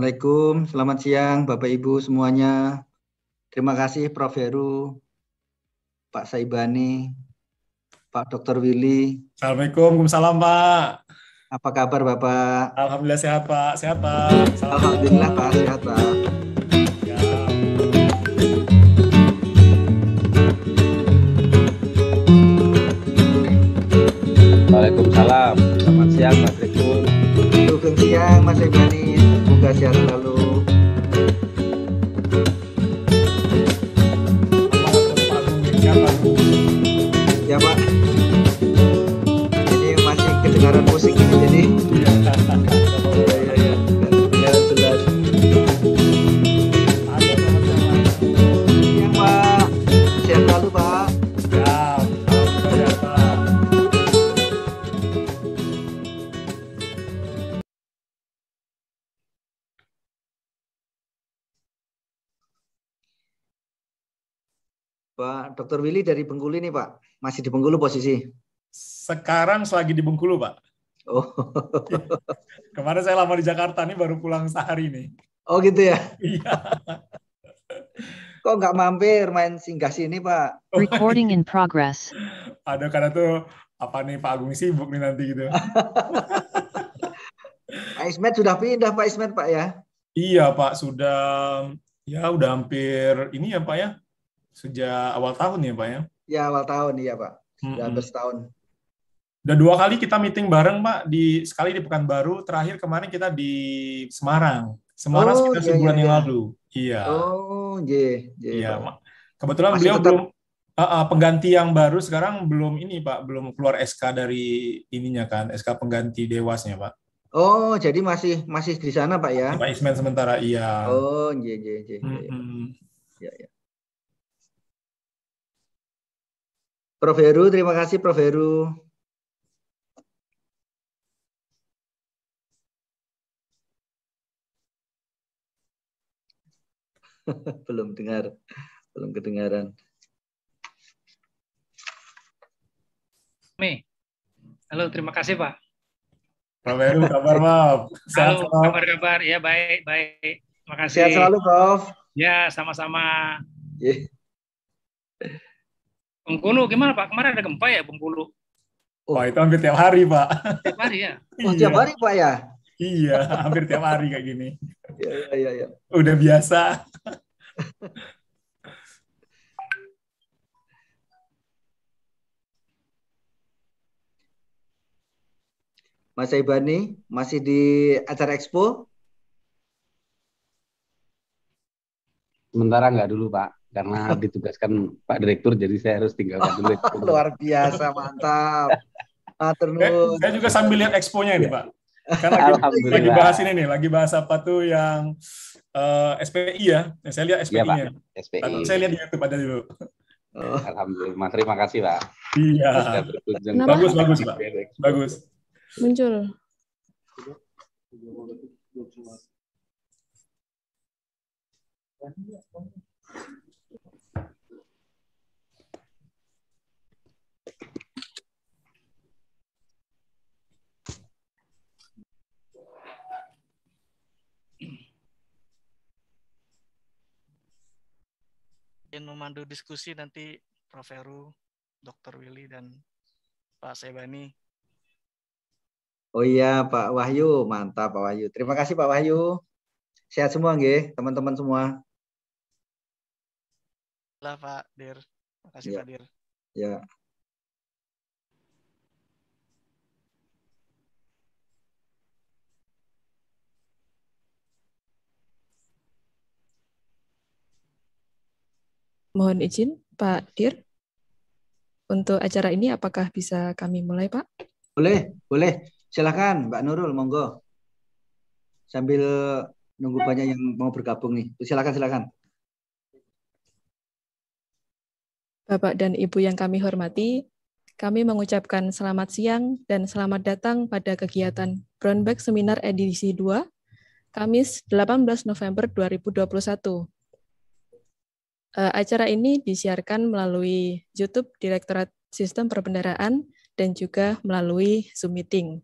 Assalamualaikum, selamat siang Bapak Ibu semuanya. Terima kasih Prof. Heru, Pak Saibani, Pak Dr. Willy. Assalamualaikum, salam Pak. Apa kabar Bapak? Alhamdulillah sehat Pak, sehat Pak. Alhamdulillah Pak, sehat Pak. Assalamualaikum, Waalaikumsalam, selamat siang Mas Rikun. Selamat siang Mas Saibani semoga sehat selalu Dr. Willy dari Bengkulu ini Pak, masih di Bengkulu posisi? Sekarang selagi di Bengkulu Pak. Oh. Kemarin saya lama di Jakarta nih baru pulang sehari nih. Oh gitu ya? Iya. Kok nggak mampir main singgah sini Pak? Recording in progress. Ada karena tuh apa nih Pak Agung sibuk nih nanti gitu. Pak Ismet sudah pindah Pak Ismet Pak ya? Iya Pak sudah ya udah hampir ini ya Pak ya sejak awal tahun ya Pak ya? Ya awal tahun iya Pak, sudah hmm setahun. Udah dua kali kita meeting bareng Pak, di sekali di Pekanbaru, terakhir kemarin kita di Semarang. Semarang oh, sekitar iya, sebulan iya, yang iya. lalu. Iya. Oh, iya. Iya, iya Pak. Kebetulan Masih beliau tetap... belum uh, uh, pengganti yang baru sekarang belum ini Pak, belum keluar SK dari ininya kan, SK pengganti dewasnya Pak. Oh, jadi masih masih di sana Pak ya? Pak Isman sementara iya. Oh, iya iya iya. Mm -hmm. iya, iya. Prof Heru, terima kasih Prof Heru. belum dengar, belum kedengaran. Mi, Halo, terima kasih Pak. Prof. Heru, kabar maaf. Halo, kabar-kabar. Ya, baik, baik. Terima kasih. Sehat selalu, Prof. Ya, sama-sama. Yeah. Bengkulu gimana Pak? Kemarin ada gempa ya Bengkulu? Oh. Wah, itu hampir tiap hari, Pak. Tiap hari ya? Oh, tiap iya. hari, Pak ya? iya, hampir tiap hari kayak gini. Iya, iya, iya. iya. Udah biasa. Mas Ibani masih di acara expo? Sementara enggak dulu, Pak karena ditugaskan Pak Direktur jadi saya harus tinggalkan dulu. Luar biasa, mantap. Saya, terus. Saya juga sambil lihat eksponya ini, iya. Pak. Kan lagi, lagi bahas ini nih, lagi bahas apa tuh yang uh, eh, SPI ya. Saya lihat iya, SPI-nya. Ya, SPI. Saya lihat di YouTube ada dulu. Oh. Alhamdulillah, terima kasih, Pak. Iya. Bagus, bagus, Pak. Bagus. Muncul. Thank yang memandu diskusi nanti Prof. Heru, Dr. Willy, dan Pak Sebani. Oh iya, Pak Wahyu. Mantap, Pak Wahyu. Terima kasih, Pak Wahyu. Sehat semua, nggih, teman-teman semua. Lah, Pak Dir. Terima kasih, ya. Pak Dir. Ya. Mohon izin, Pak Dir, untuk acara ini apakah bisa kami mulai, Pak? Boleh, boleh. Silakan, Mbak Nurul, monggo. Sambil nunggu banyak yang mau bergabung nih. Silakan, silakan. Bapak dan Ibu yang kami hormati, kami mengucapkan selamat siang dan selamat datang pada kegiatan Brownback Seminar edisi 2, Kamis 18 November 2021 Eh, acara ini disiarkan melalui YouTube Direktorat Sistem Perbendaraan dan juga melalui Zoom meeting.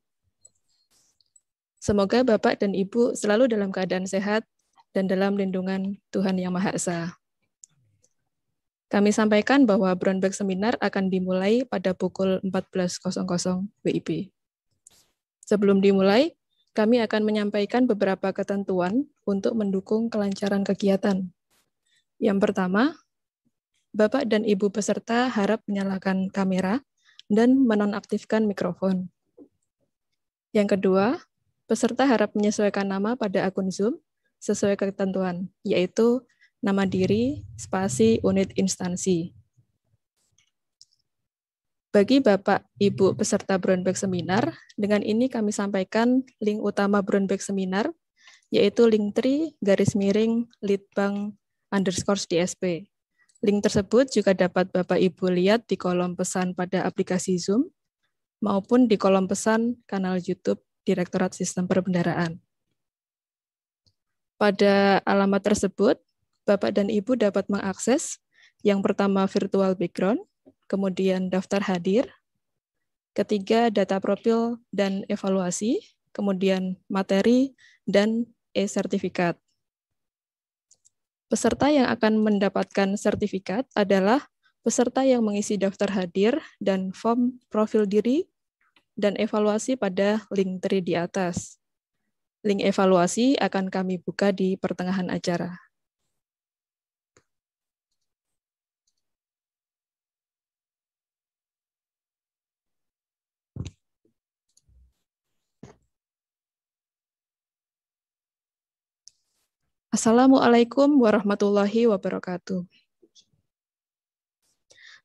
Semoga Bapak dan Ibu selalu dalam keadaan sehat dan dalam lindungan Tuhan Yang Maha Esa. Kami sampaikan bahwa Brownback Seminar akan dimulai pada pukul 14.00 WIB. Sebelum dimulai, kami akan menyampaikan beberapa ketentuan untuk mendukung kelancaran kegiatan yang pertama, Bapak dan Ibu peserta harap menyalakan kamera dan menonaktifkan mikrofon. Yang kedua, peserta harap menyesuaikan nama pada akun Zoom sesuai ketentuan, yaitu nama diri, spasi, unit instansi. Bagi Bapak, Ibu peserta Brownback Seminar, dengan ini kami sampaikan link utama Brownback Seminar, yaitu link 3 garis miring litbang underscore DSP. Link tersebut juga dapat Bapak Ibu lihat di kolom pesan pada aplikasi Zoom maupun di kolom pesan kanal YouTube Direktorat Sistem Perbendaraan. Pada alamat tersebut, Bapak dan Ibu dapat mengakses yang pertama virtual background, kemudian daftar hadir, ketiga data profil dan evaluasi, kemudian materi dan e-sertifikat. Peserta yang akan mendapatkan sertifikat adalah peserta yang mengisi daftar hadir dan form profil diri dan evaluasi pada link 3 di atas. Link evaluasi akan kami buka di pertengahan acara. Assalamualaikum warahmatullahi wabarakatuh.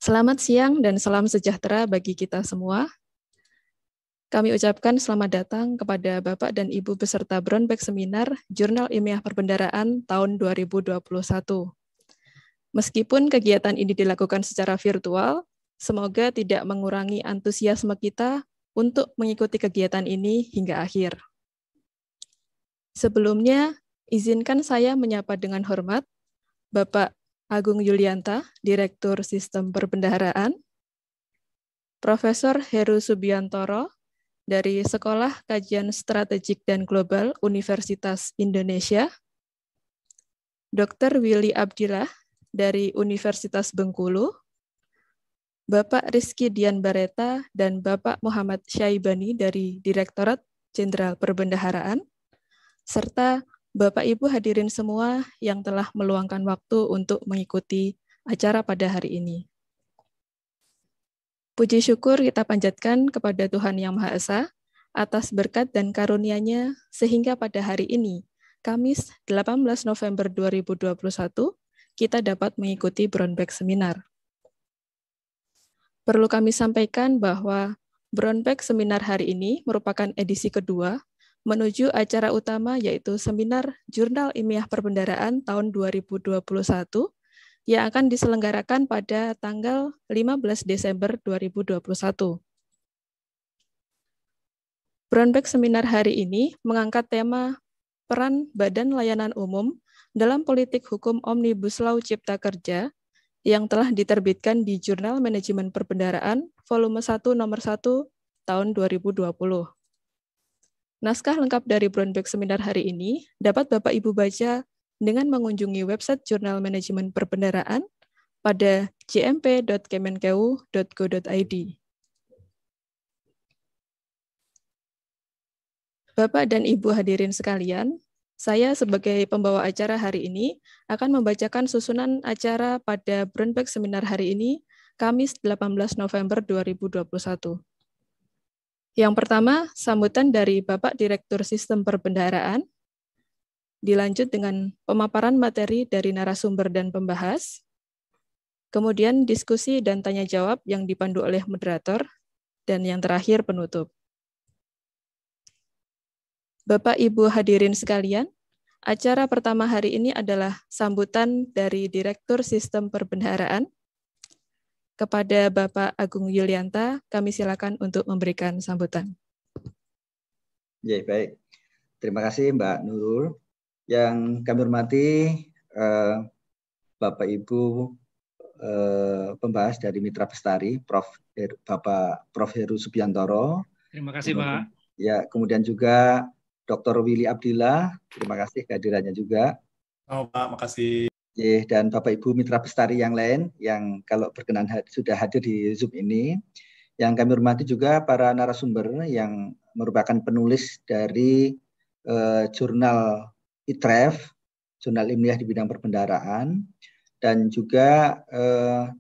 Selamat siang dan salam sejahtera bagi kita semua. Kami ucapkan selamat datang kepada Bapak dan Ibu beserta Brownback Seminar Jurnal Ilmiah Perbendaraan tahun 2021. Meskipun kegiatan ini dilakukan secara virtual, semoga tidak mengurangi antusiasme kita untuk mengikuti kegiatan ini hingga akhir. Sebelumnya, Izinkan saya menyapa dengan hormat Bapak Agung Yulianta, Direktur Sistem Perbendaharaan, Profesor Heru Subiantoro dari Sekolah Kajian Strategik dan Global Universitas Indonesia, Dr. Willy Abdillah dari Universitas Bengkulu, Bapak Rizky Dian Bareta dan Bapak Muhammad Syaibani dari Direktorat Jenderal Perbendaharaan, serta Bapak Ibu hadirin semua yang telah meluangkan waktu untuk mengikuti acara pada hari ini. Puji syukur kita panjatkan kepada Tuhan Yang Maha Esa atas berkat dan karunia-Nya sehingga pada hari ini, Kamis 18 November 2021, kita dapat mengikuti Brownback Seminar. Perlu kami sampaikan bahwa Brownback Seminar hari ini merupakan edisi kedua menuju acara utama yaitu seminar Jurnal Ilmiah Perbendaraan tahun 2021 yang akan diselenggarakan pada tanggal 15 Desember 2021. Brownback seminar hari ini mengangkat tema peran Badan Layanan Umum dalam politik hukum Omnibus Law Cipta Kerja yang telah diterbitkan di Jurnal Manajemen Perbendaraan volume 1 nomor 1 tahun 2020. Naskah lengkap dari Brownback Seminar hari ini dapat Bapak Ibu baca dengan mengunjungi website Jurnal Manajemen Perbendaraan pada jmp.kemenkeu.go.id. Bapak dan Ibu hadirin sekalian, saya sebagai pembawa acara hari ini akan membacakan susunan acara pada Brownback Seminar hari ini, Kamis 18 November 2021. Yang pertama, sambutan dari Bapak Direktur Sistem Perbendaharaan, dilanjut dengan pemaparan materi dari narasumber dan pembahas, kemudian diskusi dan tanya jawab yang dipandu oleh moderator, dan yang terakhir penutup. Bapak Ibu hadirin sekalian, acara pertama hari ini adalah sambutan dari Direktur Sistem Perbendaharaan kepada Bapak Agung Yulianta, kami silakan untuk memberikan sambutan. Ya, baik. Terima kasih Mbak Nurul. Yang kami hormati eh, Bapak Ibu eh, pembahas dari Mitra Pestari, Prof. Her, Bapak Prof. Heru Subiantoro. Terima kasih Pak. Ya, kemudian juga Dr. Willy Abdillah. Terima kasih kehadirannya juga. Oh, Pak, makasih dan Bapak Ibu mitra bestari yang lain yang kalau berkenan sudah hadir di Zoom ini. Yang kami hormati juga para narasumber yang merupakan penulis dari uh, jurnal ITREF, jurnal ilmiah di bidang perbendaraan, dan juga uh,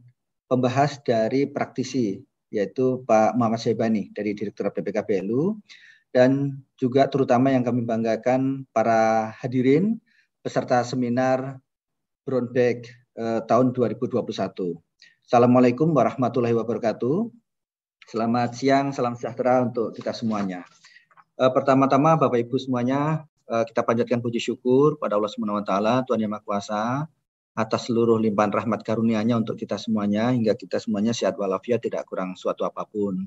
pembahas dari praktisi, yaitu Pak Muhammad Syaibani dari Direktur BPKB dan juga terutama yang kami banggakan para hadirin peserta seminar Brondek eh, tahun 2021. Assalamualaikum warahmatullahi wabarakatuh. Selamat siang, salam sejahtera untuk kita semuanya. Eh, pertama-tama Bapak Ibu semuanya, eh, kita panjatkan puji syukur pada Allah Subhanahu wa taala, Tuhan Yang Maha Kuasa atas seluruh limpahan rahmat karunia-Nya untuk kita semuanya hingga kita semuanya sehat walafiat tidak kurang suatu apapun.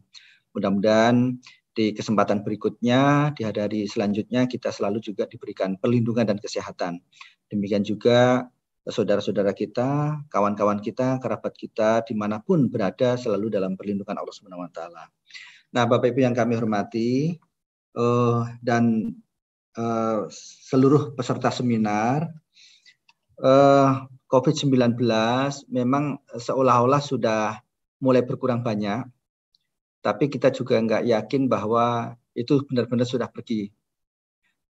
Mudah-mudahan di kesempatan berikutnya, di hari selanjutnya kita selalu juga diberikan perlindungan dan kesehatan. Demikian juga saudara-saudara kita, kawan-kawan kita, kerabat kita, dimanapun berada selalu dalam perlindungan Allah Subhanahu Wa Taala. Nah, Bapak Ibu yang kami hormati uh, dan uh, seluruh peserta seminar, uh, eh, COVID-19 memang seolah-olah sudah mulai berkurang banyak, tapi kita juga nggak yakin bahwa itu benar-benar sudah pergi.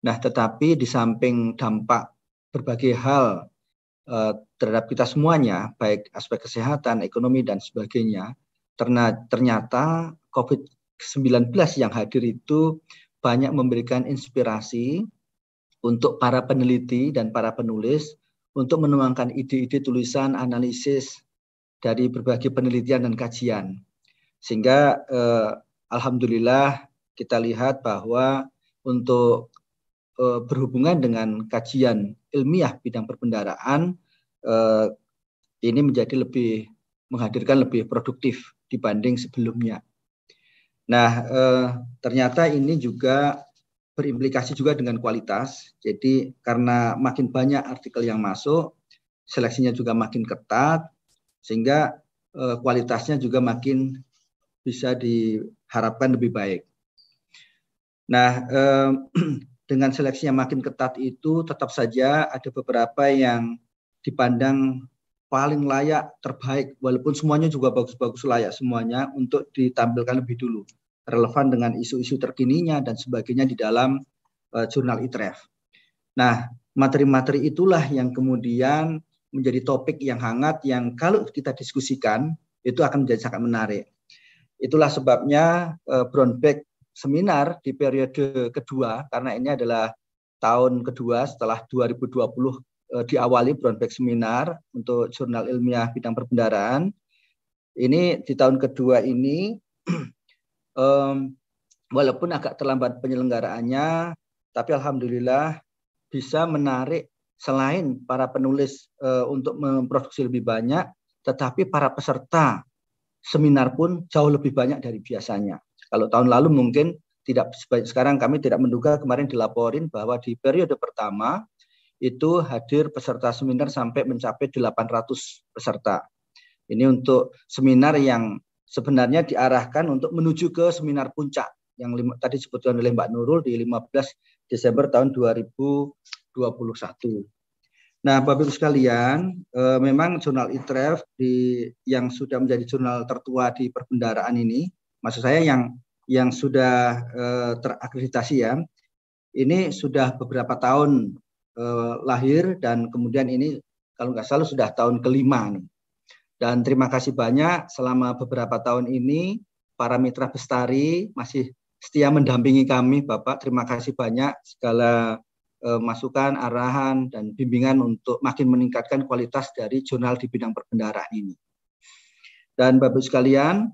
Nah, tetapi di samping dampak berbagai hal Eh, terhadap kita semuanya, baik aspek kesehatan, ekonomi, dan sebagainya, ternyata COVID-19 yang hadir itu banyak memberikan inspirasi untuk para peneliti dan para penulis untuk menuangkan ide-ide tulisan, analisis dari berbagai penelitian dan kajian. Sehingga eh, alhamdulillah kita lihat bahwa untuk eh, berhubungan dengan kajian ilmiah bidang perbendaraan eh, ini menjadi lebih menghadirkan lebih produktif dibanding sebelumnya. Nah, eh, ternyata ini juga berimplikasi juga dengan kualitas. Jadi karena makin banyak artikel yang masuk, seleksinya juga makin ketat, sehingga eh, kualitasnya juga makin bisa diharapkan lebih baik. Nah, eh, dengan seleksi yang makin ketat itu tetap saja ada beberapa yang dipandang paling layak, terbaik, walaupun semuanya juga bagus-bagus layak semuanya untuk ditampilkan lebih dulu, relevan dengan isu-isu terkininya dan sebagainya di dalam uh, jurnal ITREF. Nah, materi-materi itulah yang kemudian menjadi topik yang hangat yang kalau kita diskusikan itu akan menjadi sangat menarik. Itulah sebabnya uh, Brownback seminar di periode kedua karena ini adalah tahun kedua setelah 2020 eh, diawali Brownback seminar untuk jurnal ilmiah bidang perbendaraan. Ini di tahun kedua ini um, walaupun agak terlambat penyelenggaraannya tapi alhamdulillah bisa menarik selain para penulis e, untuk memproduksi lebih banyak, tetapi para peserta seminar pun jauh lebih banyak dari biasanya. Kalau tahun lalu mungkin tidak sekarang kami tidak menduga kemarin dilaporin bahwa di periode pertama itu hadir peserta seminar sampai mencapai 800 peserta. Ini untuk seminar yang sebenarnya diarahkan untuk menuju ke seminar puncak yang lima, tadi disebutkan oleh Mbak Nurul di 15 Desember tahun 2021. Nah, Bapak-Ibu sekalian, e, memang jurnal ITREF di, yang sudah menjadi jurnal tertua di perbendaraan ini maksud saya yang yang sudah eh, terakreditasi ya, ini sudah beberapa tahun eh, lahir dan kemudian ini kalau nggak salah sudah tahun kelima nih. Dan terima kasih banyak selama beberapa tahun ini para mitra bestari masih setia mendampingi kami Bapak. Terima kasih banyak segala eh, masukan, arahan, dan bimbingan untuk makin meningkatkan kualitas dari jurnal di bidang perbendaraan ini. Dan Bapak sekalian,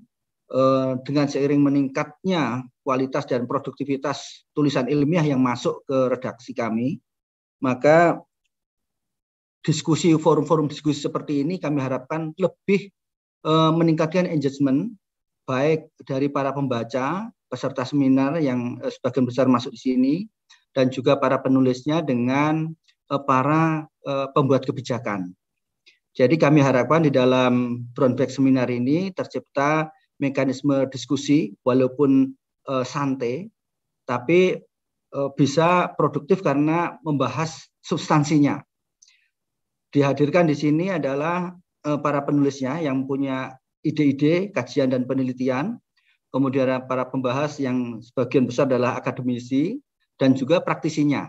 Eh, dengan seiring meningkatnya kualitas dan produktivitas tulisan ilmiah yang masuk ke redaksi kami, maka diskusi forum-forum diskusi seperti ini kami harapkan lebih eh, meningkatkan engagement baik dari para pembaca, peserta seminar yang eh, sebagian besar masuk di sini dan juga para penulisnya dengan para pembuat kebijakan. Jadi kami harapkan di dalam Brownback Seminar ini tercipta mekanisme diskusi walaupun uh, santai tapi uh, bisa produktif karena membahas substansinya. Dihadirkan di sini adalah uh, para penulisnya yang punya ide-ide, kajian dan penelitian, kemudian para pembahas yang sebagian besar adalah akademisi dan juga praktisinya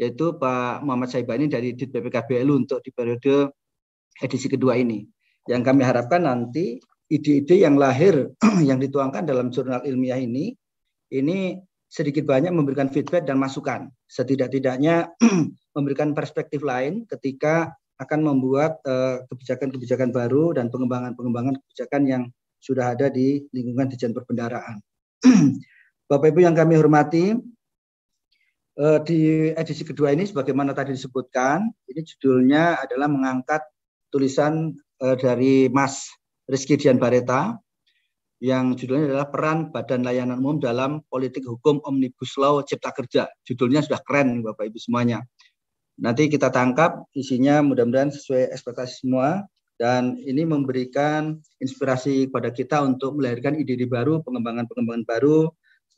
yaitu Pak Muhammad ini dari DIT BPKBLU untuk di periode edisi kedua ini. Yang kami harapkan nanti ide-ide yang lahir yang dituangkan dalam jurnal ilmiah ini ini sedikit banyak memberikan feedback dan masukan setidak-tidaknya memberikan perspektif lain ketika akan membuat eh, kebijakan-kebijakan uh, baru dan pengembangan-pengembangan kebijakan yang sudah ada di lingkungan Dijen Perbendaraan. Bapak Ibu yang kami hormati, uh, di edisi kedua ini sebagaimana tadi disebutkan, ini judulnya adalah mengangkat tulisan uh, dari Mas Rizky Dian Bareta yang judulnya adalah peran Badan Layanan Umum dalam Politik Hukum Omnibus Law Cipta Kerja. Judulnya sudah keren Bapak Ibu semuanya. Nanti kita tangkap isinya mudah-mudahan sesuai ekspektasi semua dan ini memberikan inspirasi kepada kita untuk melahirkan ide-ide baru, pengembangan-pengembangan baru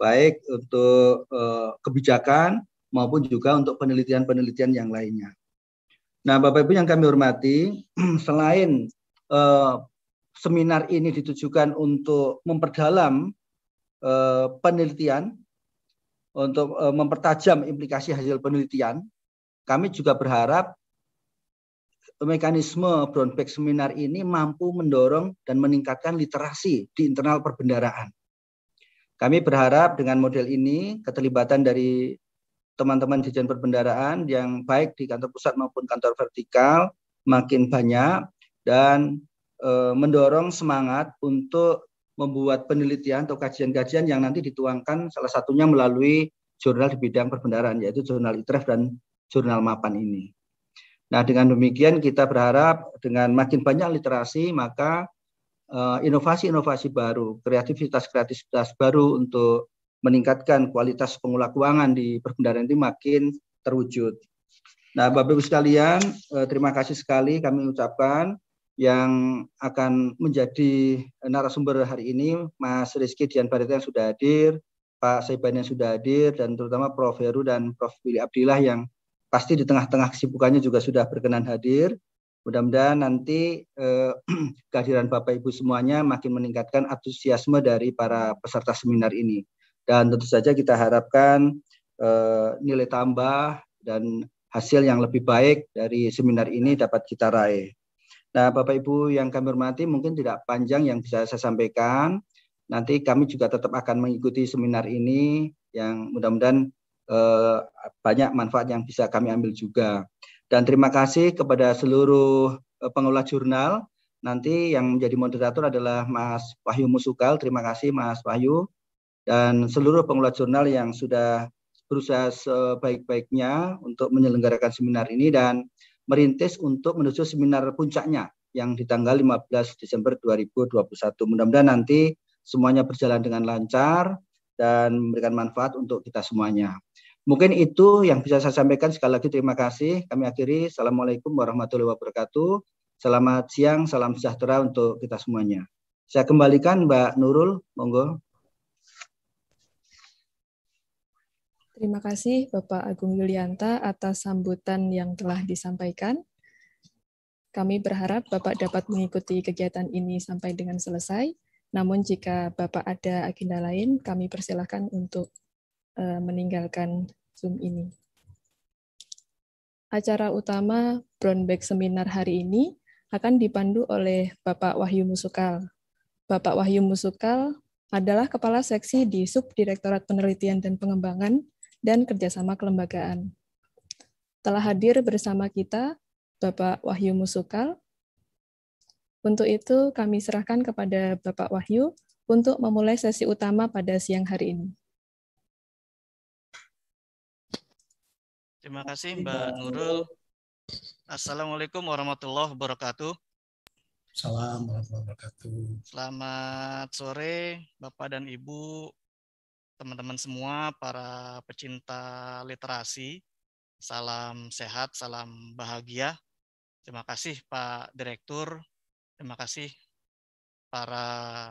baik untuk uh, kebijakan maupun juga untuk penelitian-penelitian yang lainnya. Nah, Bapak Ibu yang kami hormati, selain uh, seminar ini ditujukan untuk memperdalam uh, penelitian, untuk uh, mempertajam implikasi hasil penelitian. Kami juga berharap mekanisme Brownback Seminar ini mampu mendorong dan meningkatkan literasi di internal perbendaraan. Kami berharap dengan model ini keterlibatan dari teman-teman Dirjen Perbendaraan yang baik di kantor pusat maupun kantor vertikal makin banyak dan Eh, mendorong semangat untuk membuat penelitian atau kajian-kajian yang nanti dituangkan salah satunya melalui jurnal di bidang perbendaharaan yaitu jurnal ITREF dan jurnal MAPAN ini. Nah, dengan demikian kita berharap dengan makin banyak literasi maka eh, inovasi-inovasi baru, kreativitas-kreativitas baru untuk meningkatkan kualitas pengelola keuangan di perbendaharaan itu makin terwujud. Nah, Bapak Ibu sekalian, eh, terima kasih sekali kami ucapkan yang akan menjadi eh, narasumber hari ini, Mas Rizky Dian Barita yang sudah hadir, Pak Saiban yang sudah hadir, dan terutama Prof. Heru dan Prof. Billy Abdillah yang pasti di tengah-tengah kesibukannya juga sudah berkenan hadir. Mudah-mudahan nanti eh, kehadiran Bapak-Ibu semuanya makin meningkatkan antusiasme dari para peserta seminar ini. Dan tentu saja kita harapkan eh, nilai tambah dan hasil yang lebih baik dari seminar ini dapat kita raih. Nah, Bapak Ibu yang kami hormati, mungkin tidak panjang yang bisa saya sampaikan. Nanti kami juga tetap akan mengikuti seminar ini yang mudah-mudahan eh, banyak manfaat yang bisa kami ambil juga. Dan terima kasih kepada seluruh eh, pengelola jurnal. Nanti yang menjadi moderator adalah Mas Wahyu Musukal. Terima kasih Mas Wahyu dan seluruh pengelola jurnal yang sudah berusaha sebaik-baiknya untuk menyelenggarakan seminar ini dan merintis untuk menuju seminar puncaknya yang di tanggal 15 Desember 2021. Mudah-mudahan nanti semuanya berjalan dengan lancar dan memberikan manfaat untuk kita semuanya. Mungkin itu yang bisa saya sampaikan. Sekali lagi terima kasih. Kami akhiri. Assalamualaikum warahmatullahi wabarakatuh. Selamat siang, salam sejahtera untuk kita semuanya. Saya kembalikan Mbak Nurul, monggo. Terima kasih Bapak Agung Yulianta atas sambutan yang telah disampaikan. Kami berharap Bapak dapat mengikuti kegiatan ini sampai dengan selesai. Namun jika Bapak ada agenda lain, kami persilahkan untuk eh, meninggalkan Zoom ini. Acara utama Brownback Seminar hari ini akan dipandu oleh Bapak Wahyu Musukal. Bapak Wahyu Musukal adalah Kepala Seksi di Subdirektorat Penelitian dan Pengembangan dan kerjasama kelembagaan. Telah hadir bersama kita Bapak Wahyu Musukal. Untuk itu kami serahkan kepada Bapak Wahyu untuk memulai sesi utama pada siang hari ini. Terima kasih Mbak Nurul. Assalamualaikum warahmatullahi wabarakatuh. Salam warahmatullahi wabarakatuh. Selamat sore Bapak dan Ibu teman-teman semua para pecinta literasi. Salam sehat, salam bahagia. Terima kasih Pak Direktur, terima kasih para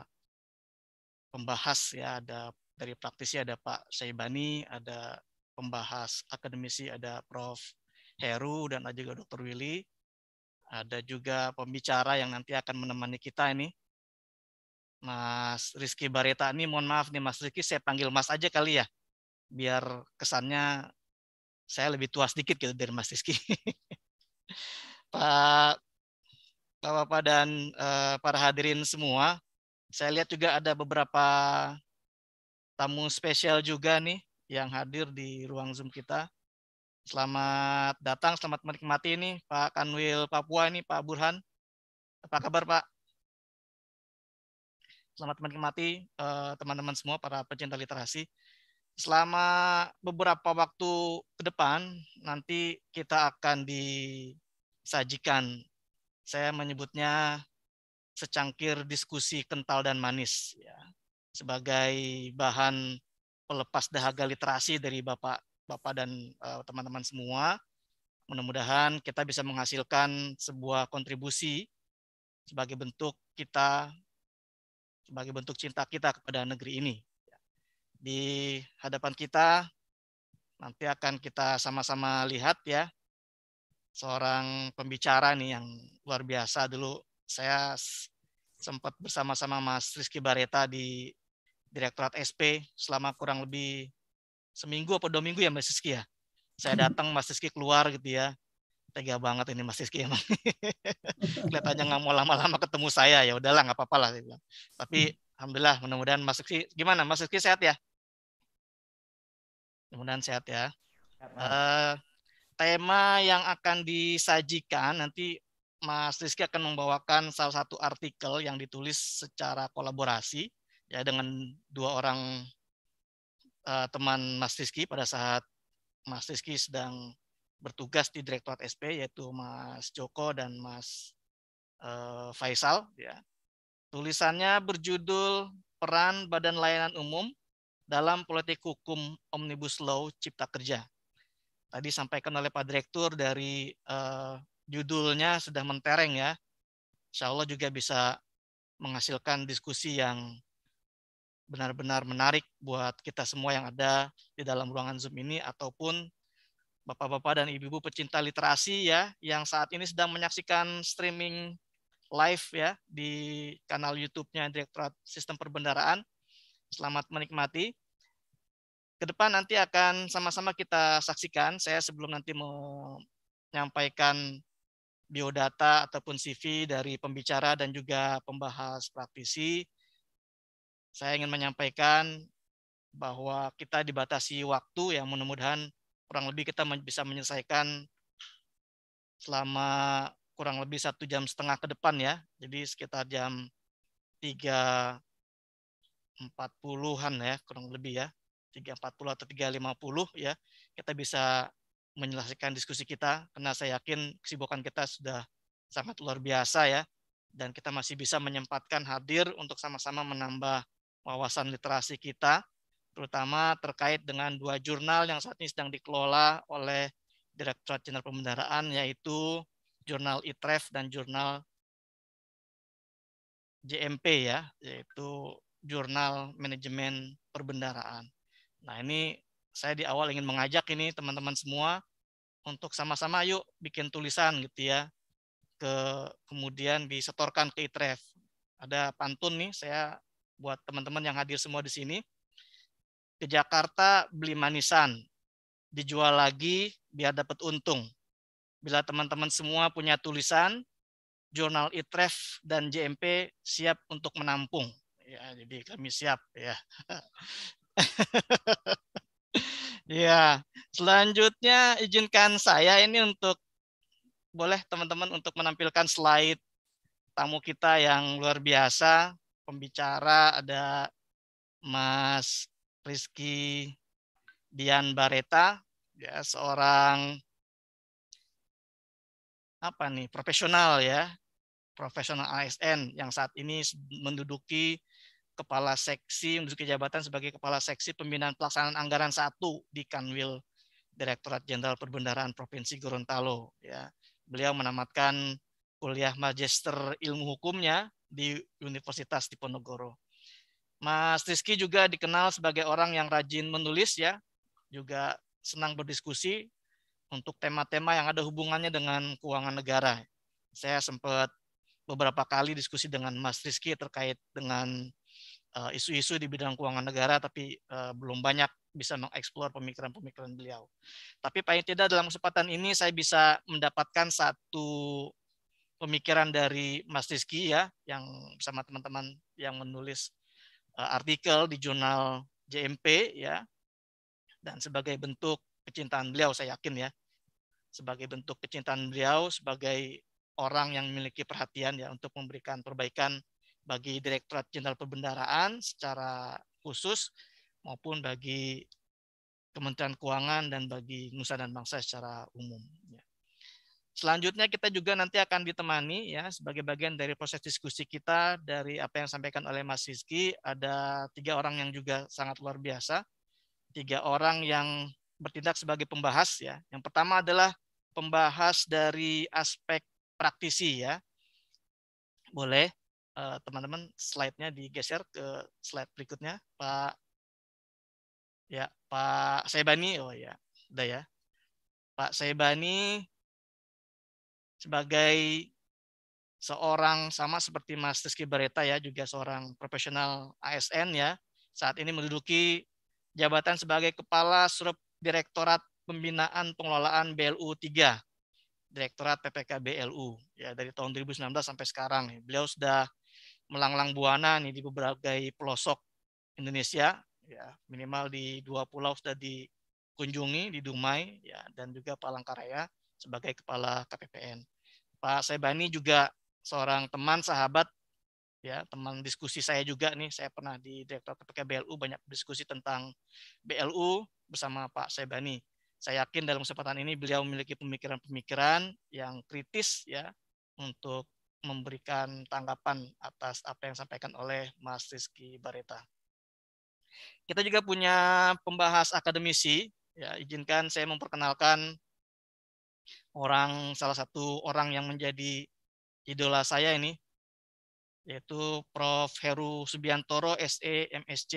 pembahas ya ada dari praktisi ada Pak Saibani, ada pembahas akademisi ada Prof Heru dan ada juga Dr. Willy. Ada juga pembicara yang nanti akan menemani kita ini Mas Rizky Bareta ini mohon maaf nih Mas Rizky saya panggil Mas aja kali ya biar kesannya saya lebih tua sedikit gitu dari Mas Rizky Pak Bapak dan uh, para hadirin semua saya lihat juga ada beberapa tamu spesial juga nih yang hadir di ruang Zoom kita Selamat datang, selamat menikmati ini Pak Kanwil Papua ini Pak Burhan. Apa kabar Pak? Selamat menikmati eh, teman-teman uh, semua para pecinta literasi. Selama beberapa waktu ke depan nanti kita akan disajikan saya menyebutnya secangkir diskusi kental dan manis ya sebagai bahan pelepas dahaga literasi dari Bapak Bapak dan eh, teman-teman uh, teman -teman semua. Mudah-mudahan kita bisa menghasilkan sebuah kontribusi sebagai bentuk kita sebagai bentuk cinta kita kepada negeri ini. Di hadapan kita nanti akan kita sama-sama lihat ya seorang pembicara nih yang luar biasa dulu saya sempat bersama-sama Mas Rizky Bareta di Direktorat SP selama kurang lebih seminggu atau dua minggu ya Mas Rizky ya. Saya datang Mas Rizky keluar gitu ya tega banget ini Mas Rizky emang. Kelihatannya nggak mau lama-lama ketemu saya ya udahlah nggak apa-apa lah. Tapi hmm. alhamdulillah mudah-mudahan Mas Rizky gimana Mas Rizky sehat ya? Mudah-mudahan sehat ya. Uh, tema yang akan disajikan nanti Mas Rizky akan membawakan salah satu artikel yang ditulis secara kolaborasi ya dengan dua orang uh, teman Mas Rizky pada saat Mas Rizky sedang bertugas di Direktorat SP yaitu Mas Joko dan Mas uh, Faisal ya. Tulisannya berjudul Peran Badan Layanan Umum dalam Politik Hukum Omnibus Law Cipta Kerja. Tadi sampaikan oleh Pak Direktur dari uh, judulnya sudah mentereng ya. Insya Allah juga bisa menghasilkan diskusi yang benar-benar menarik buat kita semua yang ada di dalam ruangan Zoom ini ataupun Bapak-bapak dan ibu-ibu pecinta literasi ya yang saat ini sedang menyaksikan streaming live ya di kanal YouTube-nya Direktorat Sistem Perbendaraan. Selamat menikmati. Ke depan nanti akan sama-sama kita saksikan. Saya sebelum nanti menyampaikan biodata ataupun CV dari pembicara dan juga pembahas praktisi. Saya ingin menyampaikan bahwa kita dibatasi waktu yang mudah-mudahan kurang lebih kita bisa menyelesaikan selama kurang lebih satu jam setengah ke depan ya. Jadi sekitar jam 3.40-an ya, kurang lebih ya. 3.40 atau 3.50 ya. Kita bisa menyelesaikan diskusi kita karena saya yakin kesibukan kita sudah sangat luar biasa ya. Dan kita masih bisa menyempatkan hadir untuk sama-sama menambah wawasan literasi kita terutama terkait dengan dua jurnal yang saat ini sedang dikelola oleh Direktorat Jenderal Pembendaraan yaitu jurnal ITREF dan jurnal JMP ya, yaitu jurnal manajemen perbendaraan. Nah, ini saya di awal ingin mengajak ini teman-teman semua untuk sama-sama yuk bikin tulisan gitu ya. Ke kemudian disetorkan ke ITREF. Ada pantun nih saya buat teman-teman yang hadir semua di sini ke Jakarta beli manisan, dijual lagi biar dapat untung. Bila teman-teman semua punya tulisan, jurnal ITREF dan JMP siap untuk menampung. Ya, jadi kami siap ya. ya, selanjutnya izinkan saya ini untuk boleh teman-teman untuk menampilkan slide tamu kita yang luar biasa, pembicara ada Mas Rizky Dian Bareta, ya seorang apa nih profesional ya, profesional ASN yang saat ini menduduki kepala seksi menduduki jabatan sebagai kepala seksi pembinaan pelaksanaan anggaran satu di Kanwil Direktorat Jenderal Perbendaharaan Provinsi Gorontalo. Ya, beliau menamatkan kuliah magister ilmu hukumnya di Universitas Diponegoro. Mas Rizky juga dikenal sebagai orang yang rajin menulis ya, juga senang berdiskusi untuk tema-tema yang ada hubungannya dengan keuangan negara. Saya sempat beberapa kali diskusi dengan Mas Rizky terkait dengan eh, isu-isu di bidang keuangan negara, tapi eh, belum banyak bisa mengeksplor pemikiran-pemikiran beliau. Tapi paling tidak dalam kesempatan ini saya bisa mendapatkan satu pemikiran dari Mas Rizky ya, yang sama teman-teman yang menulis Eh, artikel di jurnal JMP ya dan sebagai bentuk kecintaan beliau saya yakin ya sebagai bentuk kecintaan beliau sebagai orang yang memiliki perhatian ya untuk memberikan perbaikan bagi Direktorat Jenderal Perbendaraan secara khusus maupun bagi Kementerian Keuangan dan bagi nusa dan bangsa secara umum. Selanjutnya kita juga nanti akan ditemani ya sebagai bagian dari proses diskusi kita dari apa yang disampaikan oleh Mas Rizky ada tiga orang yang juga sangat luar biasa tiga orang yang bertindak sebagai pembahas ya yang pertama adalah pembahas dari aspek praktisi ya boleh eh, teman-teman slide-nya digeser ke slide berikutnya Pak ya Pak Saibani oh ya udah ya Pak Saibani sebagai seorang sama seperti Mas Rizky Bareta ya juga seorang profesional ASN ya saat ini menduduki jabatan sebagai Kepala Surup Direktorat Pembinaan Pengelolaan BLU 3 Direktorat PPK BLU ya dari tahun 2019 sampai sekarang beliau sudah melanglang buana nih di berbagai pelosok Indonesia ya minimal di dua pulau sudah dikunjungi di Dumai ya dan juga Palangkaraya sebagai kepala KPPN. Pak Sebani juga seorang teman sahabat ya teman diskusi saya juga nih saya pernah di direktur PPK BLU banyak diskusi tentang BLU bersama Pak Sebani saya yakin dalam kesempatan ini beliau memiliki pemikiran-pemikiran yang kritis ya untuk memberikan tanggapan atas apa yang disampaikan oleh Mas Rizky Bareta kita juga punya pembahas akademisi ya izinkan saya memperkenalkan orang salah satu orang yang menjadi idola saya ini yaitu Prof Heru Subiantoro SE MSc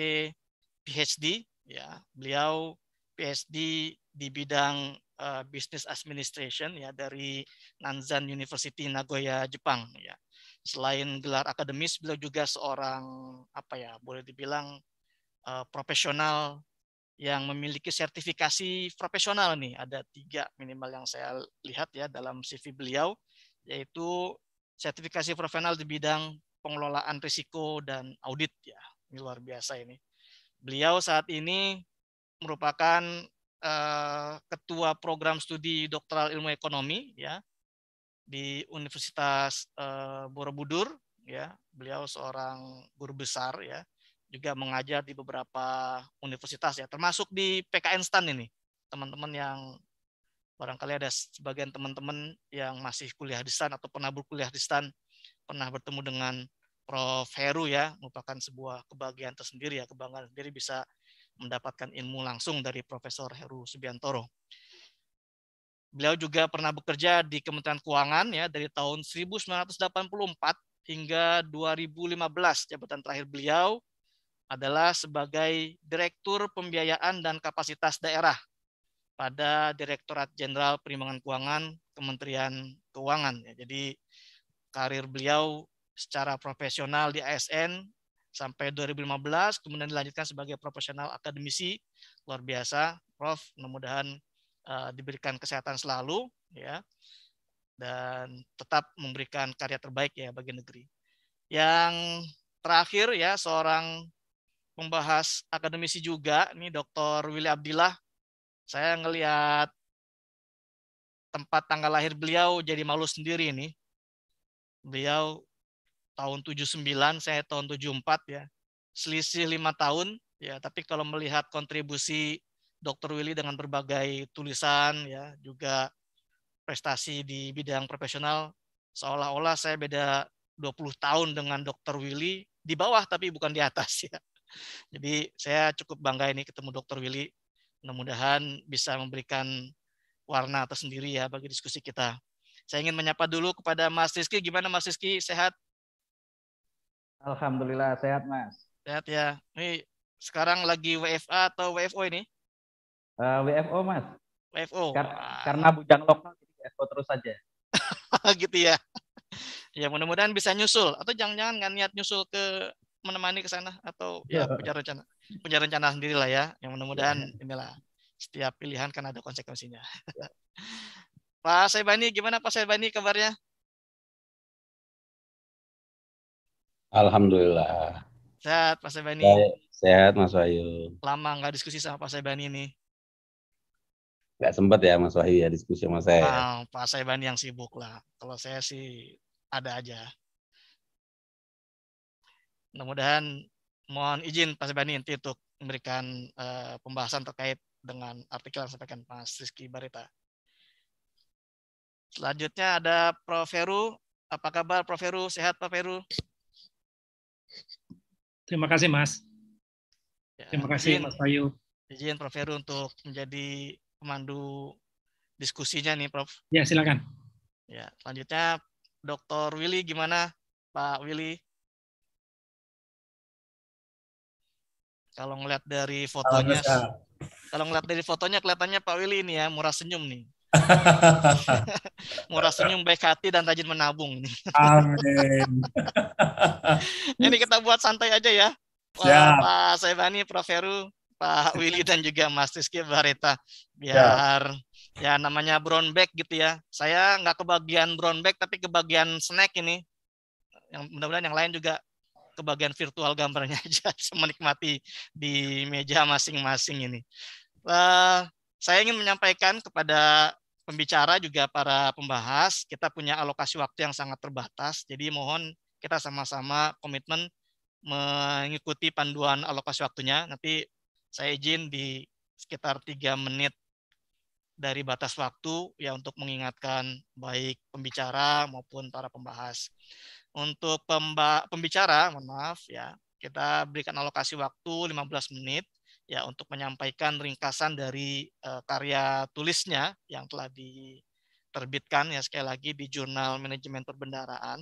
PhD ya beliau PhD di bidang uh, Business Administration ya dari Nanzan University Nagoya Jepang ya selain gelar akademis beliau juga seorang apa ya boleh dibilang uh, profesional yang memiliki sertifikasi profesional nih ada tiga minimal yang saya lihat ya dalam CV beliau yaitu sertifikasi profesional di bidang pengelolaan risiko dan audit ya ini luar biasa ini beliau saat ini merupakan eh, ketua program studi doktoral ilmu ekonomi ya di Universitas eh, Borobudur ya beliau seorang guru besar ya juga mengajar di beberapa universitas ya, termasuk di PKN Stan ini. Teman-teman yang barangkali ada sebagian teman-teman yang masih kuliah di Stan atau pernah berkuliah di Stan, pernah bertemu dengan Prof. Heru ya, merupakan sebuah kebahagiaan tersendiri ya, kebanggaan sendiri bisa mendapatkan ilmu langsung dari Profesor Heru Subiantoro. Beliau juga pernah bekerja di Kementerian Keuangan ya dari tahun 1984 hingga 2015 jabatan terakhir beliau adalah sebagai Direktur Pembiayaan dan Kapasitas Daerah pada Direktorat Jenderal Perimbangan Keuangan Kementerian Keuangan. Ya, jadi karir beliau secara profesional di ASN sampai 2015, kemudian dilanjutkan sebagai profesional akademisi luar biasa, Prof. Mudah-mudahan uh, diberikan kesehatan selalu, ya, dan tetap memberikan karya terbaik ya bagi negeri. Yang terakhir ya seorang pembahas akademisi juga, nih Dr. Willy Abdillah. Saya ngelihat tempat tanggal lahir beliau jadi malu sendiri nih. Beliau tahun 79, saya tahun 74 ya. Selisih lima tahun, ya tapi kalau melihat kontribusi Dr. Willy dengan berbagai tulisan ya juga prestasi di bidang profesional seolah-olah saya beda 20 tahun dengan Dr. Willy di bawah tapi bukan di atas ya. Jadi saya cukup bangga ini ketemu Dr. Willy. Mudah-mudahan bisa memberikan warna tersendiri ya bagi diskusi kita. Saya ingin menyapa dulu kepada Mas Rizky. Gimana Mas Rizky? Sehat? Alhamdulillah sehat Mas. Sehat ya. Ini sekarang lagi WFA atau WFO ini? Uh, eh, WFO Mas. WFO. Kar karena bujang lokal jadi WFO terus saja. gitu ya. Ya mudah-mudahan bisa nyusul atau jangan-jangan nggak niat nyusul ke menemani ke sana atau ya. uh, punya rencana punya rencana sendiri lah ya yang mudah-mudahan ya. inilah setiap pilihan kan ada konsekuensinya yeah. Pak Saibani gimana Pak Saibani kabarnya Alhamdulillah sehat Pak Saibani sehat Mas Wahyu lama nggak diskusi sama Pak Saibani ini. nggak sempat ya Mas Wahyu ya diskusi sama saya. Nah, Pak Saiban yang sibuk lah. Kalau saya sih ada aja mudah-mudahan mohon izin Pak Sebani nanti untuk memberikan uh, pembahasan terkait dengan artikel yang disampaikan Mas Rizky Barita. Selanjutnya ada Prof. Heru. Apa kabar Prof. Heru? Sehat Pak Heru? Terima kasih Mas. Ya, Terima kasih izin, Mas Bayu. Izin Prof. Heru untuk menjadi pemandu diskusinya nih Prof. Ya silakan. Ya, selanjutnya Dr. Willy gimana Pak Willy? Kalau ngeliat dari fotonya, ah. kalau ngeliat dari fotonya kelihatannya Pak Willy ini ya murah senyum nih. murah senyum baik hati dan rajin menabung nih. Amin. ini kita buat santai aja ya. Wah, ya. Pak Saibani, Prof. Heru, Pak Willy dan juga Mas Rizky Barita, biar ya, ya namanya brown bag gitu ya. Saya nggak kebagian brown bag tapi kebagian snack ini. Yang mudah-mudahan yang lain juga ke bagian virtual gambarnya aja, menikmati di meja masing-masing ini. Uh, saya ingin menyampaikan kepada pembicara juga para pembahas, kita punya alokasi waktu yang sangat terbatas, jadi mohon kita sama-sama komitmen mengikuti panduan alokasi waktunya. Nanti saya izin di sekitar tiga menit dari batas waktu ya untuk mengingatkan baik pembicara maupun para pembahas. Untuk pembicara, mohon maaf ya, kita berikan alokasi waktu 15 menit ya untuk menyampaikan ringkasan dari uh, karya tulisnya yang telah diterbitkan ya sekali lagi di Jurnal Manajemen Perbendaraan.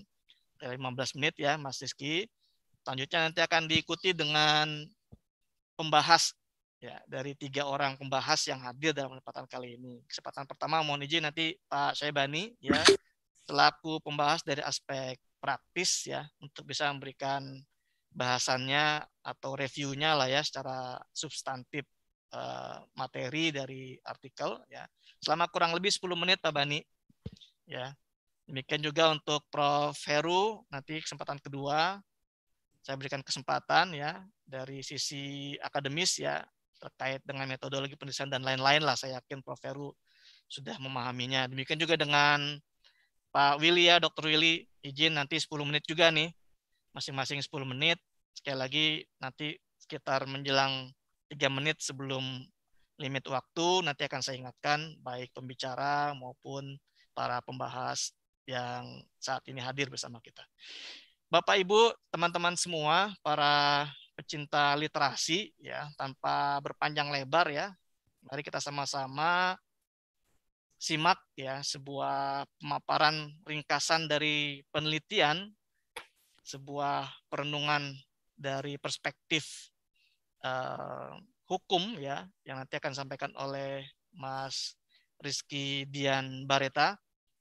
15 menit ya Mas Rizky. Selanjutnya nanti akan diikuti dengan pembahas ya dari tiga orang pembahas yang hadir dalam kesempatan kali ini. Kesempatan pertama mohon izin nanti Pak Syaibani ya selaku pembahas dari aspek praktis ya untuk bisa memberikan bahasannya atau reviewnya lah ya secara substantif eh, materi dari artikel ya selama kurang lebih 10 menit Pak Bani ya demikian juga untuk Prof Heru nanti kesempatan kedua saya berikan kesempatan ya dari sisi akademis ya terkait dengan metodologi penulisan dan lain-lain lah saya yakin Prof Heru sudah memahaminya demikian juga dengan Pak Willy ya, Dokter Willy izin nanti 10 menit juga nih, masing-masing 10 menit. Sekali lagi nanti sekitar menjelang 3 menit sebelum limit waktu nanti akan saya ingatkan baik pembicara maupun para pembahas yang saat ini hadir bersama kita. Bapak Ibu, teman-teman semua, para pecinta literasi ya, tanpa berpanjang lebar ya. Mari kita sama-sama simak ya sebuah pemaparan ringkasan dari penelitian sebuah perenungan dari perspektif uh, hukum ya yang nanti akan disampaikan oleh Mas Rizky Dian Bareta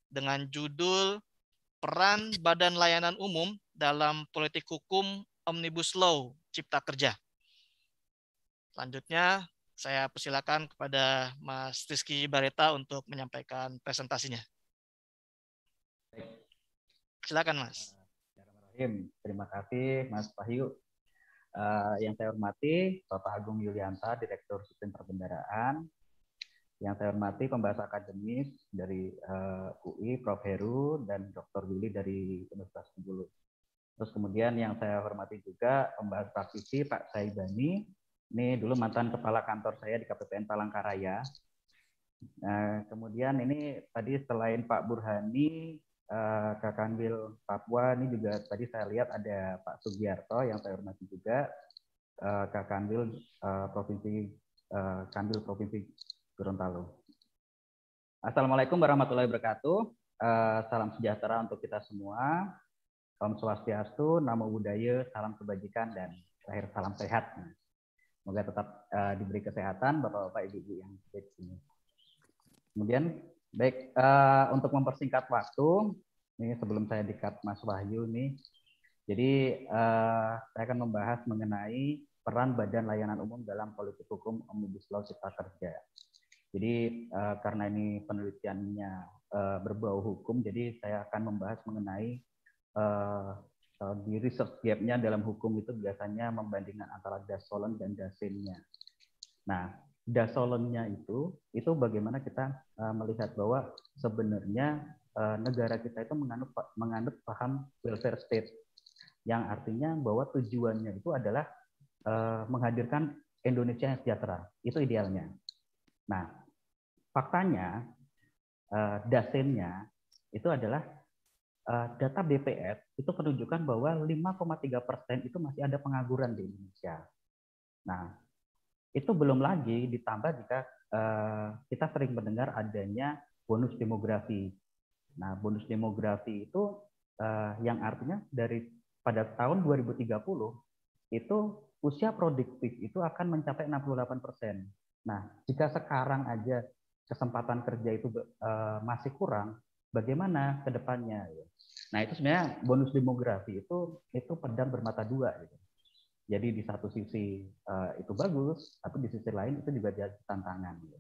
dengan judul Peran Badan Layanan Umum dalam Politik Hukum Omnibus Law Cipta Kerja. Selanjutnya saya persilakan kepada Mas Rizky Bareta untuk menyampaikan presentasinya. Silakan Mas. Eh, Terima kasih Mas Wahyu. Uh, yang saya hormati Bapak Agung Yulianta, Direktur Sistem Perbendaraan. Yang saya hormati pembahas akademis dari uh, eh, UI, Prof. Heru, dan Dr. Willy dari Universitas Bengkulu. Terus kemudian yang saya hormati juga pembahas praktisi Pak Saibani, ini dulu mantan kepala kantor saya di KPPN Palangkaraya. Nah, kemudian ini tadi selain Pak Burhani, eh, Kak Kanwil Papua, ini juga tadi saya lihat ada Pak Sugiarto yang saya hormati juga, eh, Kak Kanwil eh, Provinsi eh, Kanwil Provinsi Gorontalo. Assalamualaikum warahmatullahi wabarakatuh. Eh, salam sejahtera untuk kita semua. Salam swastiastu, namo buddhaya, salam kebajikan, dan terakhir salam sehat. Semoga tetap uh, diberi kesehatan Bapak-bapak Ibu-ibu yang di sini. Kemudian baik uh, untuk mempersingkat waktu, ini sebelum saya dikat Mas Wahyu nih. Jadi uh, saya akan membahas mengenai peran Badan Layanan Umum dalam politik hukum Omnibus Law Cipta Kerja. Jadi uh, karena ini penelitiannya uh, berbau hukum, jadi saya akan membahas mengenai uh, Eh, di research gap-nya dalam hukum itu biasanya membandingkan antara dasolon dan dasennya. Nah, dasolonnya itu itu bagaimana kita eh, melihat bahwa sebenarnya eh, negara kita itu menganut menganut paham welfare state yang artinya bahwa tujuannya itu adalah menghadirkan Indonesia yang sejahtera. Itu idealnya. Nah, faktanya dasennya itu adalah Eh, data BPS itu menunjukkan bahwa 5,3 persen itu masih ada pengangguran di Indonesia. Nah, itu belum lagi ditambah jika eh, kita sering mendengar adanya bonus demografi. Nah, bonus demografi itu eh, yang artinya dari pada tahun 2030 itu usia produktif itu akan mencapai 68 persen. Nah, jika sekarang aja kesempatan kerja itu masih kurang, bagaimana ke depannya. Gitu. Nah itu sebenarnya bonus demografi itu itu pedang bermata dua. Gitu. Jadi di satu sisi eh, itu bagus, tapi di sisi lain itu juga jadi tantangan. Gitu.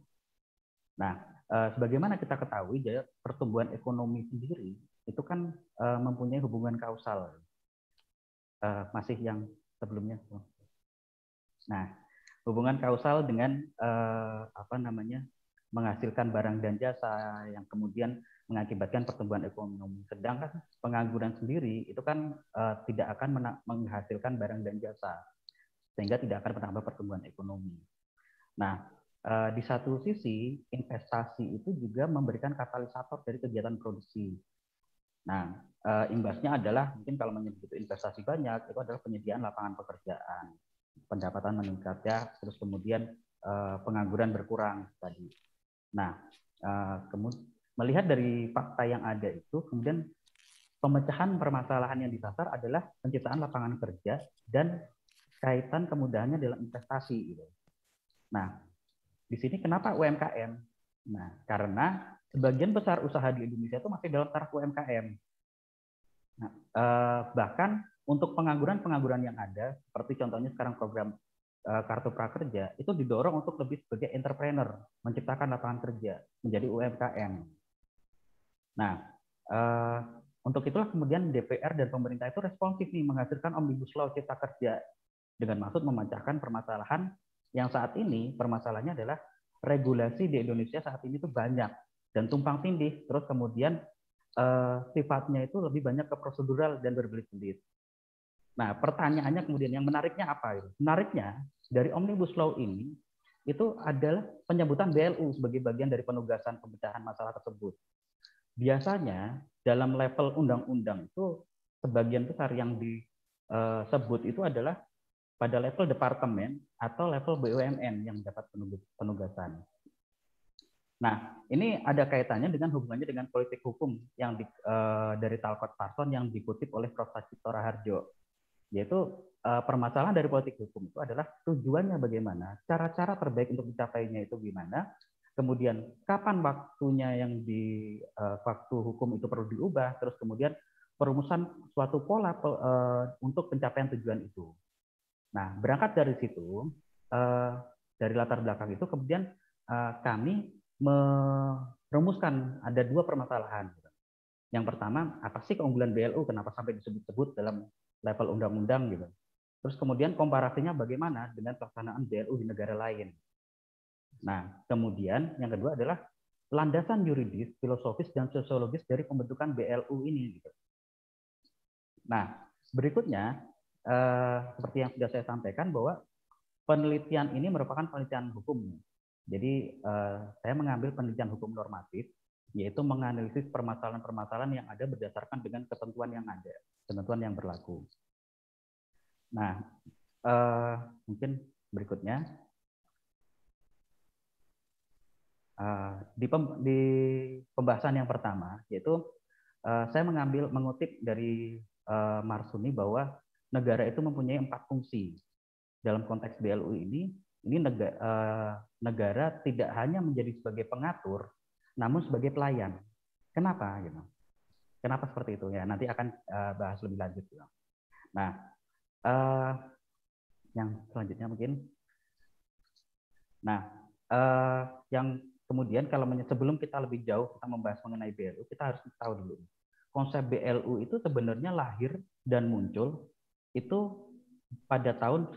Nah, eh, sebagaimana kita ketahui, jadi pertumbuhan ekonomi sendiri itu kan eh, mempunyai hubungan kausal. masih yang sebelumnya. Nah, hubungan kausal dengan apa namanya menghasilkan barang dan jasa yang kemudian mengakibatkan pertumbuhan ekonomi. Sedangkan pengangguran sendiri itu kan uh, tidak akan menghasilkan barang dan jasa, sehingga tidak akan menambah pertumbuhan ekonomi. Nah, uh, di satu sisi investasi itu juga memberikan katalisator dari kegiatan produksi. Nah, uh, imbasnya adalah mungkin kalau menyebut investasi banyak itu adalah penyediaan lapangan pekerjaan, pendapatan meningkat ya, terus kemudian uh, pengangguran berkurang tadi. Nah, kemudian Melihat dari fakta yang ada itu, kemudian pemecahan permasalahan yang disasar adalah penciptaan lapangan kerja dan kaitan kemudahannya dalam investasi. Gitu. Nah, di sini kenapa UMKM? Nah, karena sebagian besar usaha di Indonesia itu masih dalam taraf UMKM. Nah, eh, bahkan untuk pengangguran-pengangguran yang ada, seperti contohnya sekarang program eh, kartu prakerja, itu didorong untuk lebih sebagai entrepreneur, menciptakan lapangan kerja, menjadi UMKM. Nah, eh, untuk itulah kemudian DPR dan pemerintah itu responsif nih menghasilkan Omnibus Law Cipta Kerja dengan maksud memecahkan permasalahan yang saat ini permasalahannya adalah regulasi di Indonesia saat ini itu banyak dan tumpang tindih terus kemudian eh, sifatnya itu lebih banyak ke prosedural dan berbelit-belit. Nah, pertanyaannya kemudian yang menariknya apa? Gitu? Menariknya dari Omnibus Law ini itu adalah penyebutan BLU sebagai bagian dari penugasan pemecahan masalah tersebut biasanya dalam level undang-undang itu sebagian besar yang disebut eh, itu adalah pada level departemen atau level BUMN yang dapat penugasan. Nah, ini ada kaitannya dengan hubungannya dengan politik hukum yang di, uh, dari Talcott Parson yang dikutip oleh Prof. Sacito Raharjo, yaitu uh, permasalahan dari politik hukum itu adalah tujuannya bagaimana, cara-cara terbaik untuk mencapainya itu gimana, kemudian kapan waktunya yang di uh, waktu hukum itu perlu diubah, terus kemudian perumusan suatu pola uh, untuk pencapaian tujuan itu. Nah, berangkat dari situ, uh, dari latar belakang itu, kemudian uh, kami merumuskan ada dua permasalahan. Yang pertama, apa sih keunggulan BLU? Kenapa sampai disebut-sebut dalam level undang-undang gitu? Terus kemudian komparasinya bagaimana dengan pelaksanaan BLU di negara lain? Nah, kemudian yang kedua adalah landasan yuridis, filosofis, dan sosiologis dari pembentukan BLU ini. Gitu. Nah, berikutnya eh, seperti yang sudah saya sampaikan bahwa penelitian ini merupakan penelitian hukum. Jadi eh, saya mengambil penelitian hukum normatif, yaitu menganalisis permasalahan-permasalahan yang ada berdasarkan dengan ketentuan yang ada, ketentuan yang berlaku. Nah, eh, mungkin berikutnya Eh, di, pem, di pembahasan yang pertama yaitu eh, saya mengambil mengutip dari eh, Marsuni bahwa negara itu mempunyai empat fungsi dalam konteks BLU ini. Ini negara, negara tidak hanya menjadi sebagai pengatur, namun sebagai pelayan. Kenapa? Gitu. Kenapa seperti itu? Ya nanti akan bahas lebih lanjut. Gitu. Nah, uh, yang selanjutnya mungkin. Nah, uh, yang Kemudian kalau sebelum kita lebih jauh kita membahas mengenai BLU, kita harus tahu dulu konsep BLU itu sebenarnya lahir dan muncul itu pada tahun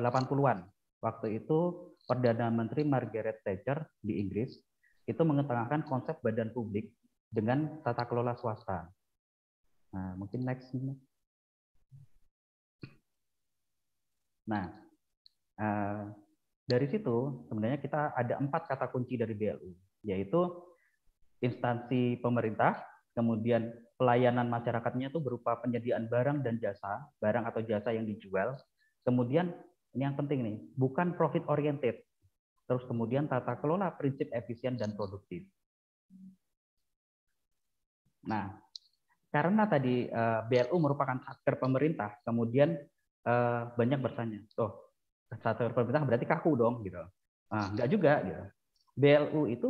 80-an. Eh, Waktu itu Perdana Menteri Margaret Thatcher di Inggris itu mengetengahkan konsep badan publik dengan tata kelola swasta. Nah, mungkin next. Nah, eh, dari situ sebenarnya kita ada empat kata kunci dari BLU, yaitu instansi pemerintah, kemudian pelayanan masyarakatnya itu berupa penyediaan barang dan jasa, barang atau jasa yang dijual, kemudian ini yang penting nih, bukan profit oriented, terus kemudian tata kelola prinsip efisien dan produktif. Nah, karena tadi eh, BLU merupakan aktor pemerintah, kemudian eh, banyak bertanya, oh peraturan pemerintah berarti kaku dong gitu. Nah, enggak juga gitu. BLU itu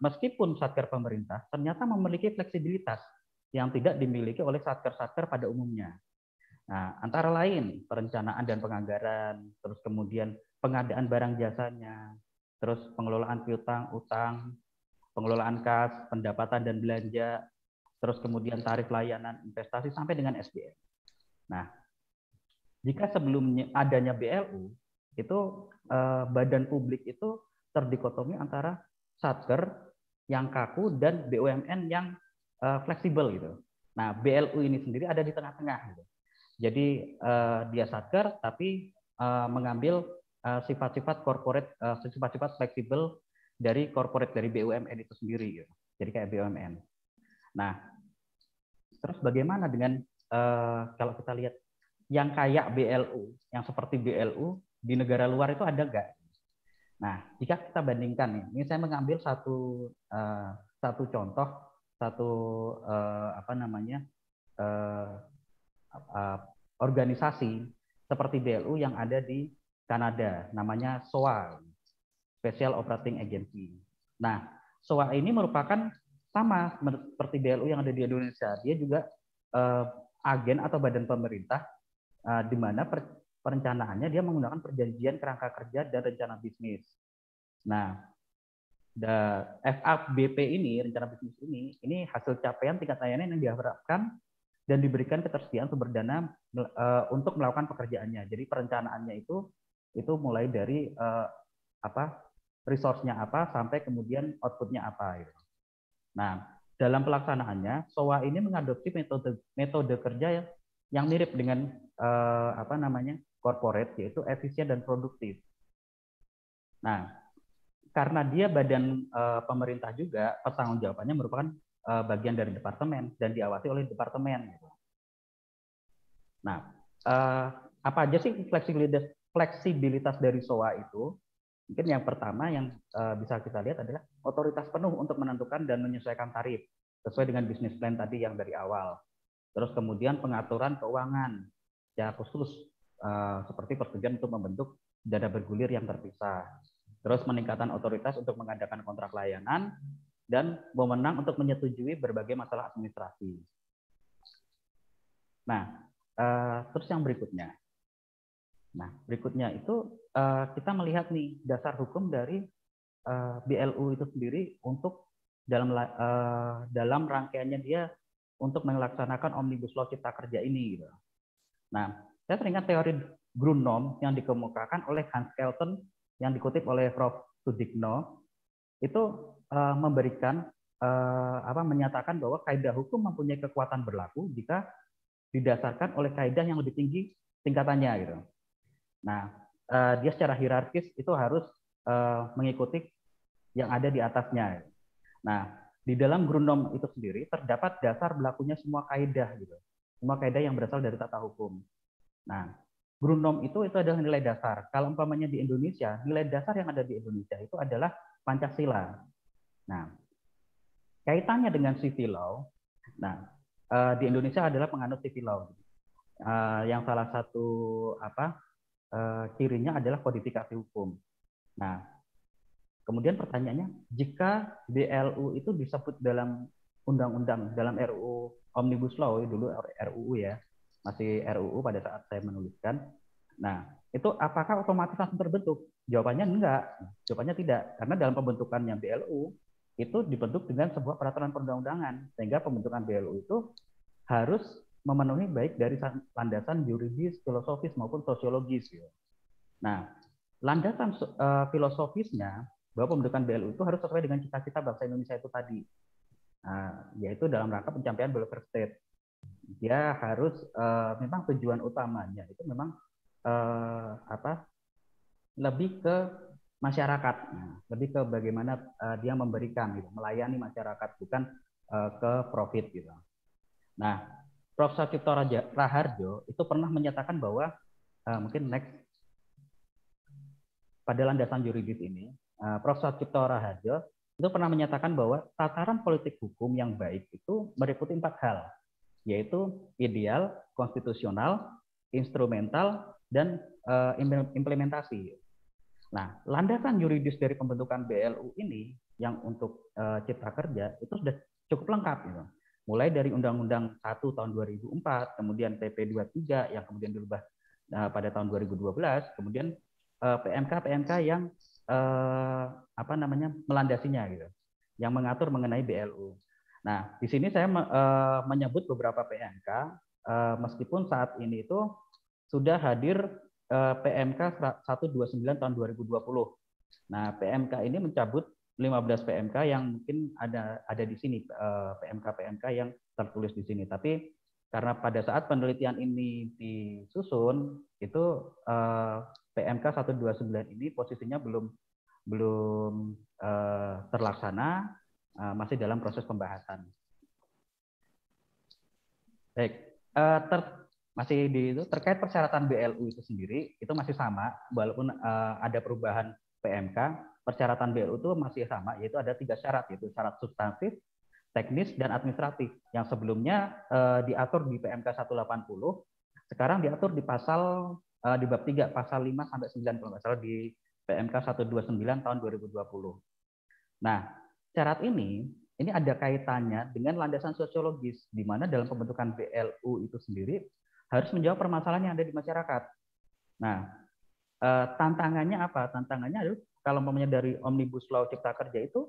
meskipun satker pemerintah ternyata memiliki fleksibilitas yang tidak dimiliki oleh satker-satker pada umumnya. Nah, antara lain perencanaan dan penganggaran, terus kemudian pengadaan barang jasanya, terus pengelolaan piutang, utang, pengelolaan kas, pendapatan dan belanja, terus kemudian tarif layanan investasi sampai dengan SDM. Nah, jika sebelumnya adanya BLU, itu eh, badan publik itu terdikotomi antara satker yang kaku dan BUMN yang eh, fleksibel gitu. Nah, BLU ini sendiri ada di tengah-tengah gitu. Jadi eh, dia satker tapi eh, mengambil eh, sifat-sifat corporate, eh, sifat-sifat fleksibel dari corporate dari BUMN itu sendiri gitu. Jadi kayak BUMN. Nah, terus bagaimana dengan eh, kalau kita lihat yang kayak BLU, yang seperti BLU di negara luar itu ada nggak? Nah, jika kita bandingkan ini saya mengambil satu uh, satu contoh, satu uh, apa namanya uh, uh, organisasi seperti BLU yang ada di Kanada, namanya SOA, Special Operating Agency. Nah, SOA ini merupakan sama seperti BLU yang ada di Indonesia, dia juga uh, agen atau badan pemerintah Eh, di mana perencanaannya dia menggunakan perjanjian kerangka kerja dan rencana bisnis. Nah, the FABP ini rencana bisnis ini ini hasil capaian tingkat layanan yang diharapkan dan diberikan ketersediaan sumber dana eh, untuk melakukan pekerjaannya. Jadi perencanaannya itu itu mulai dari uh, apa resource-nya apa sampai kemudian outputnya apa. Gitu. Nah, dalam pelaksanaannya, SOA ini mengadopsi metode metode kerja yang mirip dengan uh, apa namanya corporate yaitu efisien dan produktif. Nah, karena dia badan uh, pemerintah juga, jawabannya merupakan uh, bagian dari departemen dan diawasi oleh departemen. Gitu. Nah, uh, apa aja sih fleksibilitas fleksibilitas dari SOA itu? Mungkin yang pertama yang uh, bisa kita lihat adalah otoritas penuh untuk menentukan dan menyesuaikan tarif sesuai dengan bisnis plan tadi yang dari awal. Terus kemudian pengaturan keuangan secara ya, khusus eh, seperti persetujuan untuk membentuk dana bergulir yang terpisah. Terus meningkatkan otoritas untuk mengadakan kontrak layanan dan memenang untuk menyetujui berbagai masalah administrasi. Nah, eh, terus yang berikutnya. Nah, berikutnya itu eh, kita melihat nih dasar hukum dari BLU itu sendiri untuk dalam uh, dalam rangkaiannya dia untuk melaksanakan omnibus law cipta kerja ini. Gitu. Nah, saya teringat teori Grundnorm yang dikemukakan oleh Hans Kelton yang dikutip oleh Prof. Sudigno itu uh, memberikan uh, apa menyatakan bahwa kaidah hukum mempunyai kekuatan berlaku jika didasarkan oleh kaidah yang lebih tinggi tingkatannya gitu. Nah, uh, dia secara hierarkis itu harus uh, mengikuti yang ada di atasnya. Nah, di dalam grundom itu sendiri terdapat dasar berlakunya semua kaidah gitu. Semua kaidah yang berasal dari tata hukum. Nah, grundom itu itu adalah nilai dasar. Kalau umpamanya di Indonesia, nilai dasar yang ada di Indonesia itu adalah Pancasila. Nah, kaitannya dengan civil law. Nah, eh, di Indonesia adalah penganut civil law. Eh, yang salah satu apa eh, kirinya adalah kodifikasi hukum. Nah, Kemudian pertanyaannya, jika BLU itu disebut dalam undang-undang, dalam RUU Omnibus Law ya, dulu RUU ya, masih RUU pada saat saya menuliskan. Nah, itu apakah otomatis langsung terbentuk? Jawabannya enggak. Jawabannya tidak, karena dalam pembentukan yang BLU itu dibentuk dengan sebuah peraturan perundang-undangan sehingga pembentukan BLU itu harus memenuhi baik dari landasan yuridis, filosofis maupun sosiologis. Ya. Nah, landasan eh, filosofisnya bahwa pembentukan BLU itu harus sesuai dengan cita-cita bangsa Indonesia itu tadi, nah, yaitu dalam rangka pencapaian welfare state. Dia harus uh, memang tujuan utamanya itu memang uh, apa lebih ke masyarakat, nah, lebih ke bagaimana uh, dia memberikan, gitu, melayani masyarakat bukan uh, ke profit gitu. Nah, Prof. Sakito Raharjo itu pernah menyatakan bahwa uh, mungkin next pada landasan yuridis ini Eh, Prof. Cipto Rahajo itu pernah menyatakan bahwa tataran politik hukum yang baik itu meliputi empat hal, yaitu ideal, konstitusional, instrumental, dan eh, implementasi. Nah, landasan yuridis dari pembentukan BLU ini yang untuk eh, cipta kerja itu sudah cukup lengkap. Gitu. Mulai dari Undang-Undang 1 tahun 2004, kemudian PP 23 yang kemudian dirubah pada tahun 2012, kemudian PMK-PMK yang eh, apa namanya melandasinya gitu, yang mengatur mengenai BLU. Nah, di sini saya eh, menyebut beberapa PMK, eh, meskipun saat ini itu sudah hadir eh, PMK 129 tahun 2020. Nah, PMK ini mencabut 15 PMK yang mungkin ada ada di sini eh, pmk PMK PMK yang tertulis di sini. Tapi karena pada saat penelitian ini disusun itu eh, PMK 129 ini posisinya belum belum uh, terlaksana, uh, masih dalam proses pembahasan. Baik, uh, ter, masih di itu terkait persyaratan BLU itu sendiri itu masih sama walaupun uh, ada perubahan PMK, persyaratan BLU itu masih sama yaitu ada tiga syarat yaitu syarat substantif, teknis dan administratif yang sebelumnya uh, diatur di PMK 180 sekarang diatur di pasal uh, di bab 3 pasal 5 sampai 9 kalau nggak salah di PMK 129 tahun 2020. Nah, syarat ini ini ada kaitannya dengan landasan sosiologis di mana dalam pembentukan BLU itu sendiri harus menjawab permasalahan yang ada di masyarakat. Nah, uh, tantangannya apa? Tantangannya adalah kalau memangnya dari Omnibus Law Cipta Kerja itu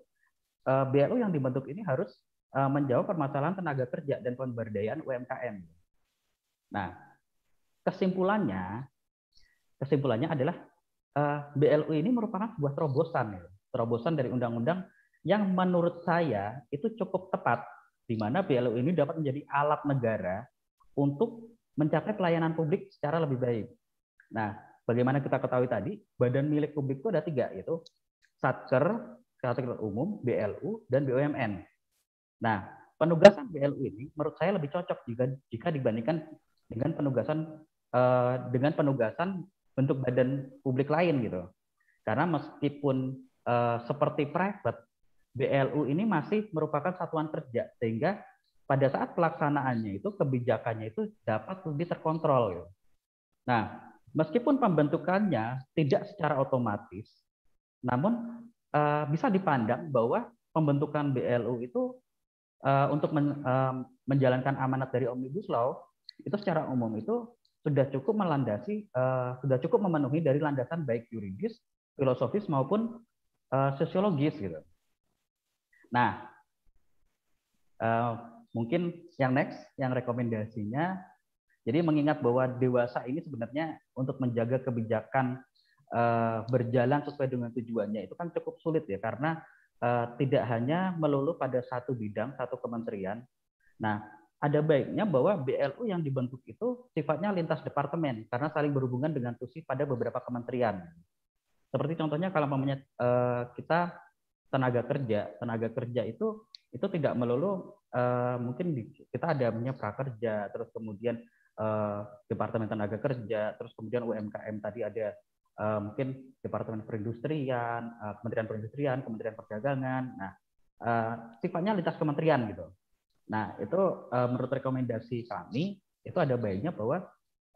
uh, eh, BLU yang dibentuk ini harus menjawab permasalahan tenaga kerja dan pemberdayaan UMKM. Nah, kesimpulannya kesimpulannya adalah eh, BLU ini merupakan sebuah terobosan, ya terobosan dari undang-undang yang menurut saya itu cukup tepat, di mana BLU ini dapat menjadi alat negara untuk mencapai pelayanan publik secara lebih baik. Nah, bagaimana kita ketahui tadi, badan milik publik itu ada tiga, yaitu Satker, Satker Umum, BLU, dan BUMN. Nah, penugasan BLU ini menurut saya lebih cocok jika jika dibandingkan dengan penugasan eh, dengan penugasan bentuk badan publik lain gitu. Karena meskipun uh, seperti private, BLU ini masih merupakan satuan kerja sehingga pada saat pelaksanaannya itu kebijakannya itu dapat lebih terkontrol. Gitu. Nah, meskipun pembentukannya tidak secara otomatis, namun uh, bisa dipandang bahwa pembentukan BLU itu uh, untuk men, uh, menjalankan amanat dari Omnibus Law itu secara umum itu sudah cukup melandasi uh, sudah cukup memenuhi dari landasan baik yuridis, filosofis maupun uh, sosiologis gitu. Nah, uh, mungkin yang next yang rekomendasinya jadi mengingat bahwa dewasa ini sebenarnya untuk menjaga kebijakan uh, berjalan sesuai dengan tujuannya itu kan cukup sulit ya karena uh, tidak hanya melulu pada satu bidang, satu kementerian. Nah, ada baiknya bahwa BLU yang dibentuk itu sifatnya lintas departemen karena saling berhubungan dengan tusi pada beberapa kementerian. Seperti contohnya kalau namanya eh, kita tenaga kerja, tenaga kerja itu itu tidak melulu eh, mungkin kita ada punya prakerja, terus kemudian eh, departemen tenaga kerja, terus kemudian UMKM tadi ada mungkin departemen perindustrian, kementerian perindustrian, kementerian perdagangan. Nah, sifatnya lintas kementerian gitu. Nah, itu eh, menurut rekomendasi kami itu ada baiknya bahwa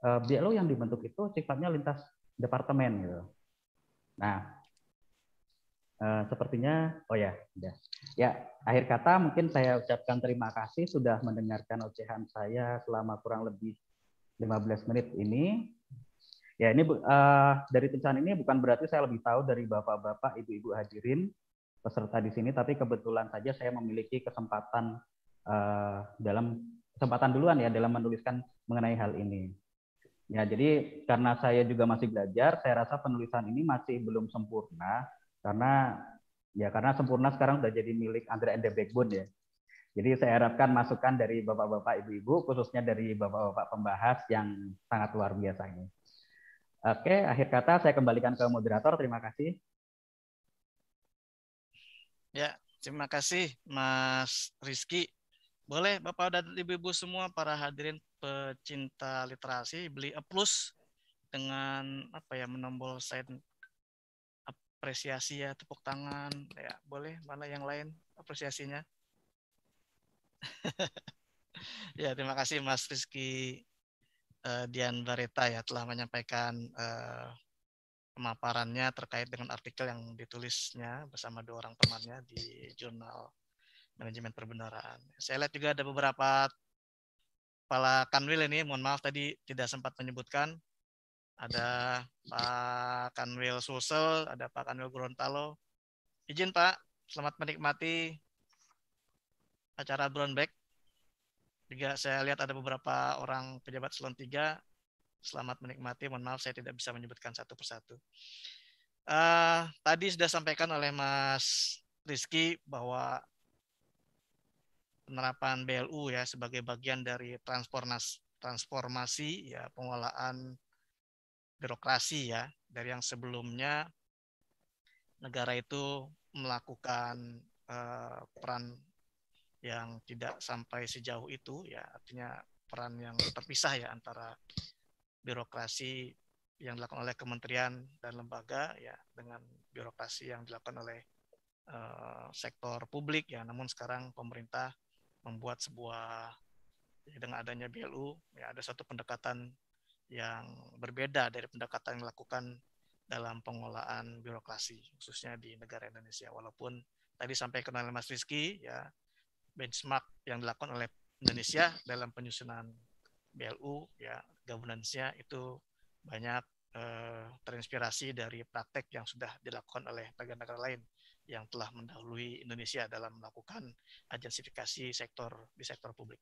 eh, BLO yang dibentuk itu sifatnya lintas departemen gitu. Nah, eh, sepertinya oh ya, ya. Ya, akhir kata mungkin saya ucapkan terima kasih sudah mendengarkan ocehan saya selama kurang lebih 15 menit ini. Ya, ini uh, dari tulisan ini bukan berarti saya lebih tahu dari bapak-bapak, ibu-ibu hadirin peserta di sini, tapi kebetulan saja saya memiliki kesempatan uh, dalam kesempatan duluan ya dalam menuliskan mengenai hal ini. Ya, jadi karena saya juga masih belajar, saya rasa penulisan ini masih belum sempurna karena ya karena sempurna sekarang sudah jadi milik Andrea and the Backbone ya. Jadi saya harapkan masukan dari bapak-bapak, ibu-ibu, khususnya dari bapak-bapak pembahas yang sangat luar biasa ini. Oke, akhir kata saya kembalikan ke moderator. Terima kasih. Ya, terima kasih Mas Rizky. Boleh Bapak dan Ibu-ibu semua para hadirin pecinta literasi beli A+ plus dengan apa ya menombol sign apresiasi ya tepuk tangan ya boleh mana yang lain apresiasinya ya terima kasih Mas Rizky uh, Dian Barita ya telah menyampaikan uh, pemaparannya terkait dengan artikel yang ditulisnya bersama dua orang temannya di jurnal manajemen perbendaharaan. Saya lihat juga ada beberapa kepala kanwil ini, mohon maaf tadi tidak sempat menyebutkan. Ada Pak Kanwil Sulsel, ada Pak Kanwil Gorontalo. Izin Pak, selamat menikmati acara Brownback. Juga saya lihat ada beberapa orang pejabat selon tiga, Selamat menikmati, mohon maaf saya tidak bisa menyebutkan satu persatu. Uh, tadi sudah sampaikan oleh Mas Rizky bahwa penerapan BLU ya sebagai bagian dari transformasi transformasi ya pengelolaan birokrasi ya dari yang sebelumnya negara itu melakukan eh, peran yang tidak sampai sejauh itu ya artinya peran yang terpisah ya antara birokrasi yang dilakukan oleh kementerian dan lembaga ya dengan birokrasi yang dilakukan oleh eh, sektor publik ya namun sekarang pemerintah membuat sebuah dengan adanya BLU ya ada satu pendekatan yang berbeda dari pendekatan yang dilakukan dalam pengolahan birokrasi khususnya di negara Indonesia walaupun tadi sampai kenal Mas Rizky ya benchmark yang dilakukan oleh Indonesia dalam penyusunan BLU ya governance-nya itu banyak eh, terinspirasi dari praktek yang sudah dilakukan oleh negara-negara lain yang telah mendahului Indonesia dalam melakukan agensifikasi sektor di sektor publik.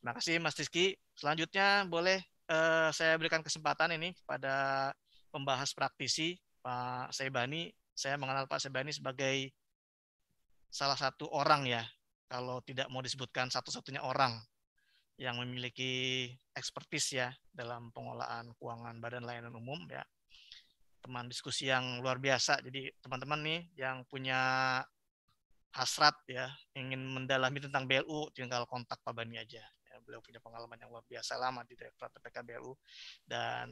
Terima kasih Mas Rizky. Selanjutnya boleh eh, saya berikan kesempatan ini kepada pembahas praktisi Pak Sebani. Saya mengenal Pak Sebani sebagai salah satu orang ya, kalau tidak mau disebutkan satu-satunya orang yang memiliki ekspertis ya dalam pengolahan keuangan badan layanan umum ya teman diskusi yang luar biasa. Jadi teman-teman nih yang punya hasrat ya ingin mendalami tentang BLU tinggal kontak Pak Bani aja. Ya, beliau punya pengalaman yang luar biasa lama di Direktorat PPK BLU dan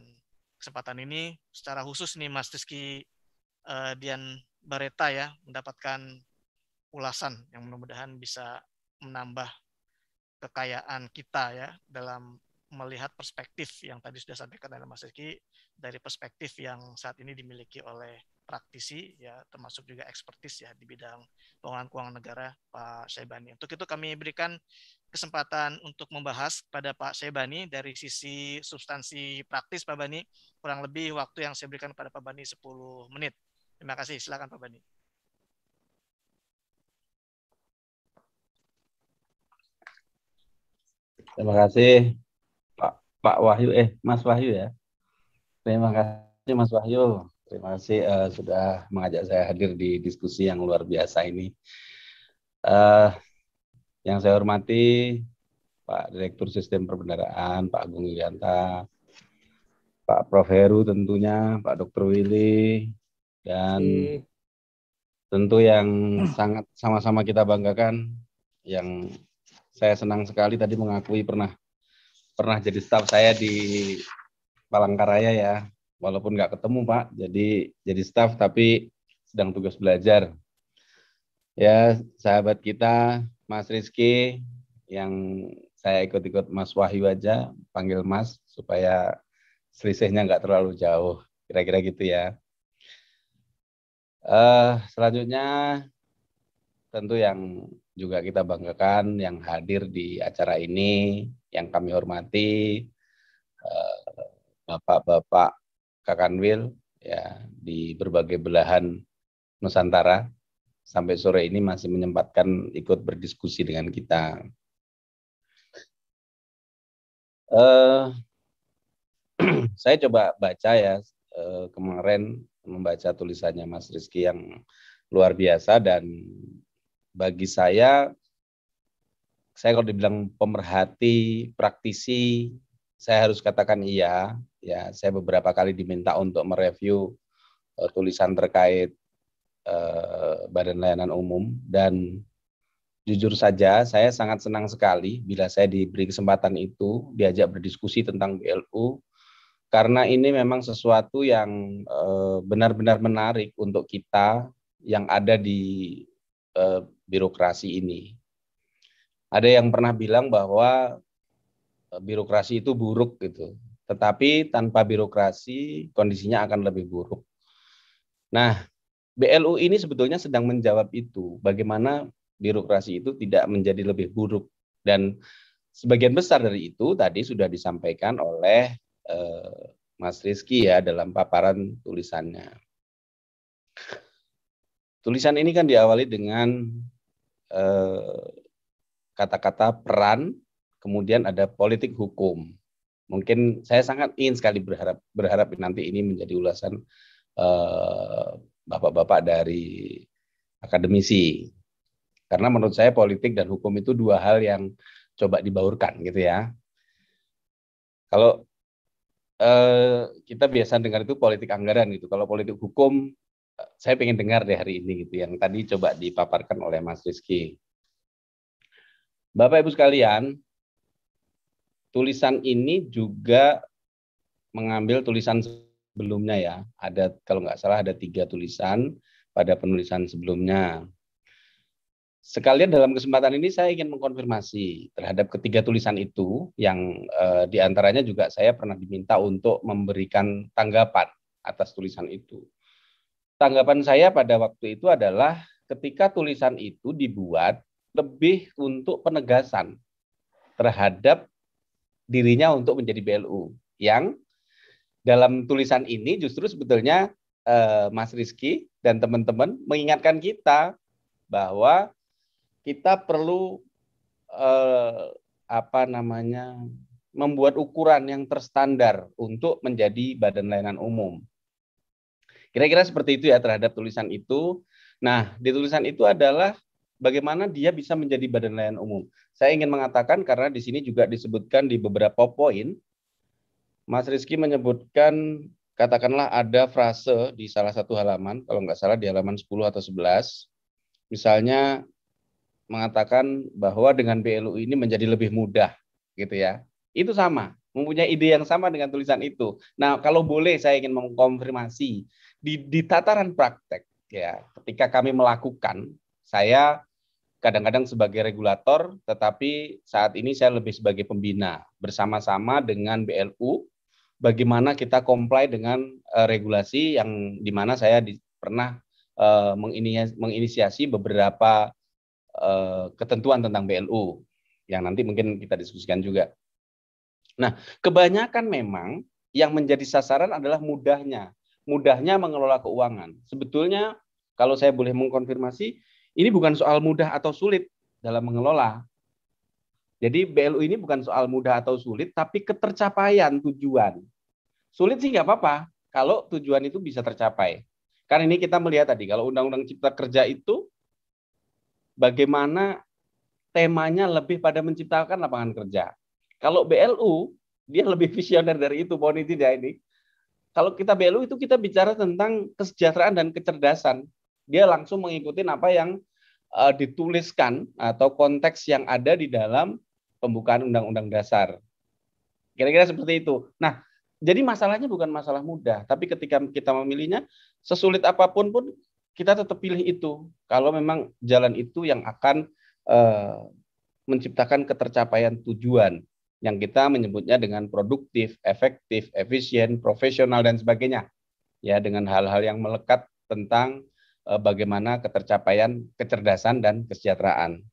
kesempatan ini secara khusus nih Mas Rizky uh, Dian Bareta ya mendapatkan ulasan yang mudah-mudahan bisa menambah kekayaan kita ya dalam melihat perspektif yang tadi sudah sampaikan oleh Mas Rizky dari perspektif yang saat ini dimiliki oleh praktisi ya termasuk juga ekspertis ya di bidang pengelolaan keuangan negara Pak Saibani. Untuk itu kami berikan kesempatan untuk membahas pada Pak Saibani dari sisi substansi praktis Pak Bani kurang lebih waktu yang saya berikan pada Pak Bani 10 menit. Terima kasih, silakan Pak Bani. Terima kasih Pak Wahyu, eh Mas Wahyu ya. Terima kasih Mas Wahyu. Terima kasih uh, sudah mengajak saya hadir di diskusi yang luar biasa ini. Uh, yang saya hormati Pak Direktur Sistem Perbendaraan, Pak Agung Yulianta, Pak Prof. Heru tentunya, Pak Dr. Willy, dan si. tentu yang sangat sama-sama kita banggakan, yang saya senang sekali tadi mengakui pernah pernah jadi staf saya di Palangkaraya ya, walaupun nggak ketemu Pak, jadi jadi staf tapi sedang tugas belajar. Ya, sahabat kita Mas Rizky yang saya ikut-ikut Mas Wahyu aja, panggil Mas supaya selisihnya nggak terlalu jauh, kira-kira gitu ya. Uh, selanjutnya tentu yang juga kita banggakan yang hadir di acara ini, yang kami hormati eh, Bapak-bapak Kakanwil ya di berbagai belahan Nusantara sampai sore ini masih menyempatkan ikut berdiskusi dengan kita. Uh, saya coba baca ya eh, kemarin membaca tulisannya Mas Rizky yang luar biasa dan bagi saya saya kalau dibilang pemerhati, praktisi, saya harus katakan iya. Ya, saya beberapa kali diminta untuk mereview uh, tulisan terkait uh, Badan Layanan Umum dan jujur saja saya sangat senang sekali bila saya diberi kesempatan itu diajak berdiskusi tentang BLU karena ini memang sesuatu yang eh, benar-benar uh, menarik untuk kita yang ada di uh, birokrasi ini. Ada yang pernah bilang bahwa eh, birokrasi itu buruk gitu. Tetapi tanpa birokrasi kondisinya akan lebih buruk. Nah, BLU ini sebetulnya sedang menjawab itu, bagaimana birokrasi itu tidak menjadi lebih buruk dan sebagian besar dari itu tadi sudah disampaikan oleh eh, Mas Rizky ya dalam paparan tulisannya. Tulisan ini kan diawali dengan Eh, kata-kata eh, peran, kemudian ada politik hukum. Mungkin saya sangat ingin sekali berharap berharap nanti ini menjadi ulasan bapak eh, bapak-bapak dari akademisi. Karena menurut saya politik dan hukum itu dua hal yang coba dibaurkan gitu ya. Kalau eh, kita biasa dengar itu politik anggaran gitu. Kalau politik hukum saya ingin dengar deh hari ini gitu yang tadi coba dipaparkan oleh Mas Rizky. Bapak Ibu sekalian, tulisan ini juga mengambil tulisan sebelumnya ya. Ada kalau nggak salah ada tiga tulisan pada penulisan sebelumnya. Sekalian dalam kesempatan ini saya ingin mengkonfirmasi terhadap ketiga tulisan itu yang e, diantaranya juga saya pernah diminta untuk memberikan tanggapan atas tulisan itu tanggapan saya pada waktu itu adalah ketika tulisan itu dibuat lebih untuk penegasan terhadap dirinya untuk menjadi BLU yang dalam tulisan ini justru sebetulnya eh, Mas Rizky dan teman-teman mengingatkan kita bahwa kita perlu eh, apa namanya membuat ukuran yang terstandar untuk menjadi badan layanan umum Kira-kira seperti itu ya terhadap tulisan itu. Nah, di tulisan itu adalah bagaimana dia bisa menjadi badan layanan umum. Saya ingin mengatakan karena di sini juga disebutkan di beberapa poin, Mas Rizky menyebutkan katakanlah ada frase di salah satu halaman, kalau nggak salah di halaman 10 atau 11, misalnya mengatakan bahwa dengan BLU ini menjadi lebih mudah, gitu ya. Itu sama, mempunyai ide yang sama dengan tulisan itu. Nah, kalau boleh saya ingin mengkonfirmasi di, di tataran praktek ya ketika kami melakukan saya kadang-kadang sebagai regulator tetapi saat ini saya lebih sebagai pembina bersama-sama dengan BLU bagaimana kita comply dengan uh, regulasi yang di mana saya di, pernah uh, eh, menginisiasi, menginisiasi beberapa uh, ketentuan tentang BLU yang nanti mungkin kita diskusikan juga. Nah, kebanyakan memang yang menjadi sasaran adalah mudahnya mudahnya mengelola keuangan. Sebetulnya kalau saya boleh mengkonfirmasi, ini bukan soal mudah atau sulit dalam mengelola. Jadi BLU ini bukan soal mudah atau sulit, tapi ketercapaian tujuan. Sulit sih nggak apa-apa kalau tujuan itu bisa tercapai. Karena ini kita melihat tadi, kalau Undang-Undang Cipta Kerja itu bagaimana temanya lebih pada menciptakan lapangan kerja. Kalau BLU, dia lebih visioner dari itu, mau ya tidak ini. Kalau kita BLU itu kita bicara tentang kesejahteraan dan kecerdasan. Dia langsung mengikuti apa yang uh, dituliskan atau konteks yang ada di dalam pembukaan Undang-Undang Dasar. Kira-kira seperti itu. Nah, jadi masalahnya bukan masalah mudah, tapi ketika kita memilihnya, sesulit apapun pun kita tetap pilih itu. Kalau memang jalan itu yang akan uh, menciptakan ketercapaian tujuan yang kita menyebutnya dengan produktif, efektif, efisien, profesional dan sebagainya. Ya, dengan hal-hal yang melekat tentang eh, bagaimana ketercapaian kecerdasan dan kesejahteraan.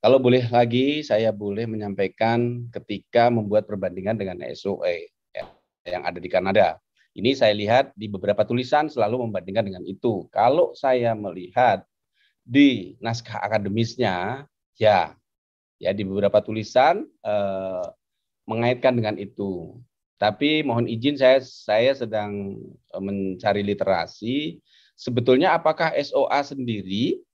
Kalau boleh lagi saya boleh menyampaikan ketika membuat perbandingan dengan SOE ya, yang ada di Kanada. Ini saya lihat di beberapa tulisan selalu membandingkan dengan itu. Kalau saya melihat di naskah akademisnya, ya ya di beberapa tulisan eh, mengaitkan dengan itu. Tapi mohon izin saya saya sedang mencari literasi. Sebetulnya apakah SOA sendiri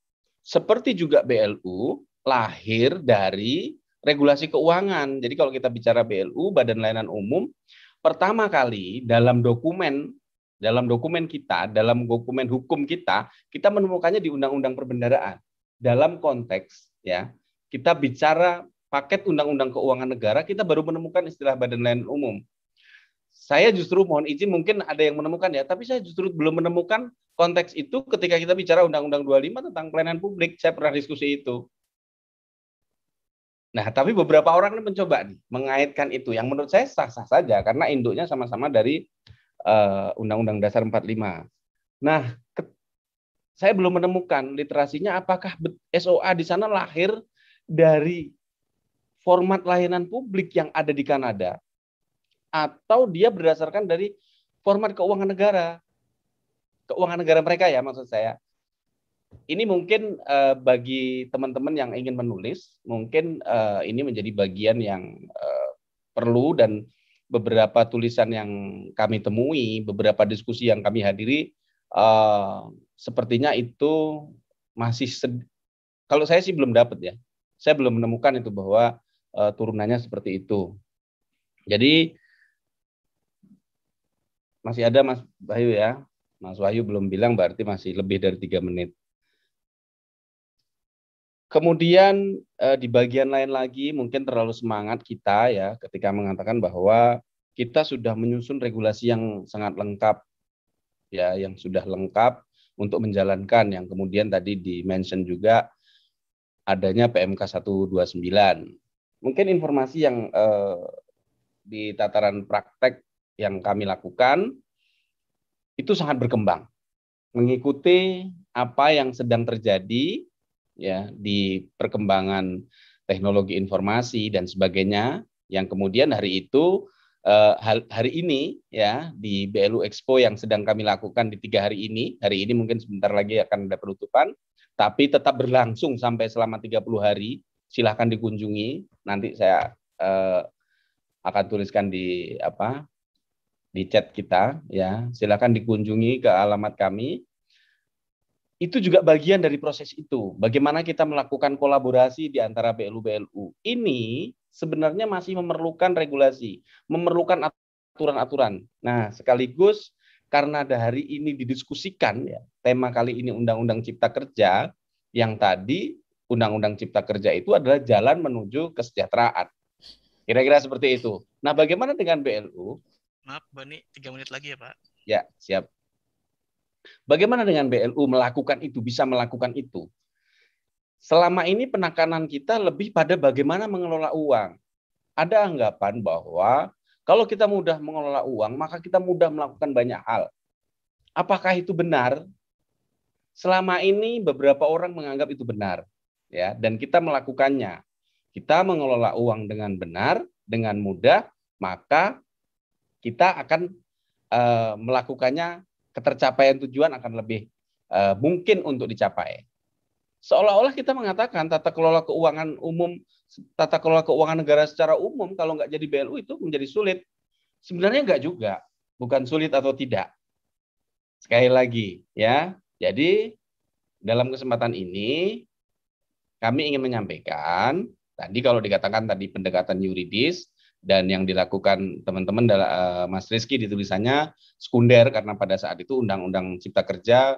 seperti juga BLU lahir dari regulasi keuangan. Jadi kalau kita bicara BLU Badan Layanan Umum pertama kali dalam dokumen dalam dokumen kita, dalam dokumen hukum kita, kita menemukannya di Undang-Undang Perbendaraan dalam konteks ya kita bicara paket undang-undang keuangan negara, kita baru menemukan istilah badan lain umum. Saya justru mohon izin mungkin ada yang menemukan ya, tapi saya justru belum menemukan konteks itu ketika kita bicara Undang-Undang 25 tentang pelayanan publik. Saya pernah diskusi itu. Nah, tapi beberapa orang ini mencoba nih mengaitkan itu yang menurut saya sah-sah saja karena induknya sama-sama dari undang eh, Undang-Undang Dasar 45. Nah, saya belum menemukan literasinya apakah SOA di sana lahir dari format layanan publik yang ada di Kanada atau dia berdasarkan dari format keuangan negara. Keuangan negara mereka ya maksud saya. Ini mungkin uh, bagi teman-teman yang ingin menulis, mungkin uh, ini menjadi bagian yang uh, perlu dan beberapa tulisan yang kami temui, beberapa diskusi yang kami hadiri, uh, sepertinya itu masih sed... kalau saya sih belum dapat ya saya belum menemukan itu bahwa uh, turunannya seperti itu. Jadi masih ada Mas Bayu ya. Mas Wahyu belum bilang berarti masih lebih dari tiga menit. Kemudian eh, di bagian lain lagi mungkin terlalu semangat kita ya ketika mengatakan bahwa kita sudah menyusun regulasi yang sangat lengkap ya yang sudah lengkap untuk menjalankan yang kemudian tadi di mention juga adanya PMK 129. Mungkin informasi yang eh, di tataran praktek yang kami lakukan itu sangat berkembang, mengikuti apa yang sedang terjadi ya di perkembangan teknologi informasi dan sebagainya yang kemudian hari itu eh, hari ini ya di BLU Expo yang sedang kami lakukan di tiga hari ini hari ini mungkin sebentar lagi akan ada penutupan tapi tetap berlangsung sampai selama 30 hari. Silahkan dikunjungi. Nanti saya eh, akan tuliskan di apa di chat kita ya. Silahkan dikunjungi ke alamat kami. Itu juga bagian dari proses itu. Bagaimana kita melakukan kolaborasi di antara BLU-BLU. Ini sebenarnya masih memerlukan regulasi, memerlukan aturan-aturan. Nah, sekaligus karena ada hari ini didiskusikan ya, tema kali ini Undang-Undang Cipta Kerja yang tadi Undang-Undang Cipta Kerja itu adalah jalan menuju kesejahteraan. Kira-kira seperti itu. Nah, bagaimana dengan BLU? Maaf, Bani, tiga menit lagi ya, Pak. Ya, siap. Bagaimana dengan BLU melakukan itu, bisa melakukan itu? Selama ini penekanan kita lebih pada bagaimana mengelola uang. Ada anggapan bahwa kalau kita mudah mengelola uang, maka kita mudah melakukan banyak hal. Apakah itu benar? Selama ini beberapa orang menganggap itu benar, ya, dan kita melakukannya. Kita mengelola uang dengan benar, dengan mudah, maka kita akan e, melakukannya ketercapaian tujuan akan lebih e, mungkin untuk dicapai. Seolah-olah kita mengatakan tata kelola keuangan umum tata kelola keuangan negara secara umum kalau nggak jadi BLU itu menjadi sulit. Sebenarnya nggak juga, bukan sulit atau tidak. Sekali lagi ya, jadi dalam kesempatan ini kami ingin menyampaikan tadi kalau dikatakan tadi pendekatan yuridis dan yang dilakukan teman-teman dalam eh, Mas Rizky di tulisannya sekunder karena pada saat itu Undang-Undang Cipta Kerja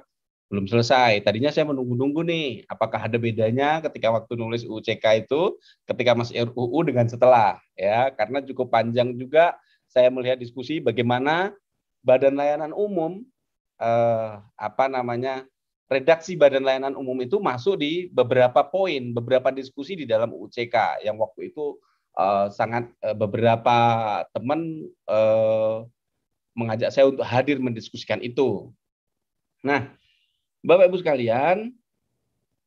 belum selesai. Tadinya saya menunggu-nunggu nih, apakah ada bedanya ketika waktu nulis UCK itu ketika Mas RUU dengan setelah ya, karena cukup panjang juga saya melihat diskusi bagaimana Badan Layanan Umum eh, apa namanya redaksi Badan Layanan Umum itu masuk di beberapa poin, beberapa diskusi di dalam UCK yang waktu itu eh, sangat eh, beberapa teman eh, mengajak saya untuk hadir mendiskusikan itu. Nah, Bapak Ibu sekalian,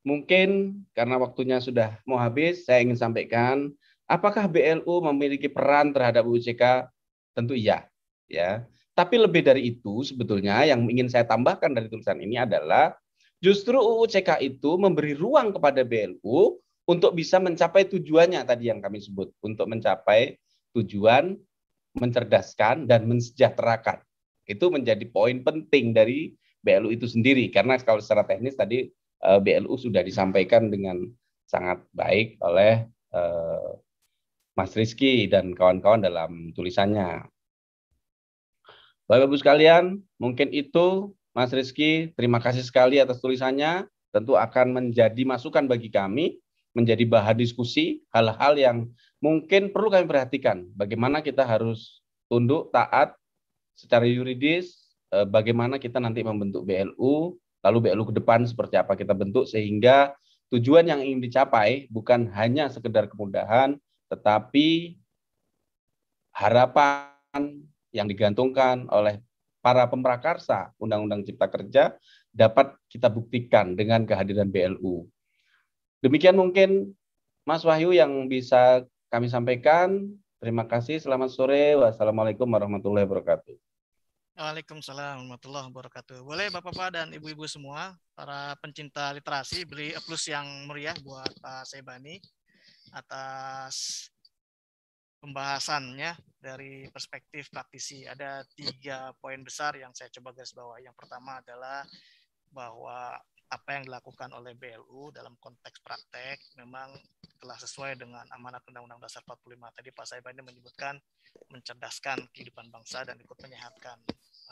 mungkin karena waktunya sudah mau habis, saya ingin sampaikan, apakah BLU memiliki peran terhadap UJK? Tentu iya, ya. Tapi lebih dari itu sebetulnya yang ingin saya tambahkan dari tulisan ini adalah justru UUCK itu memberi ruang kepada BLU untuk bisa mencapai tujuannya tadi yang kami sebut, untuk mencapai tujuan mencerdaskan dan mensejahterakan. Itu menjadi poin penting dari BLU itu sendiri karena kalau secara teknis tadi eh, BLU sudah disampaikan dengan sangat baik oleh eh, Mas Rizky dan kawan-kawan dalam tulisannya. Bapak-Ibu sekalian, mungkin itu Mas Rizky, terima kasih sekali atas tulisannya. Tentu akan menjadi masukan bagi kami, menjadi bahan diskusi hal-hal yang mungkin perlu kami perhatikan. Bagaimana kita harus tunduk, taat secara yuridis, Eh, bagaimana kita nanti membentuk BLU, lalu BLU ke depan seperti apa kita bentuk sehingga tujuan yang ingin dicapai bukan hanya sekedar kemudahan, tetapi harapan yang digantungkan oleh para pemrakarsa Undang-Undang Cipta Kerja dapat kita buktikan dengan kehadiran BLU. Demikian mungkin Mas Wahyu yang bisa kami sampaikan. Terima kasih, selamat sore. Wassalamualaikum warahmatullahi wabarakatuh. Waalaikumsalam warahmatullahi wabarakatuh. Boleh Bapak-bapak dan Ibu-ibu semua, para pencinta literasi beli plus yang meriah buat Pak uh, Sebani atas pembahasannya dari perspektif praktisi. Ada tiga poin besar yang saya coba garis bawah. Yang pertama adalah bahwa apa yang dilakukan oleh BLU dalam konteks praktek memang telah sesuai dengan amanat Undang-Undang Dasar 45. Tadi Pak Saiban ini menyebutkan mencerdaskan kehidupan bangsa dan ikut menyehatkan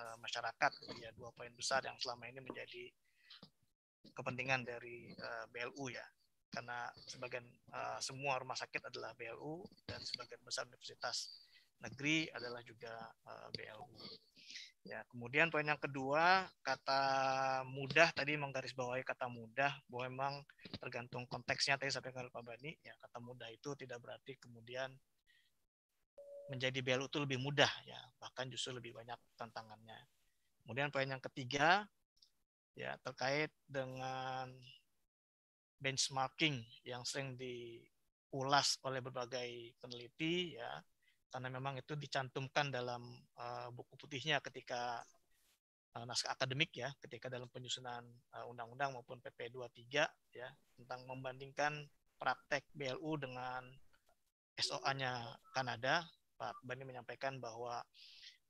uh, masyarakat. Ya, dua poin besar yang selama ini menjadi kepentingan dari uh, eh, BLU ya. Karena sebagian uh, semua rumah sakit adalah BLU dan sebagian besar universitas negeri adalah juga uh, BLU. Ya, kemudian poin yang kedua, kata mudah tadi menggarisbawahi kata mudah bahwa memang tergantung konteksnya tadi kalau Pak Bani, ya kata mudah itu tidak berarti kemudian menjadi BLU itu lebih mudah ya, bahkan justru lebih banyak tantangannya. Kemudian poin yang ketiga ya terkait dengan benchmarking yang sering diulas oleh berbagai peneliti ya karena memang itu dicantumkan dalam uh, buku putihnya ketika uh, naskah akademik ya, ketika dalam penyusunan eh, undang-undang uh, undang -undang maupun PP 23 ya tentang membandingkan praktek BLU dengan SOA-nya Kanada, Pak Bani menyampaikan bahwa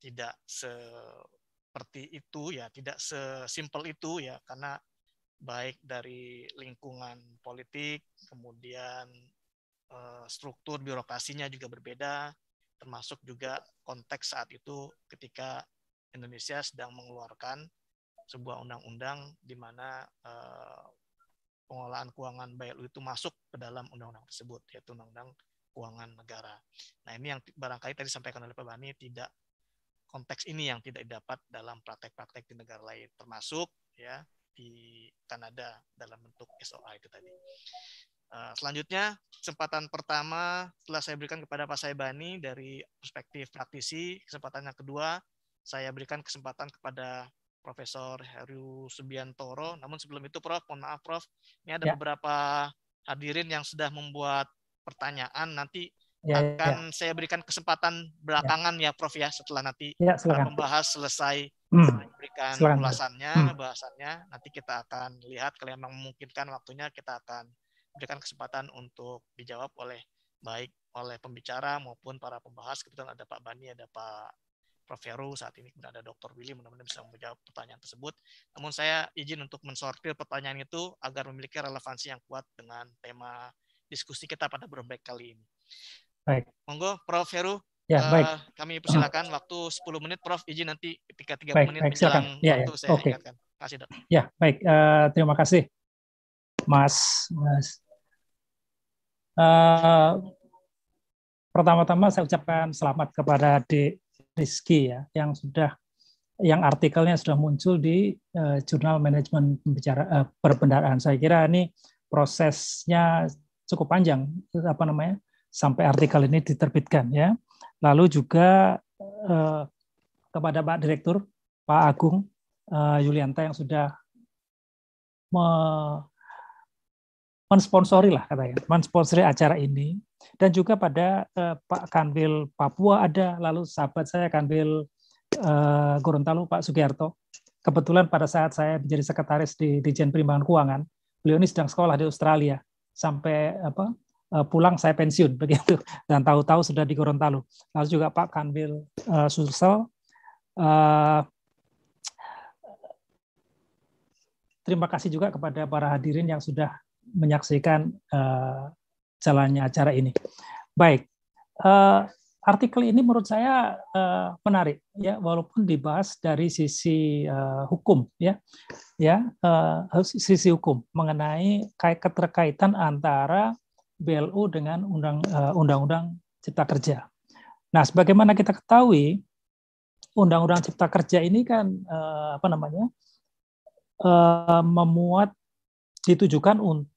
tidak seperti itu ya, tidak sesimpel itu ya karena baik dari lingkungan politik, kemudian struktur birokrasinya juga berbeda, termasuk juga konteks saat itu ketika Indonesia sedang mengeluarkan sebuah undang-undang di mana eh, pengelolaan pengolahan keuangan BLU itu masuk ke dalam undang-undang tersebut yaitu undang-undang keuangan negara. Nah, ini yang barangkali tadi disampaikan oleh Pak Bani tidak konteks ini yang tidak didapat dalam praktek-praktek di negara lain termasuk ya di Kanada dalam bentuk SOA itu tadi. Eh, selanjutnya, kesempatan pertama telah saya berikan kepada Pak Saibani dari perspektif praktisi. Kesempatan yang kedua, saya berikan kesempatan kepada Profesor Heru Subiantoro. Namun sebelum itu, Prof, mohon maaf, Prof, ini ada ya. beberapa hadirin yang sudah membuat pertanyaan. Nanti ya, ya akan ya. saya berikan kesempatan belakangan ya, ya Prof ya setelah nanti ya, membahas selesai hmm. berikan ulasannya hmm. bahasannya nanti kita akan lihat kalau memang memungkinkan waktunya kita akan berikan kesempatan untuk dijawab oleh baik oleh pembicara maupun para pembahas. Kebetulan ada Pak Bani, ada Pak Prof. Heru, saat ini kemudian ada Dr. Willy, mudah-mudahan bisa menjawab pertanyaan tersebut. Namun saya izin untuk mensortir pertanyaan itu agar memiliki relevansi yang kuat dengan tema diskusi kita pada berbaik kali ini. Baik. Monggo, Prof. Heru, Ya, uh, baik. Kami persilakan waktu 10 menit, Prof. Izin nanti ketika 30 baik, menit baik, silakan. Ya, ya. saya okay. ingatkan. Terima kasih, Dok. Ya, baik. Uh, terima kasih, Mas, Mas uh, pertama-tama saya ucapkan selamat kepada D. Rizky ya, yang sudah yang artikelnya sudah muncul di uh, jurnal manajemen pembicara uh, perbendaraan. Saya kira ini prosesnya cukup panjang apa namanya sampai artikel ini diterbitkan ya. Lalu juga uh, kepada Pak Direktur Pak Agung uh, Yulianta yang sudah mensponsori lah katanya, mensponsori acara ini dan juga pada eh, Pak Kanwil Papua ada, lalu sahabat saya Kanwil eh, Gorontalo Pak Sugiarto. Kebetulan pada saat saya menjadi sekretaris di Dijen Perimbangan Keuangan, beliau ini sedang sekolah di Australia sampai apa eh, pulang saya pensiun begitu dan tahu-tahu sudah di Gorontalo. Lalu juga Pak Kanwil uh, Sursel. Uh, terima kasih juga kepada para hadirin yang sudah menyaksikan uh, jalannya acara ini. Baik, uh, artikel ini menurut saya uh, menarik ya, walaupun dibahas dari sisi uh, hukum ya, ya uh, sisi hukum mengenai keterkaitan antara BLU dengan undang, undang uh, Cipta Kerja. Nah, sebagaimana kita ketahui, undang-undang Cipta Kerja ini kan uh, apa namanya uh, memuat ditujukan untuk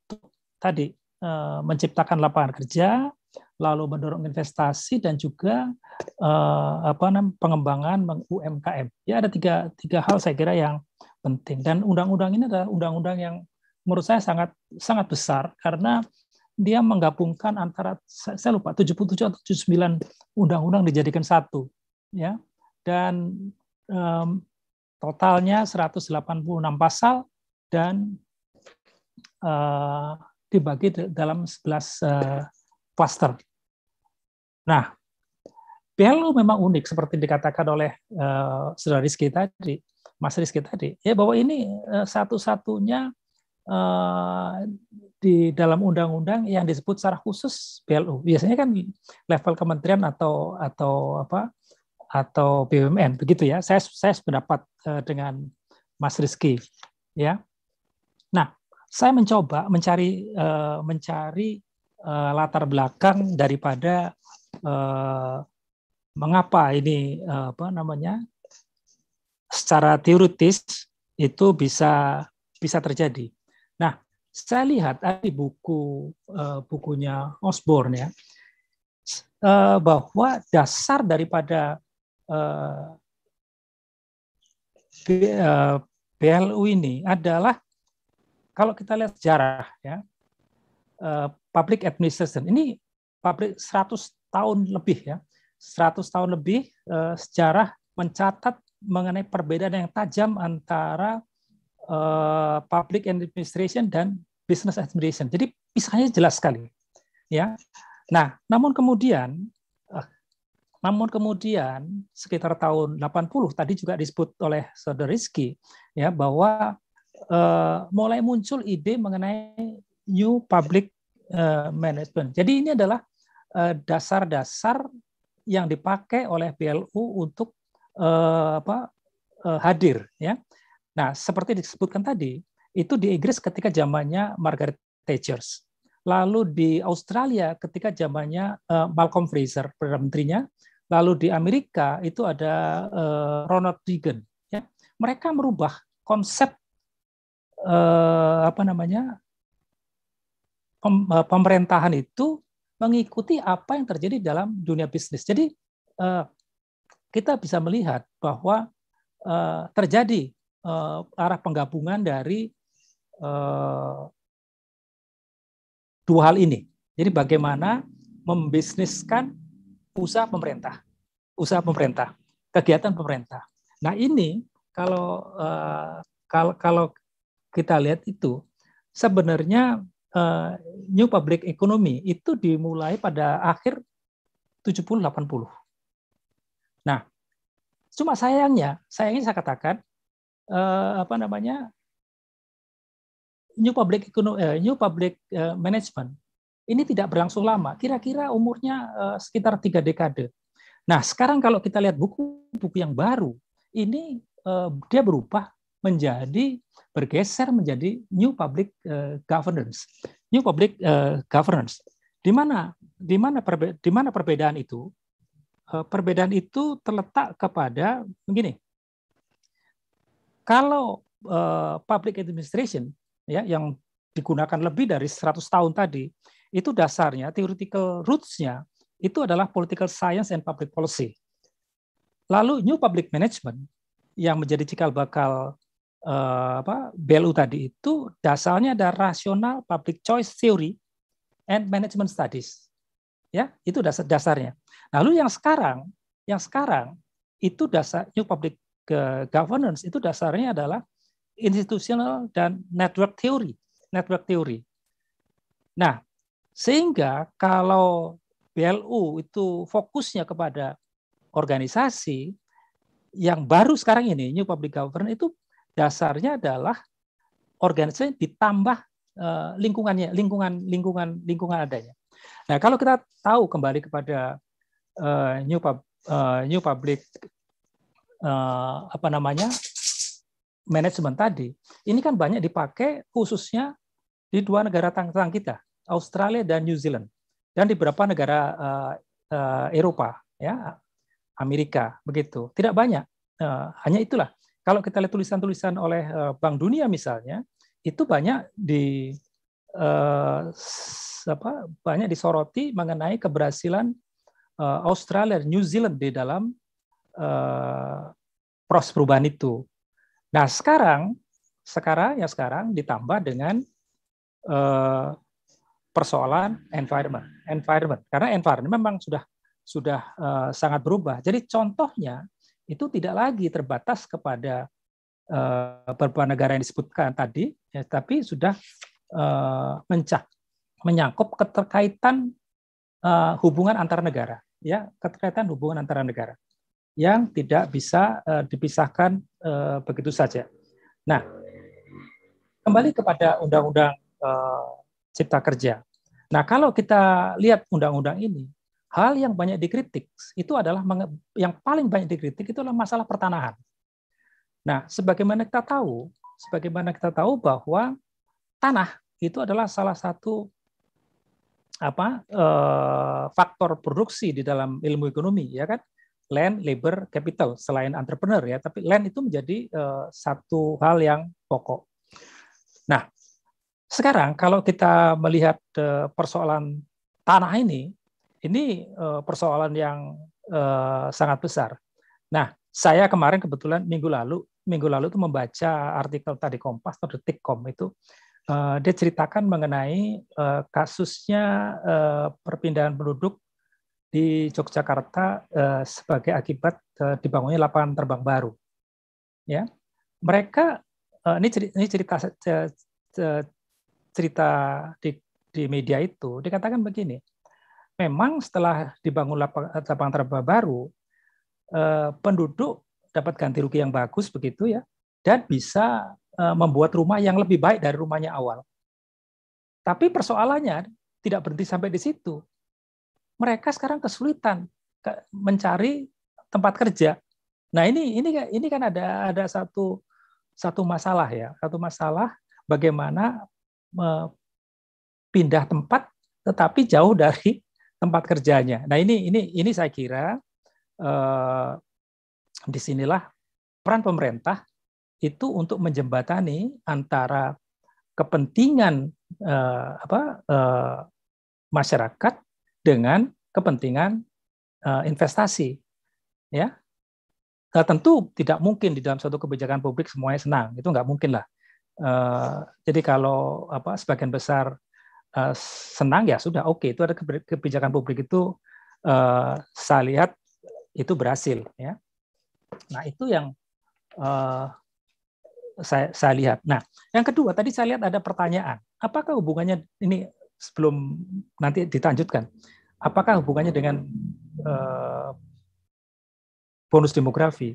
tadi eh, menciptakan lapangan kerja, lalu mendorong investasi dan juga eh, apa namanya pengembangan UMKM. Ya ada tiga tiga hal saya kira yang penting dan undang-undang ini adalah undang-undang yang menurut saya sangat sangat besar karena dia menggabungkan antara saya lupa 77 atau 79 undang-undang dijadikan satu ya dan um, totalnya 186 pasal dan uh, dibagi dalam 11 uh, cluster. Nah, PLU memang unik seperti dikatakan oleh uh, saudara Rizky tadi, Mas Rizky tadi, ya bahwa ini uh, satu-satunya uh, di dalam undang-undang yang disebut secara khusus PLU. Biasanya kan level kementerian atau atau apa atau BUMN begitu ya. Saya saya sependapat uh, dengan Mas Rizky ya saya mencoba mencari uh, mencari uh, latar belakang daripada uh, mengapa ini uh, apa namanya secara teoritis itu bisa bisa terjadi. Nah, saya lihat di buku uh, bukunya Osborne ya uh, bahwa dasar daripada uh, BLU ini adalah kalau kita lihat sejarah ya uh, public administration ini public 100 tahun lebih ya 100 tahun lebih uh, sejarah mencatat mengenai perbedaan yang tajam antara uh, public administration dan business administration. Jadi pisahnya jelas sekali ya. Nah, namun kemudian namun kemudian sekitar tahun 80 tadi juga disebut oleh Saudara Rizky ya bahwa Eh, mulai muncul ide mengenai new public eh, management. Jadi ini adalah eh, dasar-dasar yang dipakai oleh PLU untuk apa, hadir. Ya. Nah, seperti disebutkan tadi, itu di Inggris ketika zamannya Margaret Thatcher. Lalu di Australia ketika zamannya Malcolm Fraser perdana menterinya. Lalu di Amerika itu ada Ronald Reagan. Ya. Mereka merubah konsep eh, apa namanya eh, pemerintahan itu mengikuti apa yang terjadi dalam dunia bisnis. Jadi eh, kita bisa melihat bahwa eh, terjadi eh, arah penggabungan dari eh, dua hal ini. Jadi bagaimana membisniskan usaha pemerintah, usaha pemerintah, kegiatan pemerintah. Nah ini kalau eh, kalau kita lihat itu sebenarnya uh, new public economy itu dimulai pada akhir 70-80. Nah, cuma sayangnya, sayangnya saya katakan uh, apa namanya new public economy, uh, eh, new public uh, management ini tidak berlangsung lama, kira-kira umurnya uh, sekitar tiga dekade. Nah, sekarang kalau kita lihat buku-buku yang baru, ini dia berubah menjadi bergeser menjadi new public eh, governance. New public eh, governance. Di mana di mana perbe, di mana perbedaan itu? Eh, perbedaan itu terletak kepada begini. Kalau public administration ya yang digunakan lebih dari 100 tahun tadi, itu dasarnya theoretical rootsnya itu adalah political science and public policy. Lalu new public management yang menjadi cikal bakal Eh, apa BLU tadi itu dasarnya ada rasional public choice theory and management studies. Ya, itu dasar dasarnya. Lalu yang sekarang, yang sekarang itu dasar new public governance itu dasarnya adalah institutional dan network theory, network theory. Nah, sehingga kalau BLU itu fokusnya kepada organisasi yang baru sekarang ini new public governance itu dasarnya adalah organisasi ditambah eh, lingkungannya, lingkungan lingkungan lingkungan adanya. Nah, kalau kita tahu kembali kepada eh, new pub, eh, new public apa namanya manajemen tadi, ini kan banyak dipakai khususnya di dua negara tanggang kita, Australia dan New Zealand, dan di beberapa negara Eropa, ya Amerika begitu. Tidak banyak, hanya itulah kalau kita lihat tulisan-tulisan oleh eh, Bank Dunia misalnya, itu banyak di eh, apa, banyak disoroti mengenai keberhasilan eh, Australia dan New Zealand di dalam eh, proses perubahan itu. Nah sekarang sekarang ya sekarang ditambah dengan eh, persoalan environment environment karena environment memang sudah sudah uh, sangat berubah. Jadi contohnya itu tidak lagi terbatas kepada beberapa eh, negara yang disebutkan tadi, ya, tapi sudah eh, mencak, menyangkup keterkaitan eh, hubungan antar negara, ya keterkaitan hubungan antara negara yang tidak bisa dipisahkan begitu saja. Nah, kembali kepada Undang-Undang Cipta Kerja. Nah, kalau kita lihat undang-undang ini, hal yang banyak dikritik itu adalah yang paling banyak dikritik itu adalah masalah pertanahan. Nah, sebagaimana kita tahu, sebagaimana kita tahu bahwa tanah itu adalah salah satu apa eh, faktor produksi di dalam ilmu ekonomi ya kan land labor capital selain entrepreneur ya tapi land itu menjadi eh, satu hal yang pokok nah sekarang kalau kita melihat eh, persoalan tanah ini ini eh, persoalan yang eh, sangat besar. Nah, saya kemarin kebetulan minggu lalu minggu lalu itu membaca artikel tadi Kompas atau Detikkom itu eh, dia ceritakan mengenai kasusnya perpindahan penduduk di Yogyakarta sebagai akibat dibangunnya lapangan terbang baru. Ya, mereka ini cerita, ini cerita cerita di, di media itu dikatakan begini, memang setelah dibangun lapangan lapang terbuka baru, eh, penduduk dapat ganti rugi yang bagus begitu ya, dan bisa eh, membuat rumah yang lebih baik dari rumahnya awal. Tapi persoalannya tidak berhenti sampai di situ. Mereka sekarang kesulitan mencari tempat kerja. Nah ini ini ini kan ada ada satu satu masalah ya, satu masalah bagaimana pindah tempat tetapi jauh dari tempat kerjanya. Nah ini ini ini saya kira eh, disinilah peran pemerintah itu untuk menjembatani antara kepentingan eh, apa eh, masyarakat dengan kepentingan eh, investasi ya nah, tentu tidak mungkin di dalam suatu kebijakan publik semuanya senang itu nggak mungkin lah eh, jadi kalau apa sebagian besar Eh, senang ya sudah oke okay. itu ada kebijakan publik itu uh, saya lihat itu berhasil ya. Nah itu yang uh, saya, saya lihat. Nah yang kedua tadi saya lihat ada pertanyaan, apakah hubungannya ini sebelum nanti ditanjutkan, apakah hubungannya dengan uh, bonus demografi?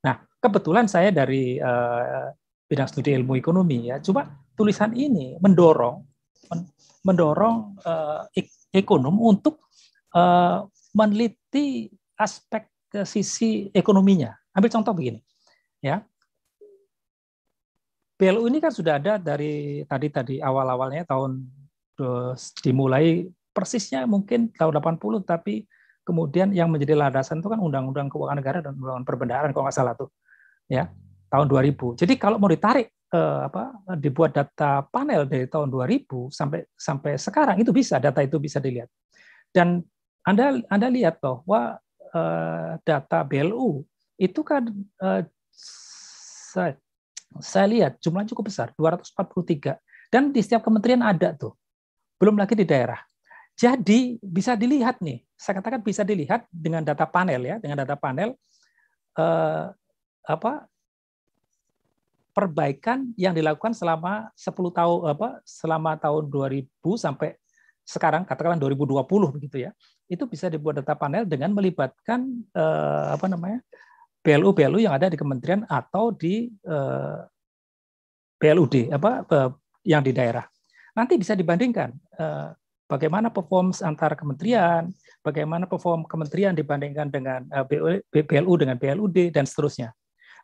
Nah kebetulan saya dari uh, bidang studi ilmu ekonomi ya, cuma tulisan ini mendorong mendorong uh, ekonom untuk uh, meneliti aspek ke sisi ekonominya. Ambil contoh begini, ya. PLU ini kan sudah ada dari tadi tadi awal-awalnya tahun dimulai persisnya mungkin tahun 80 tapi kemudian yang menjadi landasan itu kan Undang-Undang Keuangan Negara dan Undang-Undang Perbendaharaan kalau nggak salah tuh ya tahun 2000. Jadi kalau mau ditarik eh, apa dibuat data panel dari tahun 2000 sampai sampai sekarang itu bisa data itu bisa dilihat. Dan Anda Anda lihat bahwa eh, data BLU itu kan eh, saya, saya lihat jumlahnya cukup besar 243 dan di setiap kementerian ada tuh. Belum lagi di daerah. Jadi bisa dilihat nih, saya katakan bisa dilihat dengan data panel ya, dengan data panel eh, apa perbaikan yang dilakukan selama 10 tahun apa selama tahun 2000 sampai sekarang katakanlah 2020 begitu ya. Itu bisa dibuat data panel dengan melibatkan eh, apa namanya? BLU BLU yang ada di kementerian atau di eh, BLUD apa eh, yang di daerah. Nanti bisa dibandingkan eh, bagaimana perform antar kementerian, bagaimana perform kementerian dibandingkan dengan PLU eh, dengan PLUD dan seterusnya.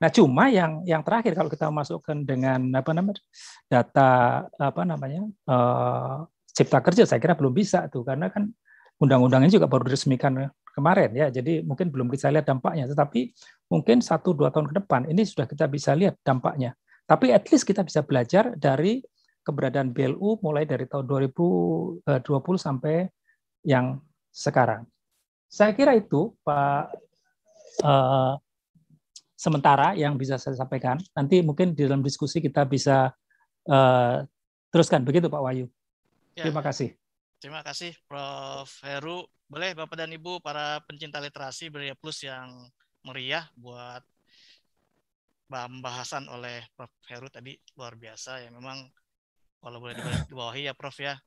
Nah, cuma yang yang terakhir kalau kita masukkan dengan apa namanya data apa namanya uh, cipta kerja, saya kira belum bisa tuh karena kan undang-undangnya juga baru diresmikan kemarin ya, jadi mungkin belum bisa lihat dampaknya. Tetapi mungkin satu dua tahun ke depan ini sudah kita bisa lihat dampaknya. Tapi at least kita bisa belajar dari keberadaan BLU mulai dari tahun 2020 eh, sampai yang sekarang. Saya kira itu Pak uh, sementara yang bisa saya sampaikan. Nanti mungkin di dalam diskusi kita bisa uh, teruskan. Begitu Pak Wahyu. Ya. Terima kasih. Terima kasih Prof. Heru. Boleh Bapak dan Ibu para pencinta literasi Beria Plus yang meriah buat pembahasan oleh Prof. Heru tadi luar biasa ya memang kalau boleh dibawahi ya Prof ya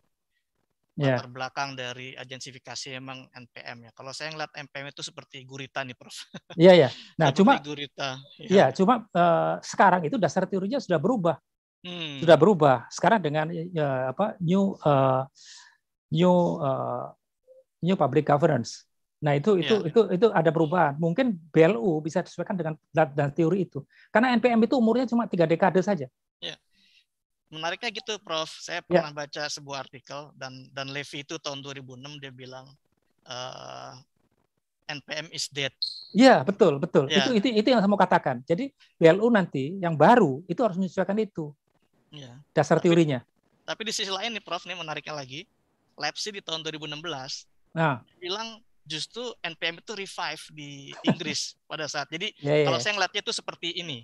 yeah. latar belakang dari agensifikasi emang NPM ya. Kalau saya ngeliat NPM itu seperti gurita nih, Prof. Iya, yeah, iya. Yeah. Nah, cuma gurita. Iya, yeah. cuma uh, sekarang itu dasar teorinya sudah berubah. Hmm. Sudah berubah. Sekarang dengan uh, apa new uh, new uh, new public governance. Nah, itu itu yeah. itu itu ada perubahan. Mungkin BLU bisa disesuaikan dengan dan teori itu. Karena NPM itu umurnya cuma tiga dekade saja. Yeah menariknya gitu Prof. Saya ya. pernah yeah. baca sebuah artikel dan dan Levi itu tahun 2006 dia bilang uh, eh, NPM is dead. Iya, betul, betul. Yeah. Itu itu itu yang saya mau katakan. Jadi BLU nanti yang baru itu harus menyesuaikan itu. Yeah. Dasar tapi, teorinya. Tapi di sisi lain nih Prof, nih menariknya lagi. Lepsi di tahun 2016 nah. bilang justru NPM itu revive di Inggris pada saat. Jadi yeah, yeah. kalau iya. saya ngeliatnya itu seperti ini.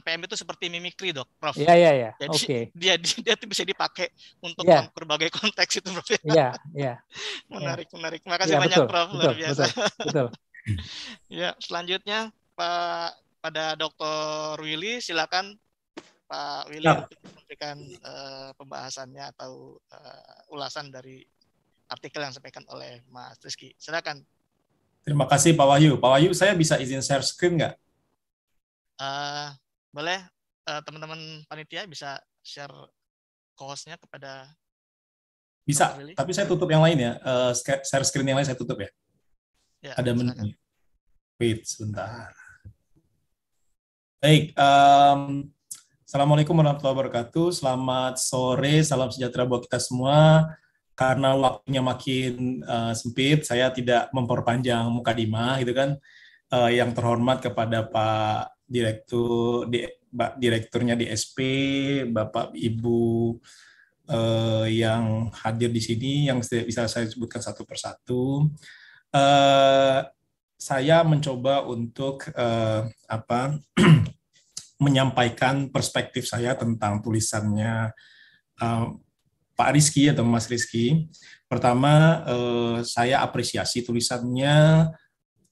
MPM itu seperti mimikri dok, Prof. Iya iya iya. Jadi okay. dia, dia dia tuh bisa dipakai untuk yeah. berbagai konteks itu Prof. Ya. Iya yeah, iya. Yeah. menarik yeah. menarik. Makasih yeah, banyak betul, Prof. Betul, luar biasa. Betul. betul. ya selanjutnya Pak pada Dr. Willy silakan Pak Willy ya. memberikan uh, pembahasannya atau uh, ulasan dari artikel yang disampaikan oleh Mas Rizky. Silakan. Terima kasih Pak Wahyu. Pak Wahyu, saya bisa izin share screen nggak? Uh, boleh uh, teman-teman panitia bisa share kosnya kepada bisa Willy. tapi saya tutup yang lain ya uh, share screen yang lain saya tutup ya, ya ada menu wait sebentar baik um, Assalamualaikum warahmatullahi wabarakatuh. Selamat sore, salam sejahtera buat kita semua. Karena waktunya makin uh, sempit, saya tidak memperpanjang muka dima, gitu kan. Uh, yang terhormat kepada Pak direktur di, direkturnya di SP, Bapak Ibu eh, yang hadir di sini yang bisa saya sebutkan satu persatu. Eh, saya mencoba untuk eh, apa menyampaikan perspektif saya tentang tulisannya eh, Pak Rizky atau Mas Rizky. Pertama, eh, saya apresiasi tulisannya.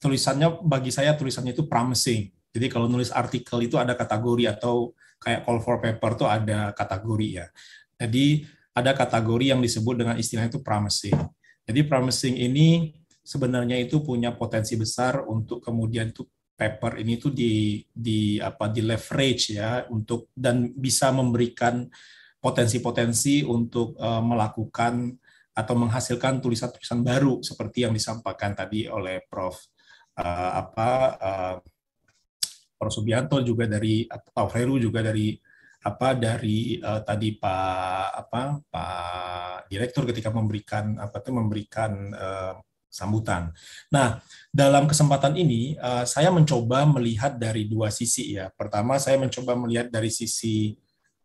Tulisannya bagi saya tulisannya itu promising jadi kalau nulis artikel itu ada kategori atau kayak call for paper tuh ada kategori ya. Jadi ada kategori yang disebut dengan istilah itu promising. Jadi promising ini sebenarnya itu punya potensi besar untuk kemudian tuh paper ini tuh di di apa di leverage ya untuk dan bisa memberikan potensi-potensi untuk uh, melakukan atau menghasilkan tulisan-tulisan baru seperti yang disampaikan tadi oleh Prof uh, apa uh, Prof Subianto juga dari atau Heru juga dari apa dari uh, tadi Pak apa Pak Direktur ketika memberikan apa itu memberikan uh, sambutan. Nah, dalam kesempatan ini uh, saya mencoba melihat dari dua sisi ya. Pertama saya mencoba melihat dari sisi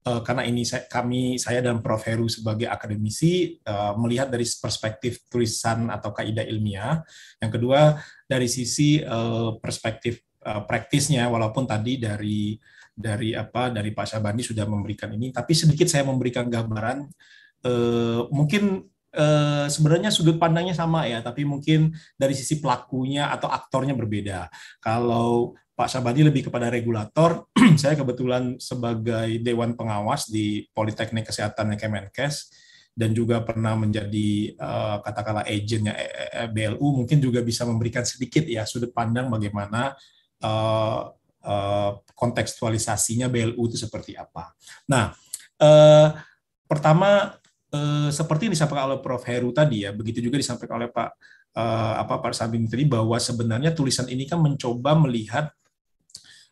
uh, karena ini saya, kami saya dan Prof Heru sebagai akademisi uh, melihat dari perspektif tulisan atau kaidah ilmiah. Yang kedua dari sisi uh, perspektif uh, eh, praktisnya walaupun tadi dari dari apa dari Pak Sabandi sudah memberikan ini tapi sedikit saya memberikan gambaran uh, mungkin uh, sebenarnya sudut pandangnya sama ya tapi mungkin dari sisi pelakunya atau aktornya berbeda kalau Pak Sabadi lebih kepada regulator saya kebetulan sebagai dewan pengawas di Politeknik Kesehatan Kemenkes dan juga pernah menjadi uh, katakanlah agennya BLU mungkin juga bisa memberikan sedikit ya sudut pandang bagaimana Eh, eh, kontekstualisasinya BLU itu seperti apa. Nah, uh, pertama uh, seperti yang disampaikan oleh Prof Heru tadi ya, begitu juga disampaikan oleh Pak uh, apa Pak Sabim tadi bahwa sebenarnya tulisan ini kan mencoba melihat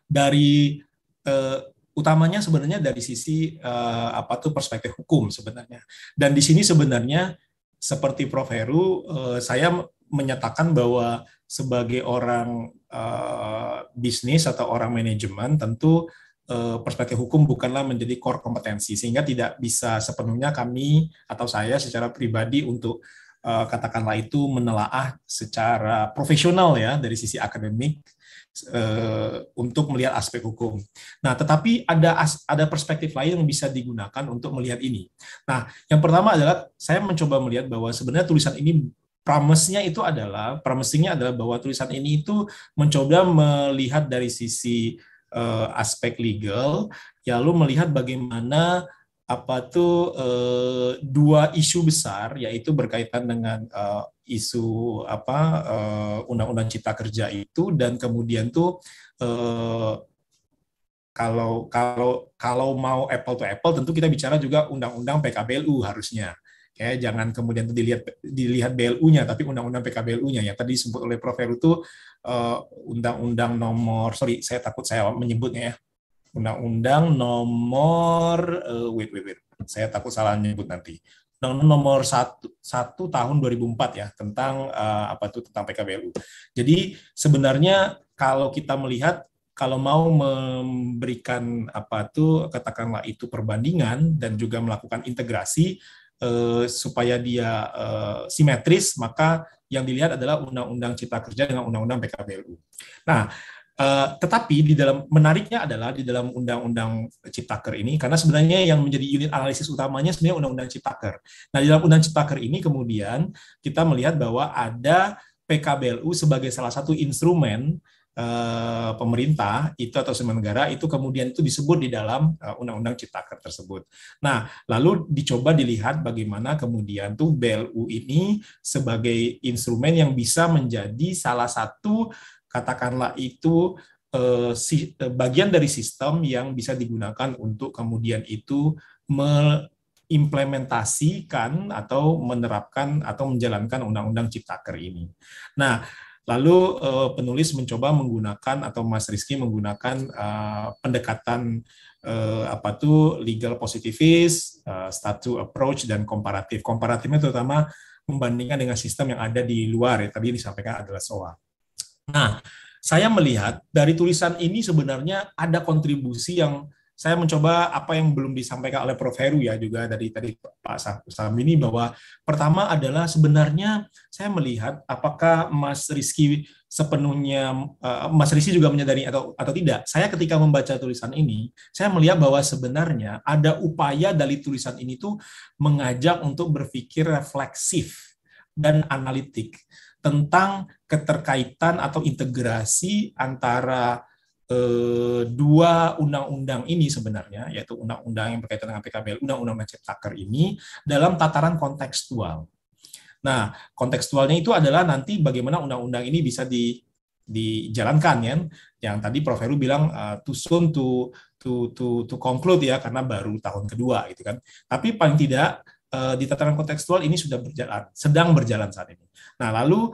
dari uh, utamanya sebenarnya dari sisi uh, apa tuh perspektif hukum sebenarnya. Dan di sini sebenarnya seperti Prof Heru, uh, saya menyatakan bahwa sebagai orang uh, bisnis atau orang manajemen tentu uh, perspektif hukum bukanlah menjadi core kompetensi sehingga tidak bisa sepenuhnya kami atau saya secara pribadi untuk uh, katakanlah itu menelaah secara profesional ya dari sisi akademik uh, untuk melihat aspek hukum. Nah, tetapi ada as, ada perspektif lain yang bisa digunakan untuk melihat ini. Nah, yang pertama adalah saya mencoba melihat bahwa sebenarnya tulisan ini promise-nya itu adalah promising-nya adalah bahwa tulisan ini itu mencoba melihat dari sisi uh, aspek legal, ya lu melihat bagaimana apa tuh uh, dua isu besar yaitu berkaitan dengan uh, isu apa uh, undang-undang cipta kerja itu dan kemudian tuh uh, kalau kalau kalau mau apple to apple tentu kita bicara juga undang-undang PKBLU harusnya ya jangan kemudian dilihat dilihat BLU-nya tapi undang-undang PKBLU-nya ya tadi disebut oleh Prof Heru itu undang eh, undang-undang nomor sorry saya takut saya menyebutnya ya undang-undang nomor uh, wait wait wait saya takut salah menyebut nanti undang-undang nomor 1, 1 tahun 2004 ya tentang uh, apa itu tentang PKBLU. Jadi sebenarnya kalau kita melihat kalau mau memberikan apa tuh katakanlah itu perbandingan dan juga melakukan integrasi eh, supaya dia eh, simetris, maka yang dilihat adalah Undang-Undang Cipta Kerja dengan Undang-Undang PKBLU. Nah, uh, tetapi di dalam menariknya adalah di dalam Undang-Undang Ciptaker ini, karena sebenarnya yang menjadi unit analisis utamanya sebenarnya Undang-Undang Ciptaker. Nah, di dalam Undang Ciptaker ini kemudian kita melihat bahwa ada PKBLU sebagai salah satu instrumen Eh, pemerintah itu atau semua negara itu kemudian itu disebut di dalam eh, undang-undang ciptaker tersebut. Nah, lalu dicoba dilihat bagaimana kemudian tuh BLU ini sebagai instrumen yang bisa menjadi salah satu katakanlah itu eh, bagian dari sistem yang bisa digunakan untuk kemudian itu mengimplementasikan atau menerapkan atau menjalankan undang-undang ciptaker ini. Nah, Lalu uh, penulis mencoba menggunakan atau Mas Rizky menggunakan uh, pendekatan uh, apa tuh legal positivis, uh, statu approach dan komparatif. Komparatifnya terutama membandingkan dengan sistem yang ada di luar ya tadi disampaikan adalah SOA. Nah, saya melihat dari tulisan ini sebenarnya ada kontribusi yang saya mencoba apa yang belum disampaikan oleh Prof Heru ya juga dari tadi Pak Sam ini bahwa pertama adalah sebenarnya saya melihat apakah Mas Rizky sepenuhnya eh, Mas Rizky juga menyadari atau atau tidak. Saya ketika membaca tulisan ini, saya melihat bahwa sebenarnya ada upaya dari tulisan ini tuh mengajak untuk berpikir refleksif dan analitik tentang keterkaitan atau integrasi antara Eh, dua undang-undang ini sebenarnya, yaitu undang-undang yang berkaitan dengan PKBL, undang-undang Menciptaker ini dalam tataran kontekstual. Nah, kontekstualnya itu adalah nanti bagaimana undang-undang ini bisa di, dijalankan ya. Yang tadi Prof Heru bilang uh, too soon to to to to conclude ya karena baru tahun kedua gitu kan. Tapi paling tidak eh, di tataran kontekstual ini sudah berjalan, sedang berjalan saat ini. Nah, lalu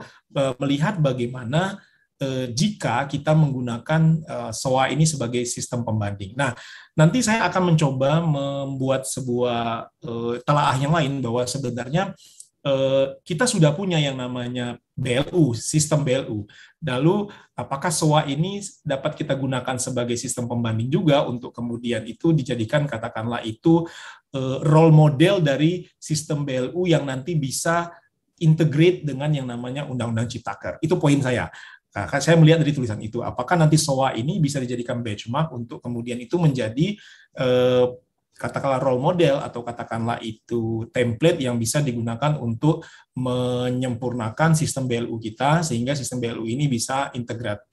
melihat bagaimana Eh, jika kita menggunakan eh, SOA ini sebagai sistem pembanding. Nah, nanti saya akan mencoba membuat sebuah eh, telaah yang lain bahwa sebenarnya kita sudah punya yang namanya BLU, sistem BLU. Lalu apakah SOA ini dapat kita gunakan sebagai sistem pembanding juga untuk kemudian itu dijadikan katakanlah itu role model dari sistem BLU yang nanti bisa integrate dengan yang namanya undang-undang ciptaker. Itu poin saya. Nah, kan saya melihat dari tulisan itu, apakah nanti SOA ini bisa dijadikan benchmark untuk kemudian itu menjadi eh, katakanlah role model atau katakanlah itu template yang bisa digunakan untuk menyempurnakan sistem BLU kita sehingga sistem BLU ini bisa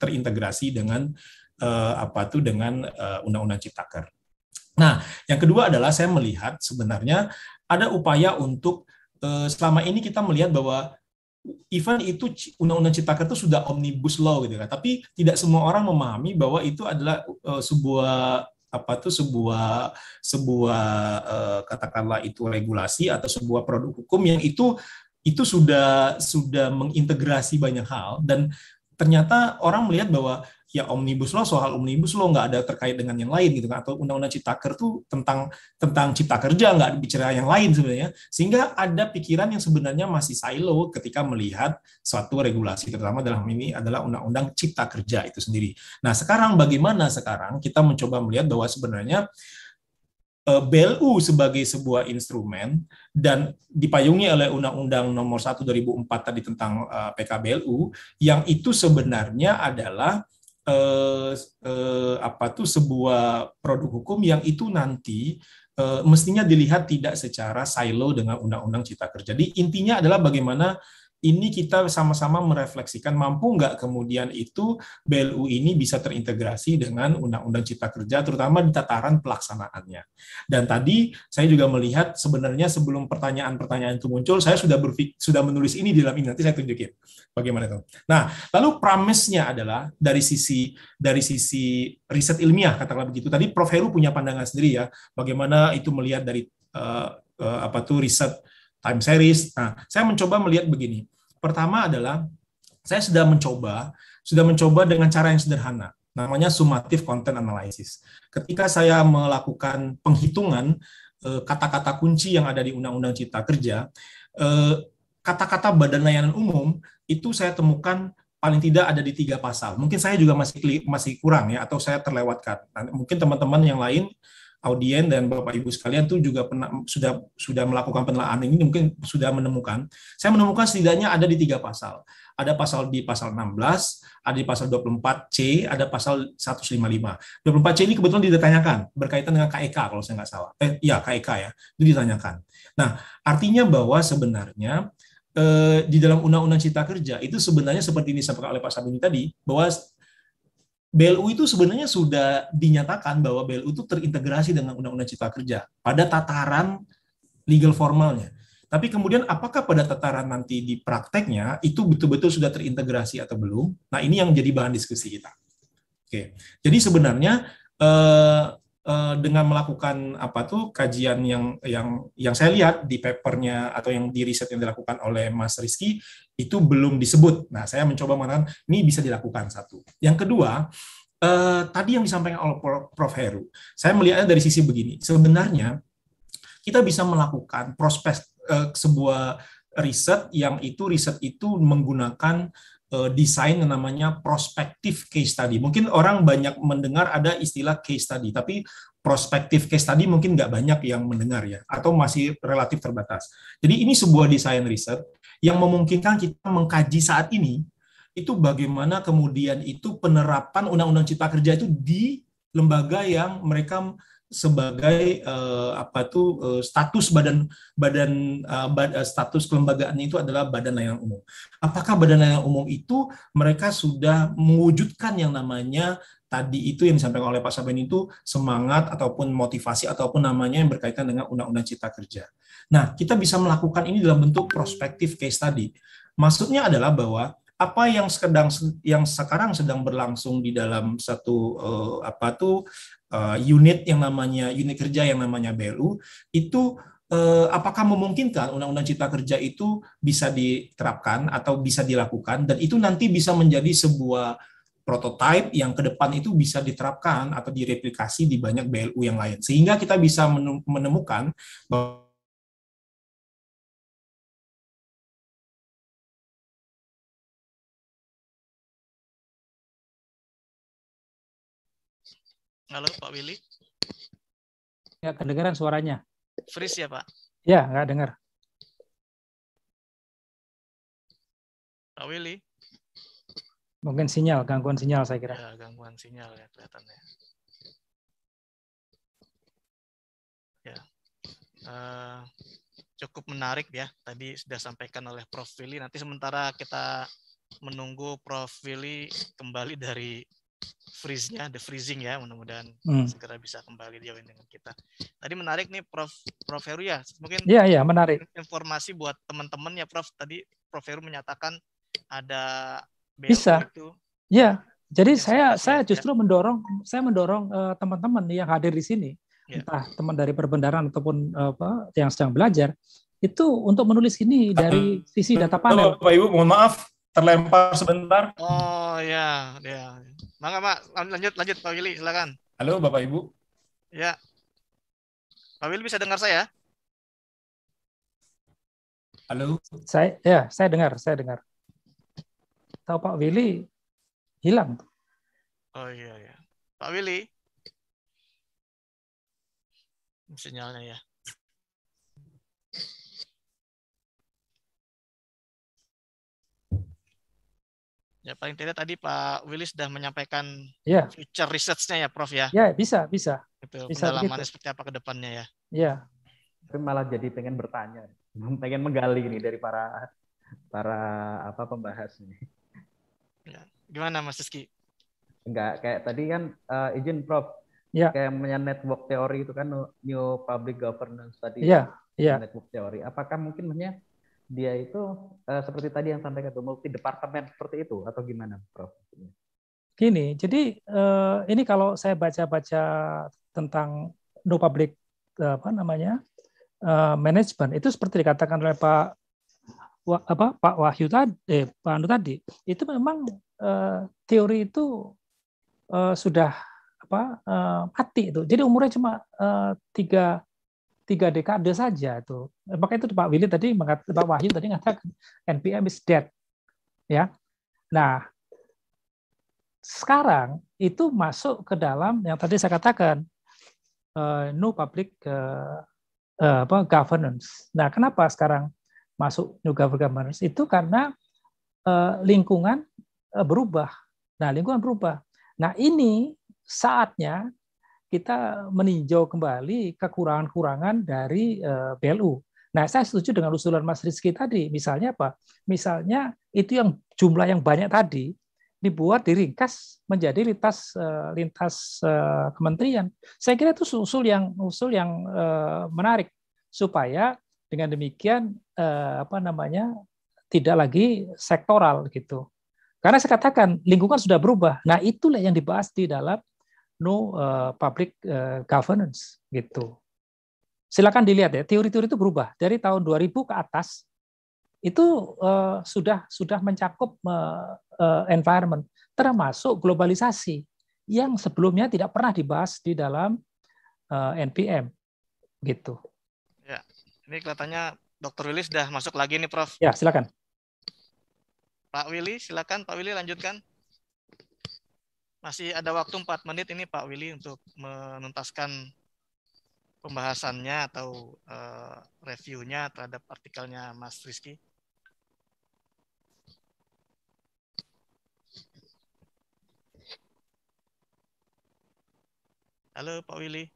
terintegrasi dengan eh, apa tuh dengan eh, undang-undang Ciptaker. Nah, yang kedua adalah saya melihat sebenarnya ada upaya untuk eh, selama ini kita melihat bahwa even itu undang-undang cipta itu sudah omnibus law gitu kan tapi tidak semua orang memahami bahwa itu adalah uh, sebuah apa tuh sebuah sebuah uh, katakanlah itu regulasi atau sebuah produk hukum yang itu itu sudah sudah mengintegrasi banyak hal dan ternyata orang melihat bahwa ya omnibus law soal omnibus law nggak ada terkait dengan yang lain gitu kan atau undang-undang ciptaker tuh tentang tentang cipta kerja nggak bicara yang lain sebenarnya sehingga ada pikiran yang sebenarnya masih silo ketika melihat suatu regulasi terutama dalam ini adalah undang-undang cipta kerja itu sendiri. Nah sekarang bagaimana sekarang kita mencoba melihat bahwa sebenarnya eh, BLU sebagai sebuah instrumen dan dipayungi oleh Undang-Undang Nomor 1 2004 tadi tentang eh, PKBLU yang itu sebenarnya adalah eh, eh, apa tuh sebuah produk hukum yang itu nanti eh, mestinya dilihat tidak secara silo dengan undang-undang cipta kerja. Jadi intinya adalah bagaimana ini kita sama-sama merefleksikan mampu nggak kemudian itu BLU ini bisa terintegrasi dengan Undang-Undang Cipta Kerja, terutama di tataran pelaksanaannya. Dan tadi saya juga melihat sebenarnya sebelum pertanyaan-pertanyaan itu muncul, saya sudah berfik, sudah menulis ini di dalam ini nanti saya tunjukin bagaimana itu. Nah, lalu promise-nya adalah dari sisi dari sisi riset ilmiah katakanlah begitu. Tadi Prof Heru punya pandangan sendiri ya, bagaimana itu melihat dari uh, uh, apa tuh riset time series. Nah, saya mencoba melihat begini. Pertama adalah saya sudah mencoba, sudah mencoba dengan cara yang sederhana. Namanya summative content analysis. Ketika saya melakukan penghitungan eh, kata-kata e, kunci yang ada di Undang-Undang Cipta Kerja, eh, kata-kata e, badan layanan umum itu saya temukan paling tidak ada di tiga pasal. Mungkin saya juga masih masih kurang ya atau saya terlewatkan. Nah, mungkin teman-teman yang lain audien dan Bapak Ibu sekalian tuh juga pernah sudah sudah melakukan penelaan ini mungkin sudah menemukan. Saya menemukan setidaknya ada di tiga pasal. Ada pasal di pasal 16, ada di pasal 24C, ada pasal 155. 24C ini kebetulan ditanyakan berkaitan dengan KEK e kalau saya nggak salah. Eh ya KEK ya, itu ditanyakan. Nah, artinya bahwa sebenarnya eh, di dalam undang-undang cipta kerja itu sebenarnya seperti ini disampaikan oleh Pak Sabuni tadi bahwa BLU itu sebenarnya sudah dinyatakan bahwa BLU itu terintegrasi dengan Undang-Undang Cipta Kerja pada tataran legal formalnya. Tapi kemudian apakah pada tataran nanti di prakteknya itu betul-betul sudah terintegrasi atau belum? Nah ini yang jadi bahan diskusi kita. Oke, jadi sebenarnya eh, Eh, dengan melakukan apa tuh kajian yang yang yang saya lihat di papernya atau yang di riset yang dilakukan oleh Mas Rizky itu belum disebut. Nah, saya mencoba mengatakan ini bisa dilakukan satu. Yang kedua, eh, tadi yang disampaikan oleh Prof Heru, saya melihatnya dari sisi begini. Sebenarnya kita bisa melakukan prospek eh, sebuah riset yang itu riset itu menggunakan uh, desain namanya prospective case study. Mungkin orang banyak mendengar ada istilah case study, tapi prospective case study mungkin nggak banyak yang mendengar ya, atau masih relatif terbatas. Jadi ini sebuah desain riset yang memungkinkan kita mengkaji saat ini itu bagaimana kemudian itu penerapan undang-undang cipta kerja itu di lembaga yang mereka sebagai uh, apa tuh uh, status badan badan uh, bad, uh, status kelembagaannya itu adalah badan layanan umum. Apakah badan layanan umum itu mereka sudah mewujudkan yang namanya tadi itu yang disampaikan oleh Pak Saben itu semangat ataupun motivasi ataupun namanya yang berkaitan dengan undang-undang cipta kerja. Nah, kita bisa melakukan ini dalam bentuk prospektif case tadi. Maksudnya adalah bahwa apa yang sedang yang sekarang sedang berlangsung di dalam satu uh, apa tuh Eh, unit yang namanya unit kerja yang namanya BLU itu eh, apakah memungkinkan undang-undang cipta kerja itu bisa diterapkan atau bisa dilakukan dan itu nanti bisa menjadi sebuah prototipe yang ke depan itu bisa diterapkan atau direplikasi di banyak BLU yang lain sehingga kita bisa menemukan bahwa Halo Pak Willy. Ya, kedengaran suaranya. Freeze ya Pak? Ya, nggak dengar. Pak Willy. Mungkin sinyal, gangguan sinyal saya kira. Ya, gangguan sinyal ya kelihatannya. Ya. Uh, cukup menarik ya. Tadi sudah sampaikan oleh Prof. Willy. Nanti sementara kita menunggu Prof. Willy kembali dari freeze-nya, the freezing ya, mudah-mudahan hmm. segera bisa kembali join dengan kita. Tadi menarik nih Prof Prof Heru ya, mungkin Iya, yeah, iya, menarik. Informasi buat teman-teman ya Prof. Tadi Prof Heru menyatakan ada BLU bisa. itu. Iya. Jadi ya, saya saya justru ya. mendorong saya mendorong teman eh, teman-teman yang hadir di sini, ya. entah teman dari perbendaharaan ataupun uh, apa yang sedang belajar, itu untuk menulis ini dari hmm. sisi data panel. Bapak Ibu, mohon maaf terlempar sebentar. Oh ya, ya. Mangga, Pak. Lanjut, lanjut. Pak Willy, silakan. Halo, Bapak Ibu. Ya. Pak Willy bisa dengar saya? Halo. Saya, ya, saya dengar, saya dengar. Tahu Pak Willy hilang. Oh iya, iya. Pak Willy. Sinyalnya ya. Ya paling tidak tadi Pak Willy sudah menyampaikan yeah. future research-nya ya Prof ya. Ya bisa bisa. Itu bisa pendalamannya gitu. seperti apa ke depannya ya. Iya. Tapi malah jadi pengen bertanya, pengen menggali ini dari para para apa pembahas ini. Ya, gimana Mas Rizky? Enggak, kayak tadi kan uh, izin Prof. Ya. Kayak punya network teori itu kan new public governance tadi. Iya, iya. Network teori. Apakah mungkin maksudnya dia itu uh, seperti tadi yang sampaikan itu multi departemen seperti itu atau gimana, Prof? Gini, jadi uh, ini kalau saya baca-baca tentang no public eh, apa namanya uh, management itu seperti dikatakan oleh Pak apa Pak Wahyu tadi, eh, Pak Andu tadi, itu memang uh, teori itu uh, sudah apa uh, mati itu. Jadi umurnya cuma tiga tiga dekade saja itu Maka itu Pak Willy tadi mengatakan Pak Wahyu tadi mengatakan NPM is dead. Ya. Nah, sekarang itu masuk ke dalam yang tadi saya katakan uh, eh, no public uh, apa, governance. Nah, kenapa sekarang masuk new governance itu karena uh, lingkungan uh, berubah. Nah, lingkungan berubah. Nah, ini saatnya kita meninjau kembali kekurangan-kurangan dari eh, BLU. Nah, saya setuju dengan usulan Mas Rizky tadi. Misalnya apa? Misalnya itu yang jumlah yang banyak tadi dibuat diringkas menjadi lintas eh, lintas eh, kementerian. Saya kira itu usul yang usul yang menarik supaya dengan demikian apa namanya tidak lagi sektoral gitu. Karena saya katakan lingkungan sudah berubah. Nah, itulah yang dibahas di dalam no uh, public uh, governance gitu. Silakan dilihat ya, teori-teori itu berubah dari tahun 2000 ke atas itu uh, sudah sudah mencakup uh, uh, environment termasuk globalisasi yang sebelumnya tidak pernah dibahas di dalam uh, NPM gitu. Ya, ini kelihatannya Dr. Willy sudah masuk lagi nih, Prof. Ya, silakan. Pak Willy, silakan Pak Willy lanjutkan. Masih ada waktu 4 menit ini Pak Willy untuk menuntaskan pembahasannya atau uh, reviewnya terhadap artikelnya Mas Rizky. Halo Pak Willy.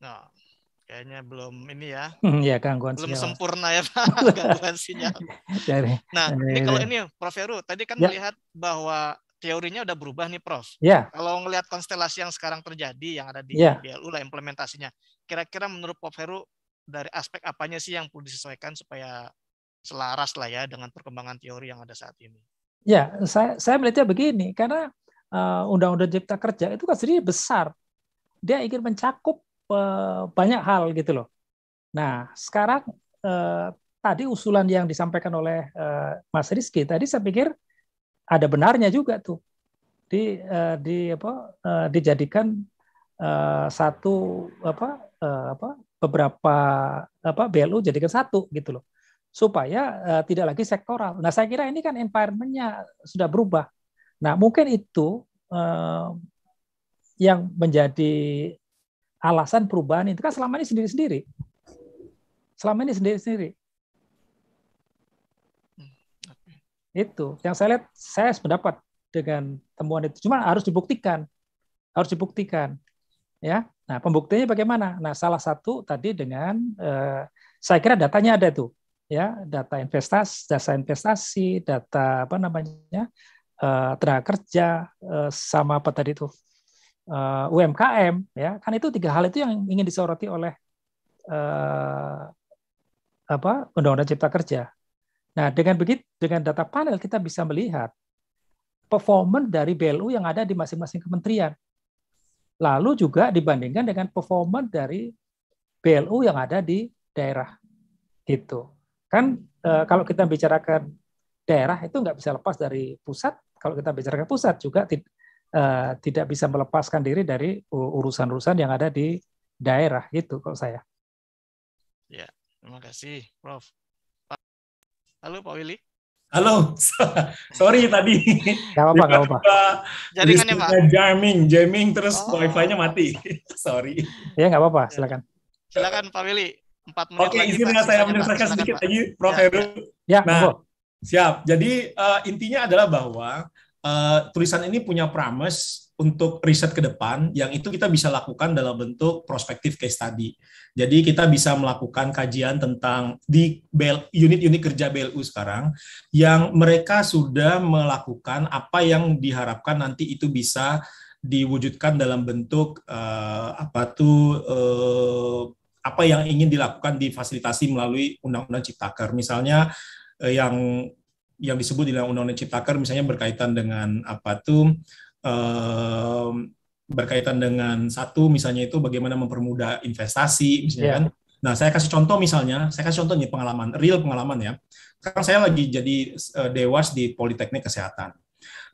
Nah, Kayaknya belum ini ya. Hmm, iya, gangguan belum sinyal. sempurna ya Pak gangguan sinyal. Nah, ini kalau ini Prof Heru tadi kan ya. melihat bahwa teorinya udah berubah nih Prof. Ya. Kalau ngelihat konstelasi yang sekarang terjadi yang ada di ya. BLU lah implementasinya. Kira-kira menurut Prof Heru dari aspek apanya sih yang perlu disesuaikan supaya selaras lah ya dengan perkembangan teori yang ada saat ini? Ya, saya saya melihatnya begini karena eh, Undang-Undang uh, Undang -Undang Cipta Kerja itu kan sendiri besar. Dia ingin mencakup Eh, banyak hal gitu loh. Nah, sekarang eh, tadi usulan yang disampaikan oleh eh, Mas Rizky tadi saya pikir ada benarnya juga tuh di eh, di apa eh, dijadikan eh, satu apa eh, apa beberapa apa BLU jadikan satu gitu loh supaya eh, tidak lagi sektoral. Nah, saya kira ini kan environmentnya sudah berubah. Nah, mungkin itu eh, yang menjadi alasan perubahan itu kan selama ini sendiri-sendiri. Selama ini sendiri-sendiri. Hmm, itu yang saya lihat, saya sependapat dengan temuan itu. Cuma harus dibuktikan, harus dibuktikan, ya. Nah, pembuktiannya bagaimana? Nah, salah satu tadi dengan eh, saya kira datanya ada tuh, ya, data investasi, data investasi, data apa namanya, eh, tenaga kerja, eh, sama apa tadi tuh uh, UMKM ya kan itu tiga hal itu yang ingin disoroti oleh uh, apa undang-undang cipta kerja. Nah dengan begitu dengan data panel kita bisa melihat performance dari BLU yang ada di masing-masing kementerian. Lalu juga dibandingkan dengan performance dari BLU yang ada di daerah gitu. Kan e, kalau kita bicarakan daerah itu nggak bisa lepas dari pusat. Kalau kita bicarakan pusat juga Eh, tidak bisa melepaskan diri dari urusan-urusan yang ada di daerah itu kalau saya. Ya, terima kasih, Prof. Halo Pak Willy. Halo, sorry tadi. Gak apa-apa, gak apa-apa. Jaringannya Pak. Jamming, jamming terus oh. wifi-nya mati. sorry. Ya gak apa-apa, ya. silakan. Silakan Pak Willy. Empat menit Oke, lagi, ya, saya menyelesaikan sedikit Pak. lagi, Prof. Ya, Heru. Ya, nah, Siap. Jadi uh, intinya adalah bahwa uh, tulisan ini punya promise untuk riset ke depan yang itu kita bisa lakukan dalam bentuk prospektif case study. Jadi kita bisa melakukan kajian tentang di unit-unit kerja BLU sekarang yang mereka sudah melakukan apa yang diharapkan nanti itu bisa diwujudkan dalam bentuk uh, apa tuh uh, apa yang ingin dilakukan difasilitasi melalui undang-undang ciptaker. Misalnya yang yang disebut di dalam undang-undang Ciptaker misalnya berkaitan dengan apa tuh berkaitan dengan satu misalnya itu bagaimana mempermudah investasi misalnya yeah. kan. Nah, saya kasih contoh misalnya, saya kasih contoh nih pengalaman real pengalaman ya. Sekarang saya lagi jadi eh, dewas di Politeknik Kesehatan.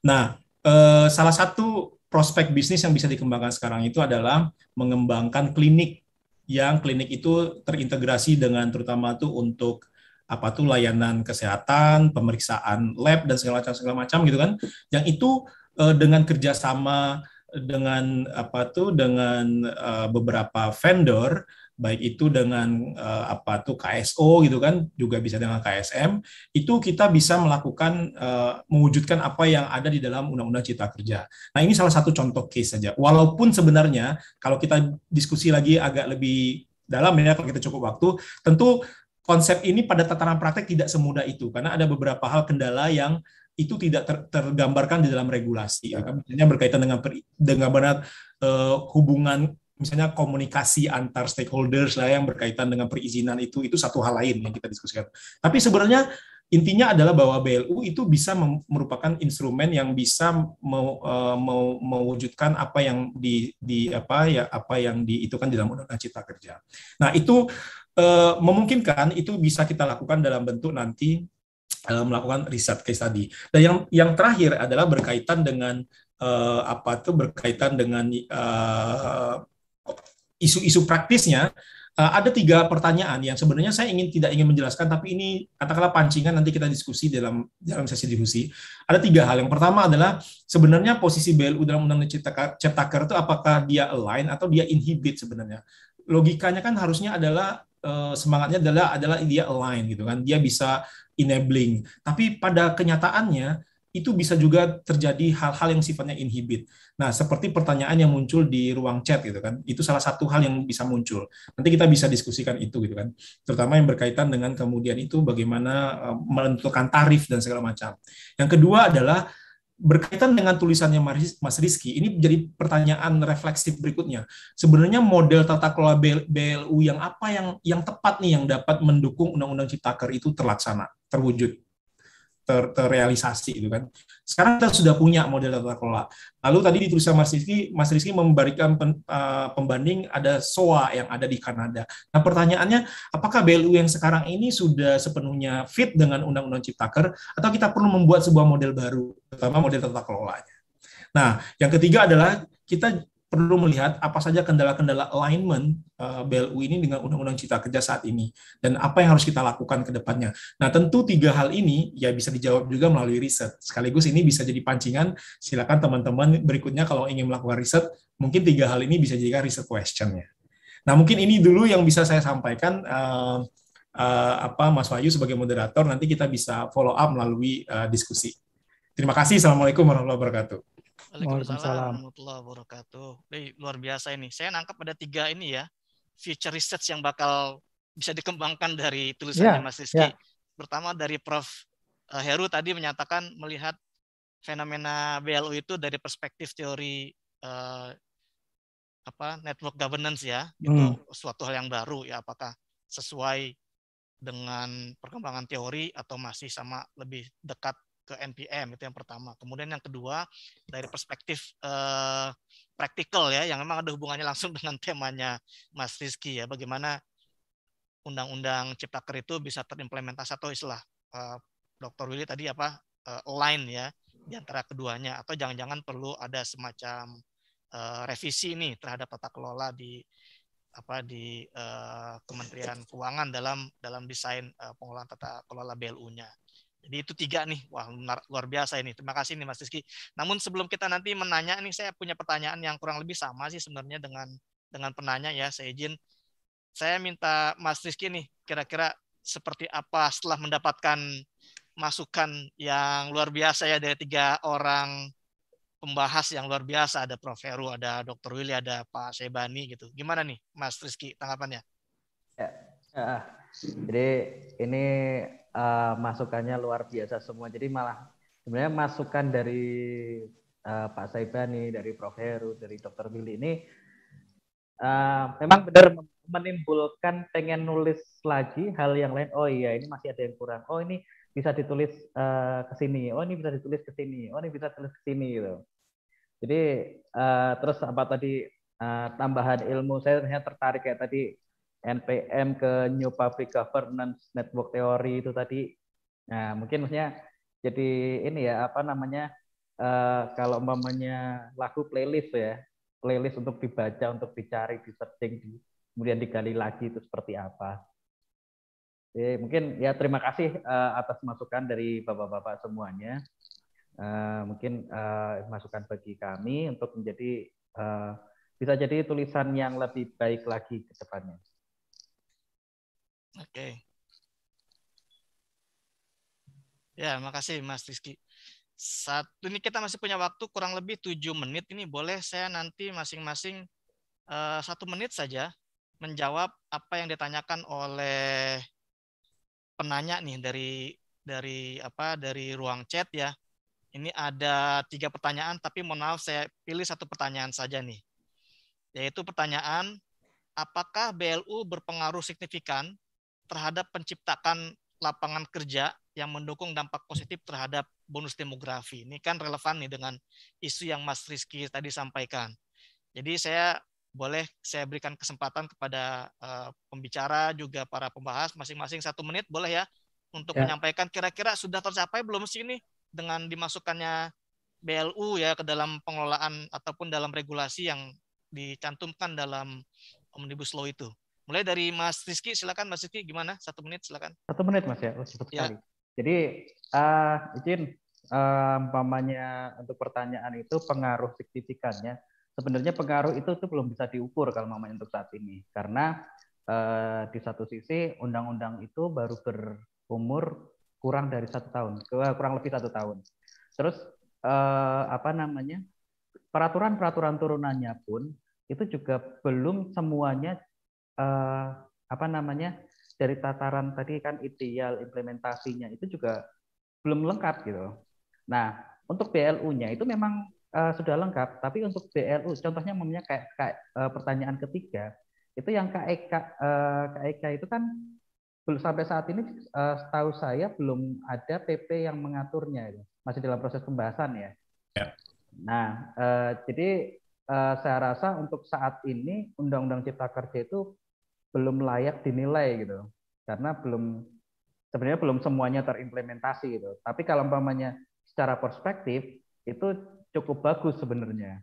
Nah, eh, salah satu prospek bisnis yang bisa dikembangkan sekarang itu adalah mengembangkan klinik yang klinik itu terintegrasi dengan terutama tuh untuk apa tuh layanan kesehatan, pemeriksaan lab dan segala macam segala macam gitu kan. Yang itu uh, dengan kerjasama dengan apa tuh dengan uh, beberapa vendor baik itu dengan uh, apa tuh KSO gitu kan juga bisa dengan KSM itu kita bisa melakukan uh, mewujudkan apa yang ada di dalam undang-undang cipta kerja. Nah, ini salah satu contoh case saja. Walaupun sebenarnya kalau kita diskusi lagi agak lebih dalam ya kalau kita cukup waktu, tentu konsep ini pada tataran praktek tidak semudah itu karena ada beberapa hal kendala yang itu tidak ter, tergambarkan di dalam regulasi ya. misalnya berkaitan dengan dengan benar uh, hubungan misalnya komunikasi antar stakeholders lah yang berkaitan dengan perizinan itu itu satu hal lain yang kita diskusikan tapi sebenarnya intinya adalah bahwa BLU itu bisa merupakan instrumen yang bisa mau, uh, eh, me, mewujudkan apa yang di, di apa ya apa yang di itu di dalam undang-undang cipta kerja. Nah itu eh, memungkinkan itu bisa kita lakukan dalam bentuk nanti eh, melakukan riset case tadi. Dan yang yang terakhir adalah berkaitan dengan eh, apa tuh berkaitan dengan eh, isu-isu praktisnya uh, ada tiga pertanyaan yang sebenarnya saya ingin tidak ingin menjelaskan tapi ini katakanlah pancingan nanti kita diskusi dalam dalam sesi diskusi ada tiga hal yang pertama adalah sebenarnya posisi BLU dalam undang-undang ciptaker, ciptaker itu apakah dia align atau dia inhibit sebenarnya logikanya kan harusnya adalah Eh, semangatnya adalah adalah dia align gitu kan dia bisa enabling tapi pada kenyataannya itu bisa juga terjadi hal-hal yang sifatnya inhibit. Nah, seperti pertanyaan yang muncul di ruang chat gitu kan, itu salah satu hal yang bisa muncul. Nanti kita bisa diskusikan itu gitu kan, terutama yang berkaitan dengan kemudian itu bagaimana eh, menentukan tarif dan segala macam. Yang kedua adalah berkaitan dengan tulisannya Mas Rizky, ini menjadi pertanyaan refleksif berikutnya. Sebenarnya model tata kelola BLU yang apa yang yang tepat nih yang dapat mendukung Undang-Undang Ciptaker itu terlaksana, terwujud? ter, terrealisasi gitu kan. Sekarang kita sudah punya model tata kelola. Lalu tadi di tulisan Mas Rizky, Mas Rizky memberikan pen, uh, pembanding ada SOA yang ada di Kanada. Nah pertanyaannya, apakah BLU yang sekarang ini sudah sepenuhnya fit dengan Undang-Undang Ciptaker, atau kita perlu membuat sebuah model baru, terutama model tata kelolanya. Nah, yang ketiga adalah kita perlu melihat apa saja kendala-kendala alignment eh, BLU ini dengan Undang-Undang Cipta Kerja saat ini dan apa yang harus kita lakukan ke depannya. Nah, tentu tiga hal ini ya bisa dijawab juga melalui riset. Sekaligus ini bisa jadi pancingan, silakan teman-teman berikutnya kalau ingin melakukan riset, mungkin tiga hal ini bisa jadikan riset question-nya. Nah, mungkin ini dulu yang bisa saya sampaikan uh, uh, apa Mas Wahyu sebagai moderator nanti kita bisa follow up melalui uh, diskusi. Terima kasih. Assalamualaikum warahmatullahi wabarakatuh. Waalaikumsalam warahmatullahi wabarakatuh. Dari, luar biasa ini. Saya nangkap ada tiga ini ya, future research yang bakal bisa dikembangkan dari tulisannya yeah, Mas Rizky. Yeah. Pertama dari Prof. Eh, Heru tadi menyatakan melihat fenomena BLU itu dari perspektif teori eh, apa network governance ya, hmm. itu suatu hal yang baru ya apakah sesuai dengan perkembangan teori atau masih sama lebih dekat ke NPM itu yang pertama. Kemudian yang kedua dari perspektif uh, praktikal ya, yang memang ada hubungannya langsung dengan temanya Mas Rizky ya, bagaimana undang-undang Ciptaker itu bisa terimplementasi atau istilah uh, eh, Dr. Willy tadi apa uh, eh, line ya di antara keduanya atau jangan-jangan perlu ada semacam uh, revisi ini terhadap tata kelola di apa di uh, Kementerian Keuangan dalam dalam desain uh, pengelolaan tata kelola BLU-nya. Jadi itu tiga nih, wah luar, biasa ini. Terima kasih nih Mas Rizky. Namun sebelum kita nanti menanya nih, saya punya pertanyaan yang kurang lebih sama sih sebenarnya dengan dengan penanya ya. Saya izin, saya minta Mas Rizky nih, kira-kira seperti apa setelah mendapatkan masukan yang luar biasa ya dari tiga orang pembahas yang luar biasa. Ada Prof. Heru, ada Dr. Willy, ada Pak Sebani gitu. Gimana nih Mas Rizky tanggapannya? Ya, uh, jadi ini uh, masukannya luar biasa semua. Jadi malah sebenarnya masukan dari uh, Pak Saibani, dari Prof Heru, dari Dr. Billy ini uh, memang benar menimbulkan pengen nulis lagi hal yang lain. Oh iya, ini masih ada yang kurang. Oh ini bisa ditulis uh, ke sini. Oh ini bisa ditulis ke sini. Oh ini bisa ditulis ke sini gitu. Jadi uh, terus apa tadi uh, tambahan ilmu saya ternyata tertarik kayak tadi NPM ke New Public Governance Network Theory itu tadi. Nah, mungkin maksudnya jadi ini ya apa namanya uh, kalau umpamanya lagu playlist ya, playlist untuk dibaca, untuk dicari, di searching, di, kemudian digali lagi itu seperti apa. Jadi, mungkin ya terima kasih uh, atas masukan dari bapak-bapak semuanya. Uh, mungkin uh, masukan bagi kami untuk menjadi uh, bisa jadi tulisan yang lebih baik lagi ke depannya. Oke. Okay. Ya, makasih Mas Rizky. Satu ini kita masih punya waktu kurang lebih tujuh menit. Ini boleh saya nanti masing-masing eh, satu -masing, uh, menit saja menjawab apa yang ditanyakan oleh penanya nih dari dari apa dari ruang chat ya. Ini ada tiga pertanyaan, tapi mohon maaf saya pilih satu pertanyaan saja nih. Yaitu pertanyaan, apakah BLU berpengaruh signifikan terhadap penciptakan lapangan kerja yang mendukung dampak positif terhadap bonus demografi. Ini kan relevan nih dengan isu yang Mas Rizky tadi sampaikan. Jadi saya boleh saya berikan kesempatan kepada uh, pembicara juga para pembahas masing-masing satu menit boleh ya untuk ya. menyampaikan kira-kira sudah tercapai belum sih ini dengan dimasukkannya BLU ya ke dalam pengelolaan ataupun dalam regulasi yang dicantumkan dalam omnibus law itu. Mulai dari Mas Rizky, silakan Mas Rizky gimana? Satu menit silakan. Satu menit Mas ya, oh, cepat ya. sekali. Jadi uh, izin uh, untuk pertanyaan itu pengaruh signifikannya. Sebenarnya pengaruh itu tuh belum bisa diukur kalau mamanya untuk saat ini karena uh, di satu sisi undang-undang itu baru berumur kurang dari satu tahun, eh, kurang lebih satu tahun. Terus eh, apa namanya peraturan-peraturan turunannya pun itu juga belum semuanya Eh, apa namanya dari tataran tadi kan ideal implementasinya itu juga belum lengkap gitu. Nah untuk BLU-nya itu memang uh, sudah lengkap, tapi untuk BLU contohnya memangnya kayak, kayak uh, pertanyaan ketiga itu yang KEK uh, e KEK itu kan belum sampai saat ini uh, setahu saya belum ada PP yang mengaturnya masih dalam proses pembahasan ya. ya. Nah uh, jadi uh, saya rasa untuk saat ini Undang-Undang Cipta Kerja itu belum layak dinilai gitu karena belum sebenarnya belum semuanya terimplementasi gitu tapi kalau umpamanya secara perspektif itu cukup bagus sebenarnya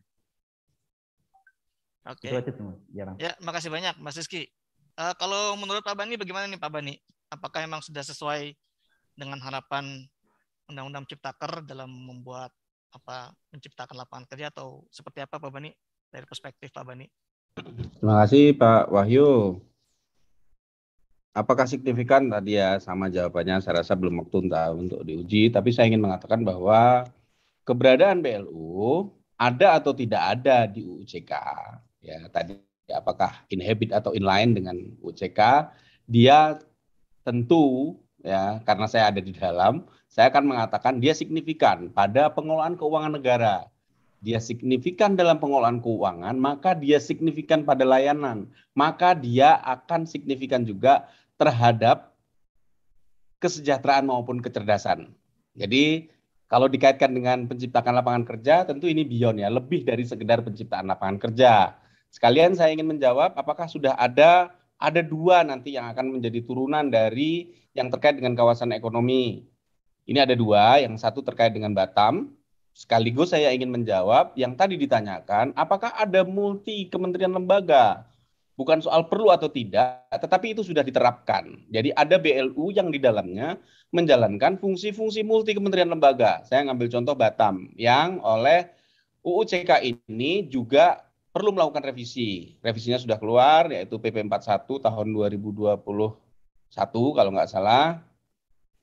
oke okay. itu aja ya, ya makasih banyak mas Rizky uh, kalau menurut Pak Bani bagaimana nih Pak Bani apakah memang sudah sesuai dengan harapan undang-undang ciptaker dalam membuat apa menciptakan lapangan kerja atau seperti apa Pak Bani dari perspektif Pak Bani? Terima kasih Pak Wahyu. Apakah signifikan tadi nah, ya sama jawabannya saya rasa belum waktu untuk diuji tapi saya ingin mengatakan bahwa keberadaan BLU ada atau tidak ada di UCK ya tadi apakah inhabit atau inline dengan UCK dia tentu ya karena saya ada di dalam saya akan mengatakan dia signifikan pada pengelolaan keuangan negara dia signifikan dalam pengelolaan keuangan, maka dia signifikan pada layanan, maka dia akan signifikan juga terhadap kesejahteraan maupun kecerdasan. Jadi kalau dikaitkan dengan penciptaan lapangan kerja, tentu ini beyond ya, lebih dari sekedar penciptaan lapangan kerja. Sekalian saya ingin menjawab, apakah sudah ada ada dua nanti yang akan menjadi turunan dari yang terkait dengan kawasan ekonomi. Ini ada dua, yang satu terkait dengan Batam. Sekaligus saya ingin menjawab yang tadi ditanyakan, apakah ada multi kementerian lembaga? bukan soal perlu atau tidak, tetapi itu sudah diterapkan. Jadi ada BLU yang di dalamnya menjalankan fungsi-fungsi multi kementerian lembaga. Saya ngambil contoh Batam yang oleh UU CK ini juga perlu melakukan revisi. Revisinya sudah keluar yaitu PP 41 tahun 2021 kalau nggak salah.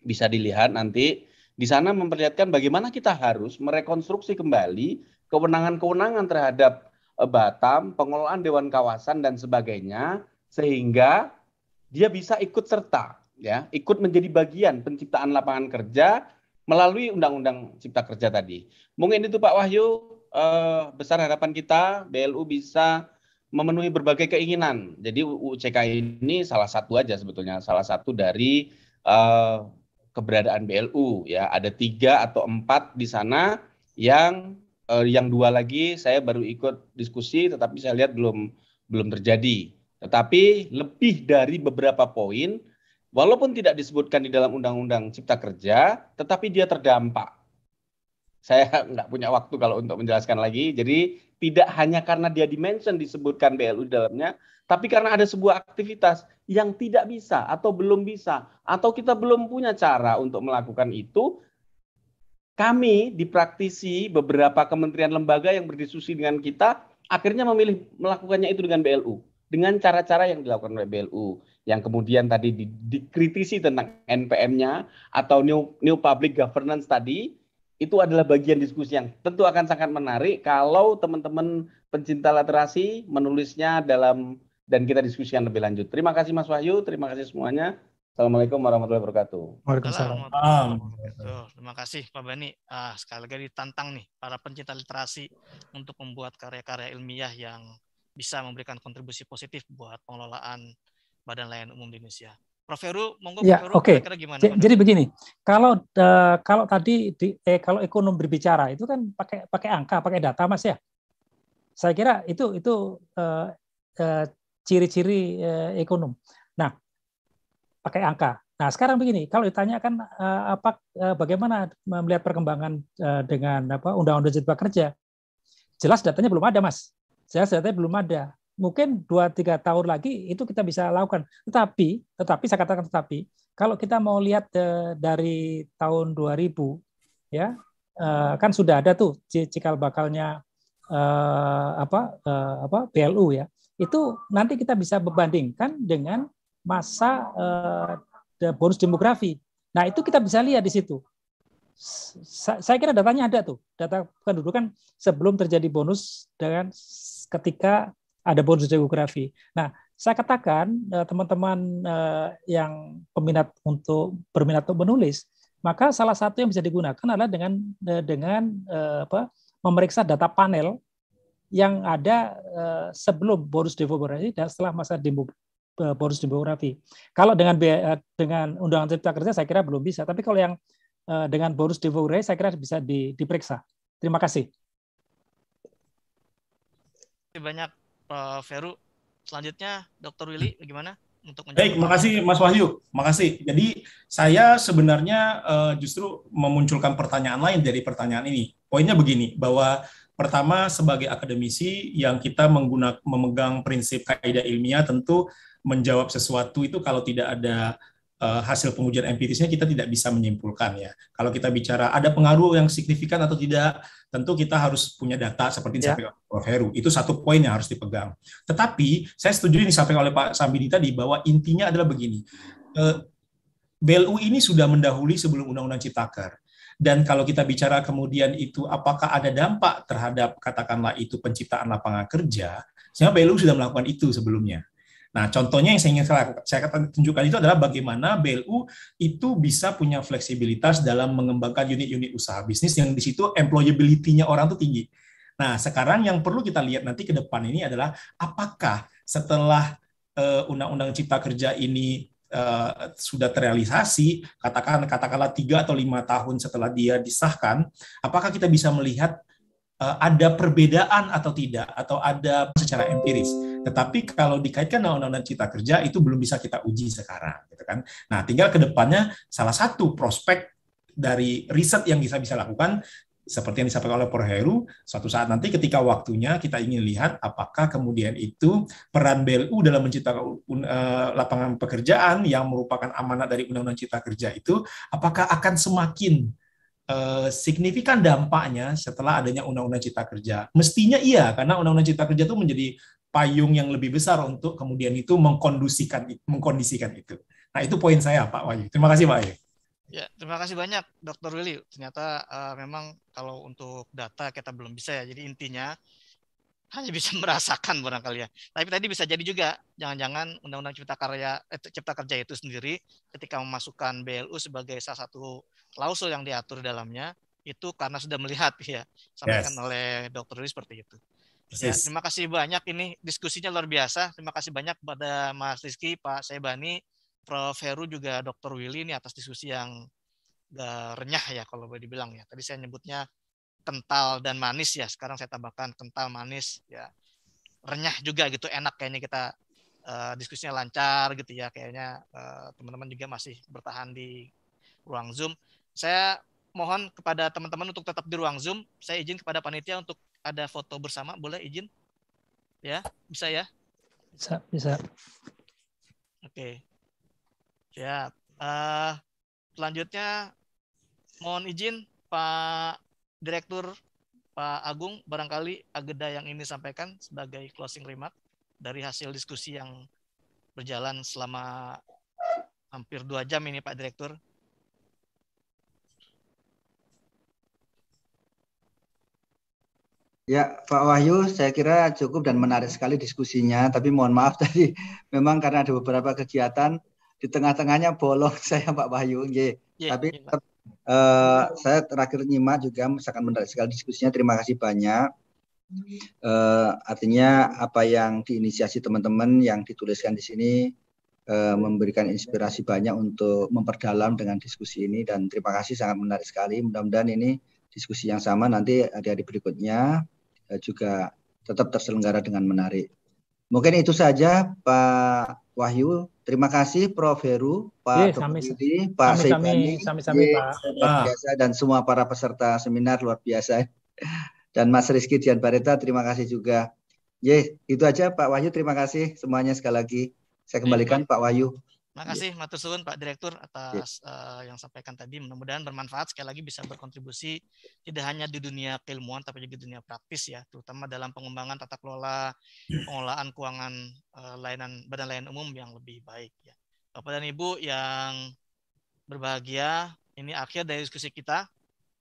Bisa dilihat nanti di sana memperlihatkan bagaimana kita harus merekonstruksi kembali kewenangan-kewenangan terhadap Eh, Batam, pengelolaan dewan kawasan dan sebagainya sehingga dia bisa ikut serta ya, ikut menjadi bagian penciptaan lapangan kerja melalui undang-undang cipta kerja tadi. Mungkin itu Pak Wahyu eh, besar harapan kita BLU bisa memenuhi berbagai keinginan. Jadi UCK ini salah satu aja sebetulnya, salah satu dari eh, keberadaan BLU ya. Ada tiga atau empat di sana yang uh, yang dua lagi saya baru ikut diskusi tetapi saya lihat belum belum terjadi. Tetapi lebih dari beberapa poin walaupun tidak disebutkan di dalam undang-undang cipta kerja tetapi dia terdampak. Saya nggak punya waktu kalau untuk menjelaskan lagi. Jadi tidak hanya karena dia dimention disebutkan BLU di dalamnya, tapi karena ada sebuah aktivitas yang tidak bisa atau belum bisa atau kita belum punya cara untuk melakukan itu kami dipraktisi beberapa kementerian lembaga yang berdiskusi dengan kita akhirnya memilih melakukannya itu dengan BLU dengan cara-cara yang dilakukan oleh BLU yang kemudian tadi dikritisi tentang NPM-nya atau new new public governance tadi itu adalah bagian diskusi yang tentu akan sangat menarik kalau teman-teman pencinta literasi menulisnya dalam dan kita diskusikan lebih lanjut. Terima kasih Mas Wahyu, terima kasih semuanya. Assalamualaikum warahmatullahi wabarakatuh. Waalaikumsalam. Terima kasih Pak Bani. Ah, sekali lagi ditantang nih para pencinta literasi untuk membuat karya-karya ilmiah yang bisa memberikan kontribusi positif buat pengelolaan badan layanan umum di Indonesia. Prof Heru, monggo ya, Prof Heru okay. kira-kira gimana? jadi begini, kalau uh, kalau tadi di, eh, kalau ekonom berbicara itu kan pakai pakai angka, pakai data Mas ya. Saya kira itu itu eh, eh, ciri-ciri uh, uh, ciri -ciri, uh, ekonom pakai angka. Nah, sekarang begini, kalau ditanyakan uh, eh, apa uh, bagaimana melihat perkembangan uh, dengan apa undang-undang cipta kerja, jelas datanya belum ada, Mas. Jelas datanya belum ada. Mungkin 2 3 tahun lagi itu kita bisa lakukan. Tetapi, tetapi saya katakan tetapi, kalau kita mau lihat uh, dari tahun 2000 ya, uh, kan sudah ada tuh cikal bakalnya uh, apa uh, apa BLU ya. Itu nanti kita bisa berbandingkan dengan masa uh, bonus demografi. Nah, itu kita bisa lihat di situ. Saya kira datanya ada tuh, data pendudukan sebelum terjadi bonus dengan ketika ada bonus demografi. Nah, saya katakan eh, teman-teman eh, yang peminat untuk berminat untuk menulis, maka salah satu yang bisa digunakan adalah dengan dengan apa, memeriksa data panel yang ada sebelum bonus demografi dan setelah masa Eh, bonus demografi. Kalau dengan eh, dengan undang-undang cipta kerja saya kira belum bisa, tapi kalau yang eh, dengan bonus demografi saya kira bisa di, diperiksa. Terima kasih. Terima kasih banyak Pak Feru. Selanjutnya Dr. Willy bagaimana? untuk menjawab. Baik, makasih Mas Wahyu. Makasih. Jadi saya sebenarnya uh, justru memunculkan pertanyaan lain dari pertanyaan ini. Poinnya begini, bahwa pertama sebagai akademisi yang kita menggunakan memegang prinsip kaidah ilmiah tentu menjawab sesuatu itu kalau tidak ada eh, hasil pengujian empirisnya kita tidak bisa menyimpulkan ya. Kalau kita bicara ada pengaruh yang signifikan atau tidak, tentu kita harus punya data seperti yang ya. disampaikan Prof. Heru. Itu satu poin yang harus dipegang. Tetapi saya setuju ini disampaikan oleh Pak Sambidi tadi bahwa intinya adalah begini. Uh, eh, BLU ini sudah mendahului sebelum Undang-Undang Ciptaker dan kalau kita bicara kemudian itu apakah ada dampak terhadap katakanlah itu penciptaan lapangan kerja, sehingga BLU sudah melakukan itu sebelumnya. Nah, contohnya yang saya ingin saya tunjukkan itu adalah bagaimana BLU itu bisa punya fleksibilitas dalam mengembangkan unit-unit usaha bisnis yang di situ employability-nya orang itu tinggi. Nah, sekarang yang perlu kita lihat nanti ke depan ini adalah apakah setelah eh, Undang-Undang Cipta Kerja ini eh, sudah terrealisasi, katakan katakanlah tiga atau lima tahun setelah dia disahkan, apakah kita bisa melihat eh, ada perbedaan atau tidak, atau ada secara empiris? Tetapi kalau dikaitkan dengan undang-undang cipta kerja itu belum bisa kita uji sekarang, gitu kan. Nah, tinggal kedepannya salah satu prospek dari riset yang bisa bisa lakukan seperti yang disampaikan oleh Prof. Heru, suatu saat nanti ketika waktunya kita ingin lihat apakah kemudian itu peran BLU dalam menciptakan eh, lapangan pekerjaan yang merupakan amanat dari Undang-Undang Cipta Kerja itu, apakah akan semakin eh, signifikan dampaknya setelah adanya Undang-Undang Cipta Kerja? Mestinya iya, karena Undang-Undang Cipta Kerja itu menjadi payung yang lebih besar untuk kemudian itu mengkondusikan mengkondisikan itu. Nah, itu poin saya Pak Wahyu. Terima kasih Pak Wahyu. Ya, terima kasih banyak Dokter Willy. Ternyata uh, memang kalau untuk data kita belum bisa ya. Jadi intinya hanya bisa merasakan barangkali ya. Tapi tadi bisa jadi juga jangan-jangan Undang-Undang Cipta Karya eh, Cipta Kerja itu sendiri ketika memasukkan BLU sebagai salah satu klausul yang diatur dalamnya itu karena sudah melihat ya sampaikan yes. oleh Dokter Willy seperti itu. Ya, terima kasih banyak ini diskusinya luar biasa. Terima kasih banyak kepada Mas Rizky, Pak Sebani, Prof Heru juga Dr. Willy ini atas diskusi yang eh, renyah ya kalau boleh dibilang ya. Tadi saya nyebutnya kental dan manis ya. Sekarang saya tambahkan kental manis ya. Renyah juga gitu enak kayaknya kita uh, diskusinya lancar gitu ya. Kayaknya teman eh, teman-teman juga masih bertahan di ruang Zoom. Saya mohon kepada teman-teman untuk tetap di ruang Zoom. Saya izin kepada panitia untuk ada foto bersama boleh izin ya bisa ya bisa bisa oke okay. ya uh, selanjutnya mohon izin Pak Direktur Pak Agung barangkali agenda yang ini sampaikan sebagai closing remark dari hasil diskusi yang berjalan selama hampir dua jam ini Pak Direktur Ya, Pak Wahyu, saya kira cukup dan menarik sekali diskusinya. Tapi mohon maaf tadi, memang karena ada beberapa kegiatan di tengah-tengahnya bolong saya Pak Wahyu. Ye. Yeah, iya, Tapi yeah, iya, eh, uh, saya terakhir nyimak juga, misalkan menarik sekali diskusinya. Terima kasih banyak. Uh, artinya apa yang diinisiasi teman-teman yang dituliskan di sini uh, memberikan inspirasi banyak untuk memperdalam dengan diskusi ini dan terima kasih sangat menarik sekali. Mudah-mudahan ini diskusi yang sama nanti hari-hari berikutnya Eh, juga tetap terselenggara dengan menarik. Mungkin itu saja Pak Wahyu. Terima kasih Prof Heru, Pak yeah, Tepudi, Pak Saibani, sami-sami iya, Pak luar biasa dan semua para peserta seminar luar biasa. Dan Mas Rizky Dian Bareta, terima kasih juga. Ya, itu aja Pak Wahyu. Terima kasih semuanya sekali lagi. Saya kembalikan Pak Wahyu. Iya. Makasih, ya. matur suwun Pak Direktur iya. atas ya. uh, yang sampaikan tadi. Mudah-mudahan bermanfaat sekali lagi bisa berkontribusi tidak hanya di dunia keilmuan tapi juga di dunia praktis ya, terutama dalam pengembangan tata kelola iya. pengelolaan keuangan uh, layanan badan layanan umum yang lebih baik ya. Bapak dan Ibu yang berbahagia, ini akhir dari diskusi kita.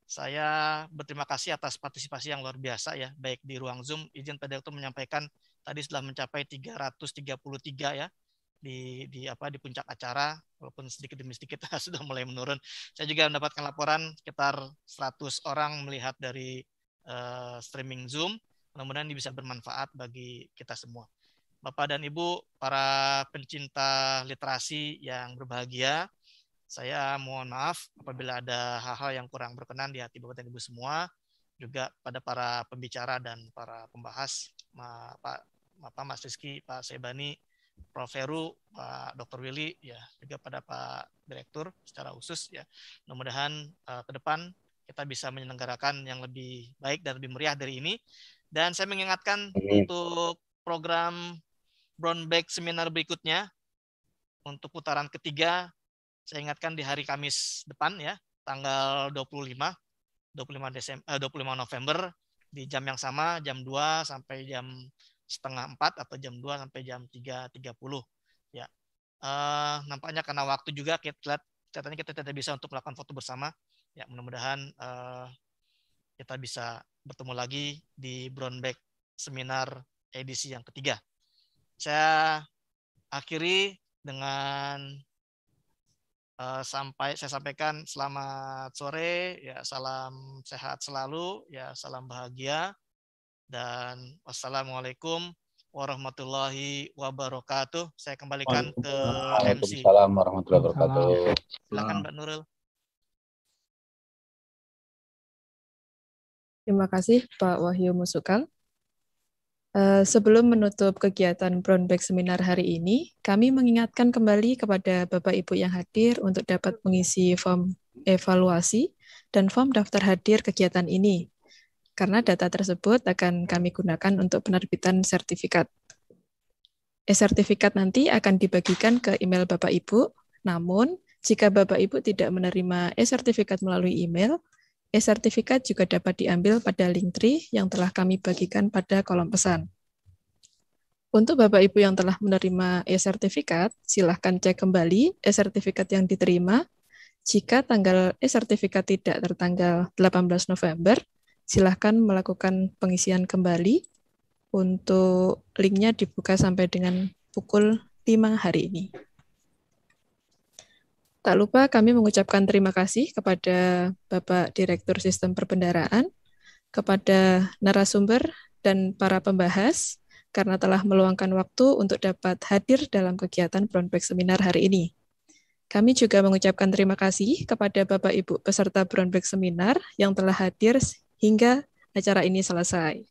Saya berterima kasih atas partisipasi yang luar biasa ya, baik di ruang Zoom. Izin Pak Direktur menyampaikan tadi setelah mencapai 333 ya di di apa di puncak acara walaupun sedikit demi sedikit sudah mulai menurun. Saya juga mendapatkan laporan sekitar 100 orang melihat dari uh, streaming Zoom. Mudah-mudahan ini bisa bermanfaat bagi kita semua. Bapak dan Ibu, para pencinta literasi yang berbahagia, saya mohon maaf apabila ada hal-hal yang kurang berkenan di hati Bapak dan Ibu semua, juga pada para pembicara dan para pembahas, Pak, Pak Mas Rizky, Pak Sebani, Prof. Heru, Pak Dr. Willy, ya juga pada Pak Direktur secara khusus ya. Mudah-mudahan uh, ke depan kita bisa menyelenggarakan yang lebih baik dan lebih meriah dari ini. Dan saya mengingatkan Amin. untuk program Brown Bag seminar berikutnya untuk putaran ketiga saya ingatkan di hari Kamis depan ya, tanggal 25 25 Desember eh, 25 November di jam yang sama jam 2 sampai jam setengah empat atau jam 2 sampai jam 3.30 ya uh, nampaknya karena waktu juga kita lihat kita tidak bisa untuk melakukan foto bersama ya mudah-mudahan uh, kita bisa bertemu lagi di Brownback seminar edisi yang ketiga saya akhiri dengan uh, sampai saya sampaikan selamat sore ya salam sehat selalu ya salam bahagia dan wassalamualaikum warahmatullahi wabarakatuh. Saya kembalikan ke MC. Assalamualaikum. warahmatullahi wabarakatuh. Silakan Mbak Nurul. Terima kasih Pak Wahyu Musukang. Eh, sebelum menutup kegiatan Brown Bag Seminar hari ini, kami mengingatkan kembali kepada Bapak Ibu yang hadir untuk dapat mengisi form evaluasi dan form daftar hadir kegiatan ini karena data tersebut akan kami gunakan untuk penerbitan sertifikat. E-sertifikat eh, nanti akan dibagikan ke email Bapak Ibu, namun jika Bapak Ibu tidak menerima e-sertifikat melalui email, e-sertifikat juga dapat diambil pada link tree yang telah kami bagikan pada kolom pesan. Untuk Bapak Ibu yang telah menerima e-sertifikat, silahkan cek kembali e-sertifikat yang diterima. Jika tanggal e-sertifikat tidak tertanggal 18 November, silahkan melakukan pengisian kembali untuk linknya dibuka sampai dengan pukul 5 hari ini. Tak lupa kami mengucapkan terima kasih kepada Bapak Direktur Sistem Perbendaraan, kepada narasumber dan para pembahas karena telah meluangkan waktu untuk dapat hadir dalam kegiatan Brownback Seminar hari ini. Kami juga mengucapkan terima kasih kepada Bapak Ibu peserta Brownback Seminar yang telah hadir hingga acara ini selesai.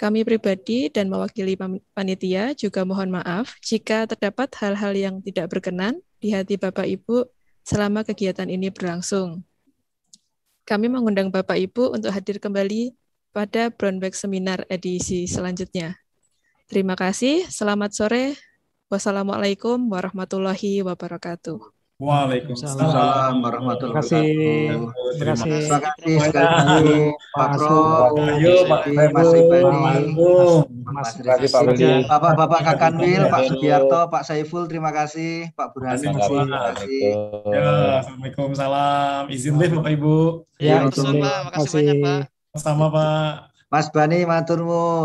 Kami pribadi dan mewakili panitia juga mohon maaf jika terdapat hal-hal yang tidak berkenan di hati Bapak Ibu selama kegiatan ini berlangsung. Kami mengundang Bapak Ibu untuk hadir kembali pada Brownback Seminar edisi selanjutnya. Terima kasih, selamat sore. Wassalamualaikum warahmatullahi wabarakatuh. Waalaikumsalam warahmatullahi wabarakatuh. Terima kasih. Terima kasih sekali lagi Pak Pro, Pak Mas Mas Bapak-bapak Kak Kanwil, Pak Sudiarto, Pak Saiful, terima kasih, Pak Burhani, terima kasih. Ya, Assalamualaikum, salam. Izin deh Bapak Ibu. Ya, Terima kasih banyak Pak. Sama Pak. Mas Bani, maturmu.